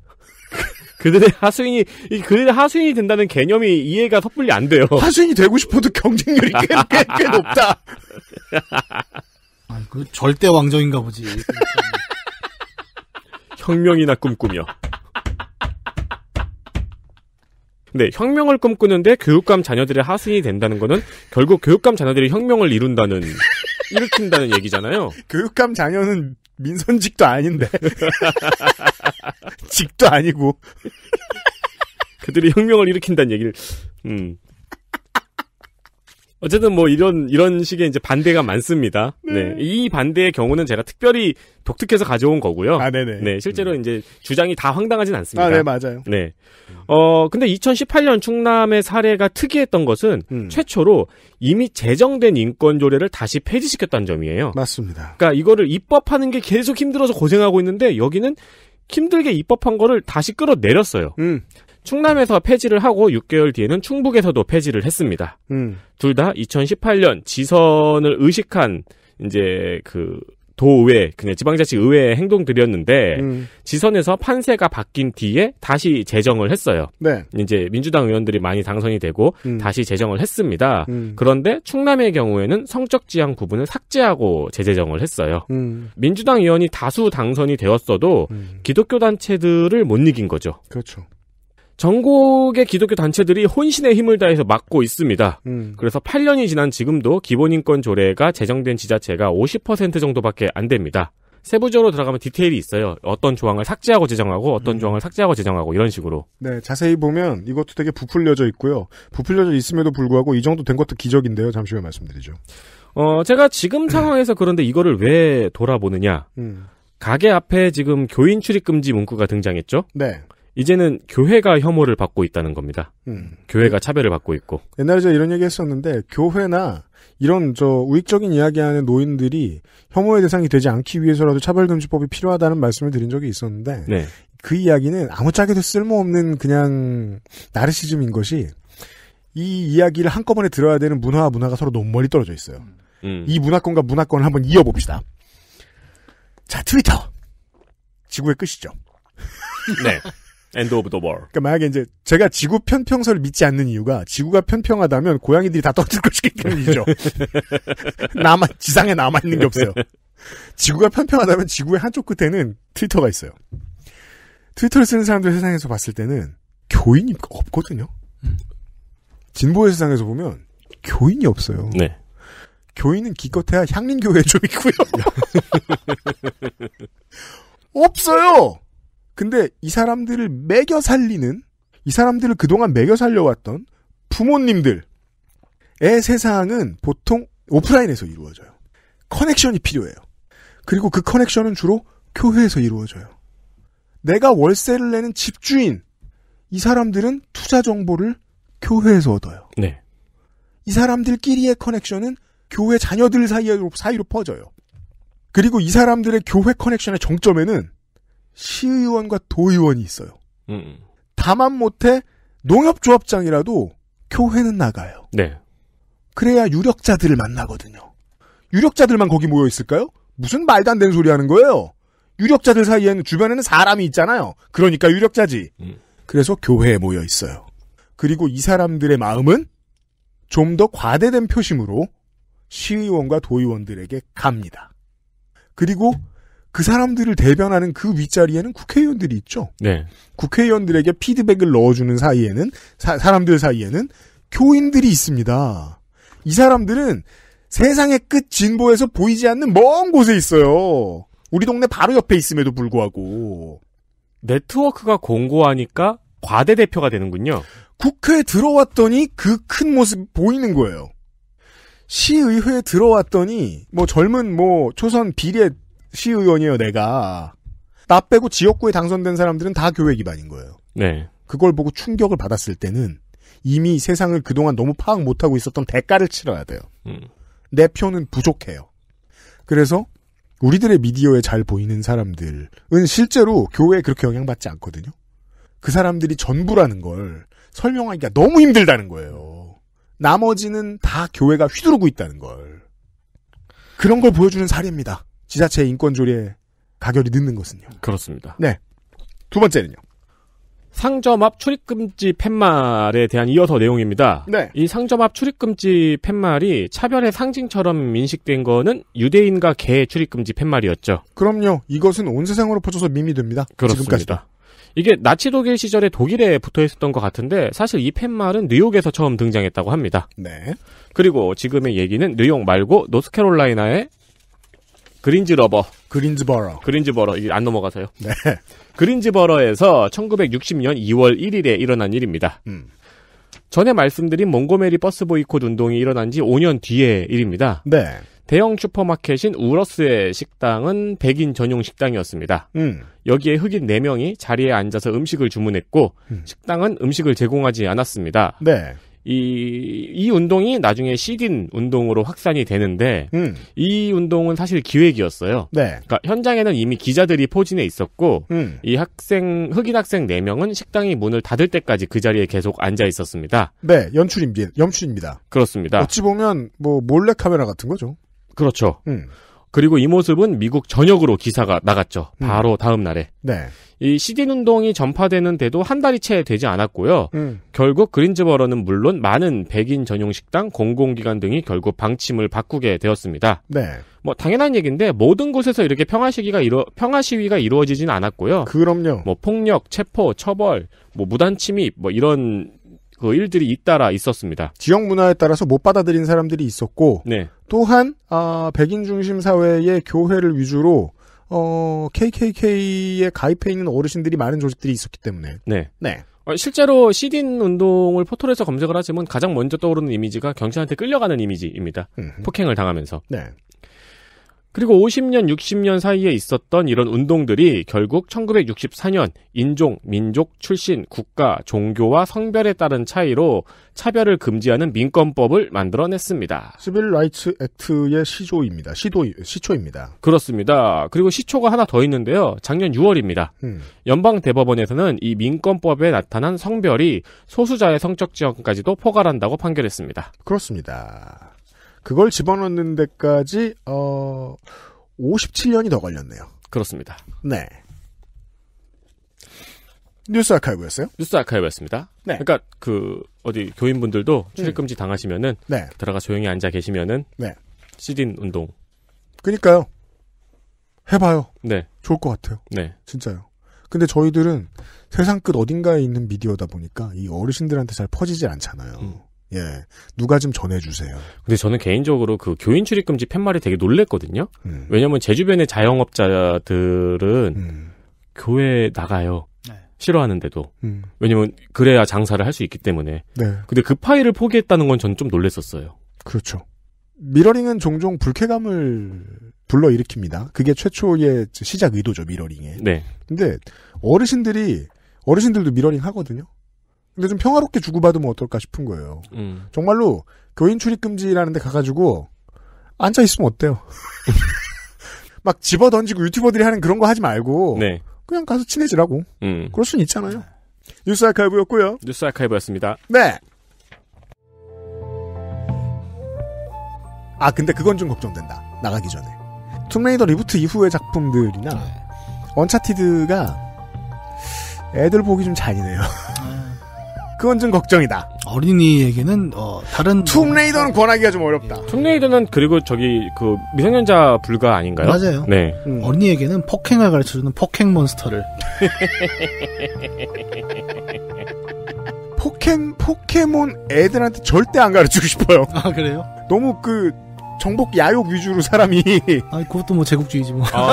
C: 그들의 하수인이 그들의 하수인이 된다는 개념이 이해가 섣불리 안 돼요. 하수인이 되고 싶어도 경쟁률이 꽤, 꽤, 꽤 높다. 아, 그 절대 왕정인가 보지. 혁명이나 꿈꾸며. 네, 혁명을 꿈꾸는데 교육감 자녀들의 하수인이 된다는 거는 결국 교육감 자녀들이 혁명을 이룬다는 일으킨다는
A: 얘기잖아요. 교육감 자녀는
C: 민선직도 아닌데. 직도 아니고. 그들이 혁명을 일으킨다는 얘기를, 음. 어쨌든 뭐 이런, 이런 식의 이제 반대가 많습니다. 네. 네. 이 반대의 경우는 제가 특별히 독특해서 가져온 거고요. 아, 네네. 네. 실제로 음. 이제 주장이 다 황당하진 않습니다. 아, 네, 맞아요. 네. 어, 근데 2018년 충남의 사례가 특이했던 것은 음. 최초로 이미 제정된 인권조례를 다시 폐지시켰다는 점이에요. 맞습니다. 그러니까 이거를 입법하는 게 계속 힘들어서 고생하고 있는데 여기는 힘들게 입법한 거를 다시 끌어내렸어요. 음. 충남에서 폐지를 하고 6개월 뒤에는 충북에서도 폐지를 했습니다. 음. 둘다 2018년 지선을 의식한 이제 그 도의회, 그냥 지방자치의회의 행동들이었는데 음. 지선에서 판세가 바뀐 뒤에 다시 재정을 했어요. 네. 이제 민주당 의원들이 많이 당선이 되고 음. 다시 재정을 했습니다. 음. 그런데 충남의 경우에는 성적 지향 구분을 삭제하고 재재정을 했어요. 음. 민주당 의원이 다수 당선이 되었어도 음. 기독교 단체들을 못 이긴 거죠. 그렇죠. 전국의 기독교 단체들이 혼신의 힘을 다해서 막고 있습니다. 음. 그래서 8년이 지난 지금도 기본인권 조례가 제정된 지자체가 50% 정도밖에 안 됩니다. 세부적으로 들어가면 디테일이 있어요. 어떤 조항을 삭제하고 제정하고 어떤 음. 조항을 삭제하고 제정하고 이런 식으로.
A: 네, 자세히 보면 이것도 되게 부풀려져 있고요. 부풀려져 있음에도 불구하고 이 정도 된 것도 기적인데요. 잠시 후에 말씀드리죠.
C: 어, 제가 지금 상황에서 그런데 이거를 왜 돌아보느냐. 음. 가게 앞에 지금 교인 출입 금지 문구가 등장했죠. 네. 이제는 교회가 혐오를 받고 있다는 겁니다. 음. 교회가 차별을 받고 있고.
A: 옛날에 제가 이런 얘기 했었는데, 교회나 이런 저 우익적인 이야기 하는 노인들이 혐오의 대상이 되지 않기 위해서라도 차별금지법이 필요하다는 말씀을 드린 적이 있었는데, 네. 그 이야기는 아무짝에도 쓸모없는 그냥 나르시즘인 것이 이 이야기를 한꺼번에 들어야 되는 문화와 문화가 서로 너무 멀리 떨어져 있어요. 음. 이 문화권과 문화권을 한번 이어봅시다. 자, 트위터. 지구의 끝이죠.
C: 네. 엔드 오브 더
A: 월. 그러니까 만약에 이제 제가 지구 편평설을 믿지 않는 이유가 지구가 편평하다면 고양이들이 다 떨어질 것이기 때문이죠.
B: 남아 지상에 남아 있는 게 없어요.
A: 지구가 편평하다면 지구의 한쪽 끝에는 트위터가 있어요. 트위터를 쓰는 사람들 세상에서 봤을 때는 교인이 없거든요. 진보의 세상에서 보면 교인이 없어요. 네. 교인은 기껏해야 향림교회 좀 있고요. 없어요. 근데 이 사람들을 매겨 살리는 이 사람들을 그동안 매겨 살려왔던 부모님들의 세상은 보통 오프라인에서 이루어져요. 커넥션이 필요해요. 그리고 그 커넥션은 주로 교회에서 이루어져요. 내가 월세를 내는 집주인 이 사람들은 투자 정보를 교회에서 얻어요. 네. 이 사람들끼리의 커넥션은 교회 자녀들 사이로 사이로 퍼져요. 그리고 이 사람들의 교회 커넥션의 정점에는 시의원과 도의원이 있어요. 음, 음. 다만 못해 농협조합장이라도 교회는 나가요. 네. 그래야 유력자들을 만나거든요. 유력자들만 거기 모여 있을까요? 무슨 말도 안 되는 소리 하는 거예요. 유력자들 사이에는 주변에는 사람이 있잖아요. 그러니까 유력자지. 음. 그래서 교회에 모여 있어요. 그리고 이 사람들의 마음은 좀 더 과대된 표심으로 시의원과 도의원들에게 갑니다. 그리고 음. 그 사람들을 대변하는 그 윗자리에는 국회의원들이 있죠. 네. 국회의원들에게 피드백을 넣어주는 사이에는 사, 사람들 사이에는 교인들이 있습니다. 이 사람들은 세상의 끝 진보에서 보이지 않는 먼 곳에 있어요. 우리 동네 바로 옆에 있음에도 불구하고 네트워크가 공고하니까 과대 대표가 되는군요. 국회에 들어왔더니 그 큰 모습 보이는 거예요. 시의회에 들어왔더니 뭐 젊은 뭐 초선 비례 시의원이에요, 내가. 나 빼고 지역구에 당선된 사람들은 다 교회 기반인 거예요. 네. 그걸 보고 충격을 받았을 때는 이미 세상을 그동안 너무 파악 못하고 있었던 대가를 치러야 돼요. 음. 내 표는 부족해요. 그래서 우리들의 미디어에 잘 보이는 사람들은 실제로 교회에 그렇게 영향받지 않거든요. 그 사람들이 전부라는 걸 설명하기가 너무 힘들다는 거예요. 나머지는 다 교회가 휘두르고 있다는 걸. 그런 걸 보여주는 사례입니다. 지자체 인권조례 가결이 늦는 것은요. 그렇습니다. 네. 두 번째는요.
C: 상점 앞 출입금지 팻말에 대한 이어서 내용입니다. 네. 이 상점 앞 출입금지 팻말이 차별의 상징처럼 인식된 거는 유대인과 개 출입금지 팻말이었죠.
A: 그럼요. 이것은 온 세상으로 퍼져서 밈이 됩니다. 그렇습니다. 지금까지도.
C: 이게 나치 독일 시절에 독일에 붙어 있었던 것 같은데 사실 이 팻말은 뉴욕에서 처음 등장했다고 합니다. 네. 그리고 지금의 얘기는 뉴욕 말고 노스캐롤라이나의 그린즈 러버. 그린즈버러. 그린즈버러. 안 넘어가서요. 네. 그린즈버러에서 1960년 2월 1일에 일어난 일입니다. 음. 전에 말씀드린 몽고메리 버스 보이콧 운동이 일어난 지 5년 뒤의 일입니다. 네. 대형 슈퍼마켓인 우러스의 식당은 백인 전용 식당이었습니다. 음. 여기에 흑인 4명이 자리에 앉아서 음식을 주문했고 음. 식당은 음식을 제공하지 않았습니다. 네. 이, 이 운동이 나중에 시딘 운동으로 확산이 되는데, 음. 이 운동은 사실 기획이었어요. 네. 그러니까 현장에는 이미 기자들이 포진해 있었고, 음. 이 학생, 흑인 학생 4명은 식당이 문을 닫을 때까지 그 자리에 계속 앉아 있었습니다.
A: 네, 연출입니다. 연출입니다. 그렇습니다. 어찌 보면, 뭐, 몰래카메라 같은 거죠. 그렇죠. 음. 그리고 이 모습은 미국 전역으로
C: 기사가 나갔죠. 음. 바로 음. 다음 날에. 네. 이 시딘 운동이 전파되는 데도 한 달이 채 되지 않았고요. 음. 결국 그린즈버러는 물론 많은 백인 전용 식당, 공공기관 등이 결국 방침을 바꾸게 되었습니다. 네. 뭐 당연한 얘기인데 모든 곳에서 이렇게 평화 시기가 이루 평화 시위가 이루어지진 않았고요. 그럼요. 뭐 폭력, 체포, 처벌, 뭐 무단 침입 뭐 이런 그 일들이 잇따라 있었습니다.
A: 지역 문화에 따라서 못 받아들인 사람들이 있었고 네. 또한 아, 백인 중심 사회의 교회를 위주로 어, KKK에 가입해 있는 어르신들이 많은 조직들이 있었기 때문에 네. 네.
C: 어, 실제로 시딘 운동을 포털에서 검색을 하시면 가장 먼저 떠오르는 이미지가 경찰한테 끌려가는 이미지입니다. 음흠. 폭행을 당하면서. 네. 그리고 50년, 60년 사이에 있었던 이런 운동들이 결국 1964년 인종, 민족, 출신, 국가, 종교와 성별에 따른 차이로 차별을 금지하는 민권법을 만들어냈습니다.
A: 시빌 라이츠 액트의 시조입니다. 시도, 시초입니다.
C: 그렇습니다. 그리고 시초가 하나 더 있는데요. 작년 6월입니다. 음. 연방대법원에서는 이 민권법에 나타난 성별이 소수자의 성적 지역까지도 포괄한다고 판결했습니다. 그렇습니다.
A: 그걸 집어넣는 데까지 어 57년이 더 걸렸네요. 그렇습니다. 네. 뉴스 아카이브였어요?
C: 뉴스 아카이브였습니다. 네. 그러니까 그 어디 교인분들도 음. 출입 금지 당하시면은 네. 들어가 조용히 앉아 계시면은 네. 시딘 운동.
A: 그니까요. 해봐요. 네. 좋을 것 같아요. 네. 진짜요. 근데 저희들은 세상 끝 어딘가에 있는 미디어다 보니까 이 어르신들한테 잘 퍼지지 않잖아요. 음. 예. 누가 좀 전해주세요.
C: 근데 저는 개인적으로 그 교인 출입금지 팻말이 되게 놀랬거든요. 음. 왜냐면 제 주변의 자영업자들은 음. 교회 나가요. 네. 싫어하는데도. 음. 왜냐면 그래야 장사를 할 수 있기 때문에. 네. 근데 그 파일을 포기했다는 건 저는 좀 놀랬었어요.
A: 그렇죠. 미러링은 종종 불쾌감을 불러일으킵니다. 그게 최초의 시작 의도죠, 미러링에 네. 근데 어르신들이 어르신들도 미러링 하거든요. 근데 좀 평화롭게 주고받으면 어떨까 싶은 거예요. 음. 정말로 교인 출입 금지라는 데 가가지고 앉아 있으면 어때요? 막 집어 던지고 유튜버들이 하는 그런 거 하지 말고 네. 그냥 가서 친해지라고. 음. 그럴 수는 있잖아요. 뉴스 아카이브였고요.
C: 뉴스 아카이브였습니다.
A: 네. 아 근데 그건 좀 걱정된다. 나가기 전에 툼레이더 리부트 이후의 작품들이나 네. 언차티드가 애들 보기 좀 잔인해요. 아. 그건 좀 걱정이다. 어린이에게는 어, 다른 뭐 툼레이더는 권하기가
C: 좀 어렵다. 예. 툼레이더는 그리고 저기 그 미성년자 불가 아닌가요? 맞아요. 네. 음. 음.
E: 어린이에게는 폭행을 가르쳐주는 폭행 몬스터를. 폭행 포켓몬 애들한테 절대 안 가르치고 싶어요. 아 그래요? 너무 그 정복 야욕 위주로 사람이. 아 그것도 뭐 제국주의지 뭐. 아,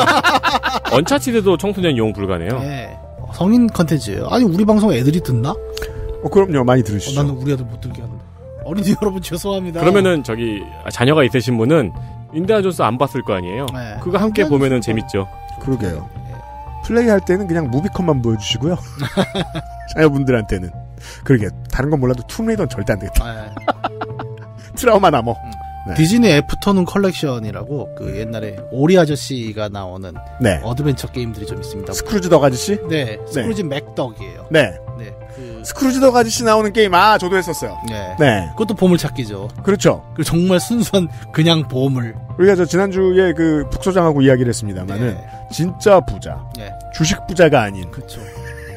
C: 언차티드도 청소년 이용 불가네요. 네.
E: 성인 컨텐츠예요. 아니 우리 방송 애들이 듣나? 어, 그럼요. 많이 들으시죠. 어, 나는 우리 아들 못 들게 한다. 어린이 여러분 죄송합니다. 그러면은
A: 저기
C: 자녀가 있으신 분은 인디아 존스 안 봤을 거 아니에요. 네. 그거 함께 보면은 재밌죠.
A: 그러게요. 네. 플레이할 때는 그냥 무비컷만 보여주시고요.
E: 자녀분들한테는 그러게 다른 건 몰라도 툼레이더는 절대 안 되겠다. 네. 트라우마 남어. 음. 네. 디즈니 애프터눈 컬렉션이라고 그 옛날에 오리 아저씨가 나오는 네. 어드벤처 게임들이 좀 있습니다. 스크루지 덕 아저씨? 네, 스크루지 네. 맥덕이에요. 네. 네.
A: 스크루지더 아저씨 나오는 게임 아 저도 했었어요.
E: 네. 네. 그것도 보물 찾기죠. 그렇죠. 그
A: 정말 순수한 그냥 보물. 우리가 저 지난주에 그 북소장하고 이야기를 했습니다만은 네.
E: 진짜 부자. 네. 주식 부자가 아닌. 그렇죠.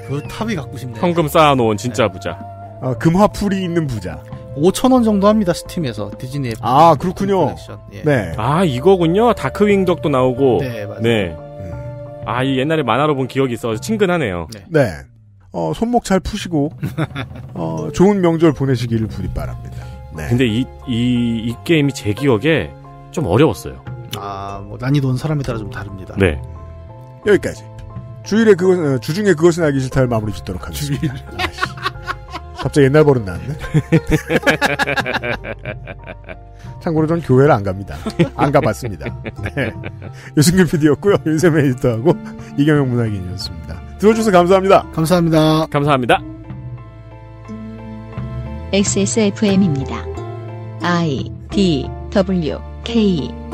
E: 그 탑이 갖고 싶네요. 현금 쌓아놓은 진짜 네. 부자. 어, 금화풀이 있는 부자. 5천 원 정도 합니다 스팀에서 디즈니. 앱. 아 그렇군요. 예. 네.
C: 아 이거군요. 다크윙덕도 나오고. 네 맞아요. 네. 음. 아이 옛날에 만화로 본 기억이 있어서 친근하네요. 네.
A: 네. 어, 손목 잘 푸시고 어, 좋은 명절 보내시기를 부디 바랍니다. 네.
C: 근데 이, 이, 이 게임이 제 기억에 좀 어려웠어요.
A: 아, 뭐 난이도는 사람에 따라 좀 다릅니다. 네. 여기까지. 주일에 그것 어, 주중에 그것은 알기 싫다를 마무리 짓도록 하겠습니다. 아, 갑자기 옛날 버릇 나왔네. 참고로 전 교회를 안 갑니다. 안 가봤습니다. 네. 유승균 PD였고요. 윤세민 에디터하고 이경영 문학인이었습니다. 들어주셔서 감사합니다. 감사합니다. 감사합니다.
D: XSFM입니다. I D W K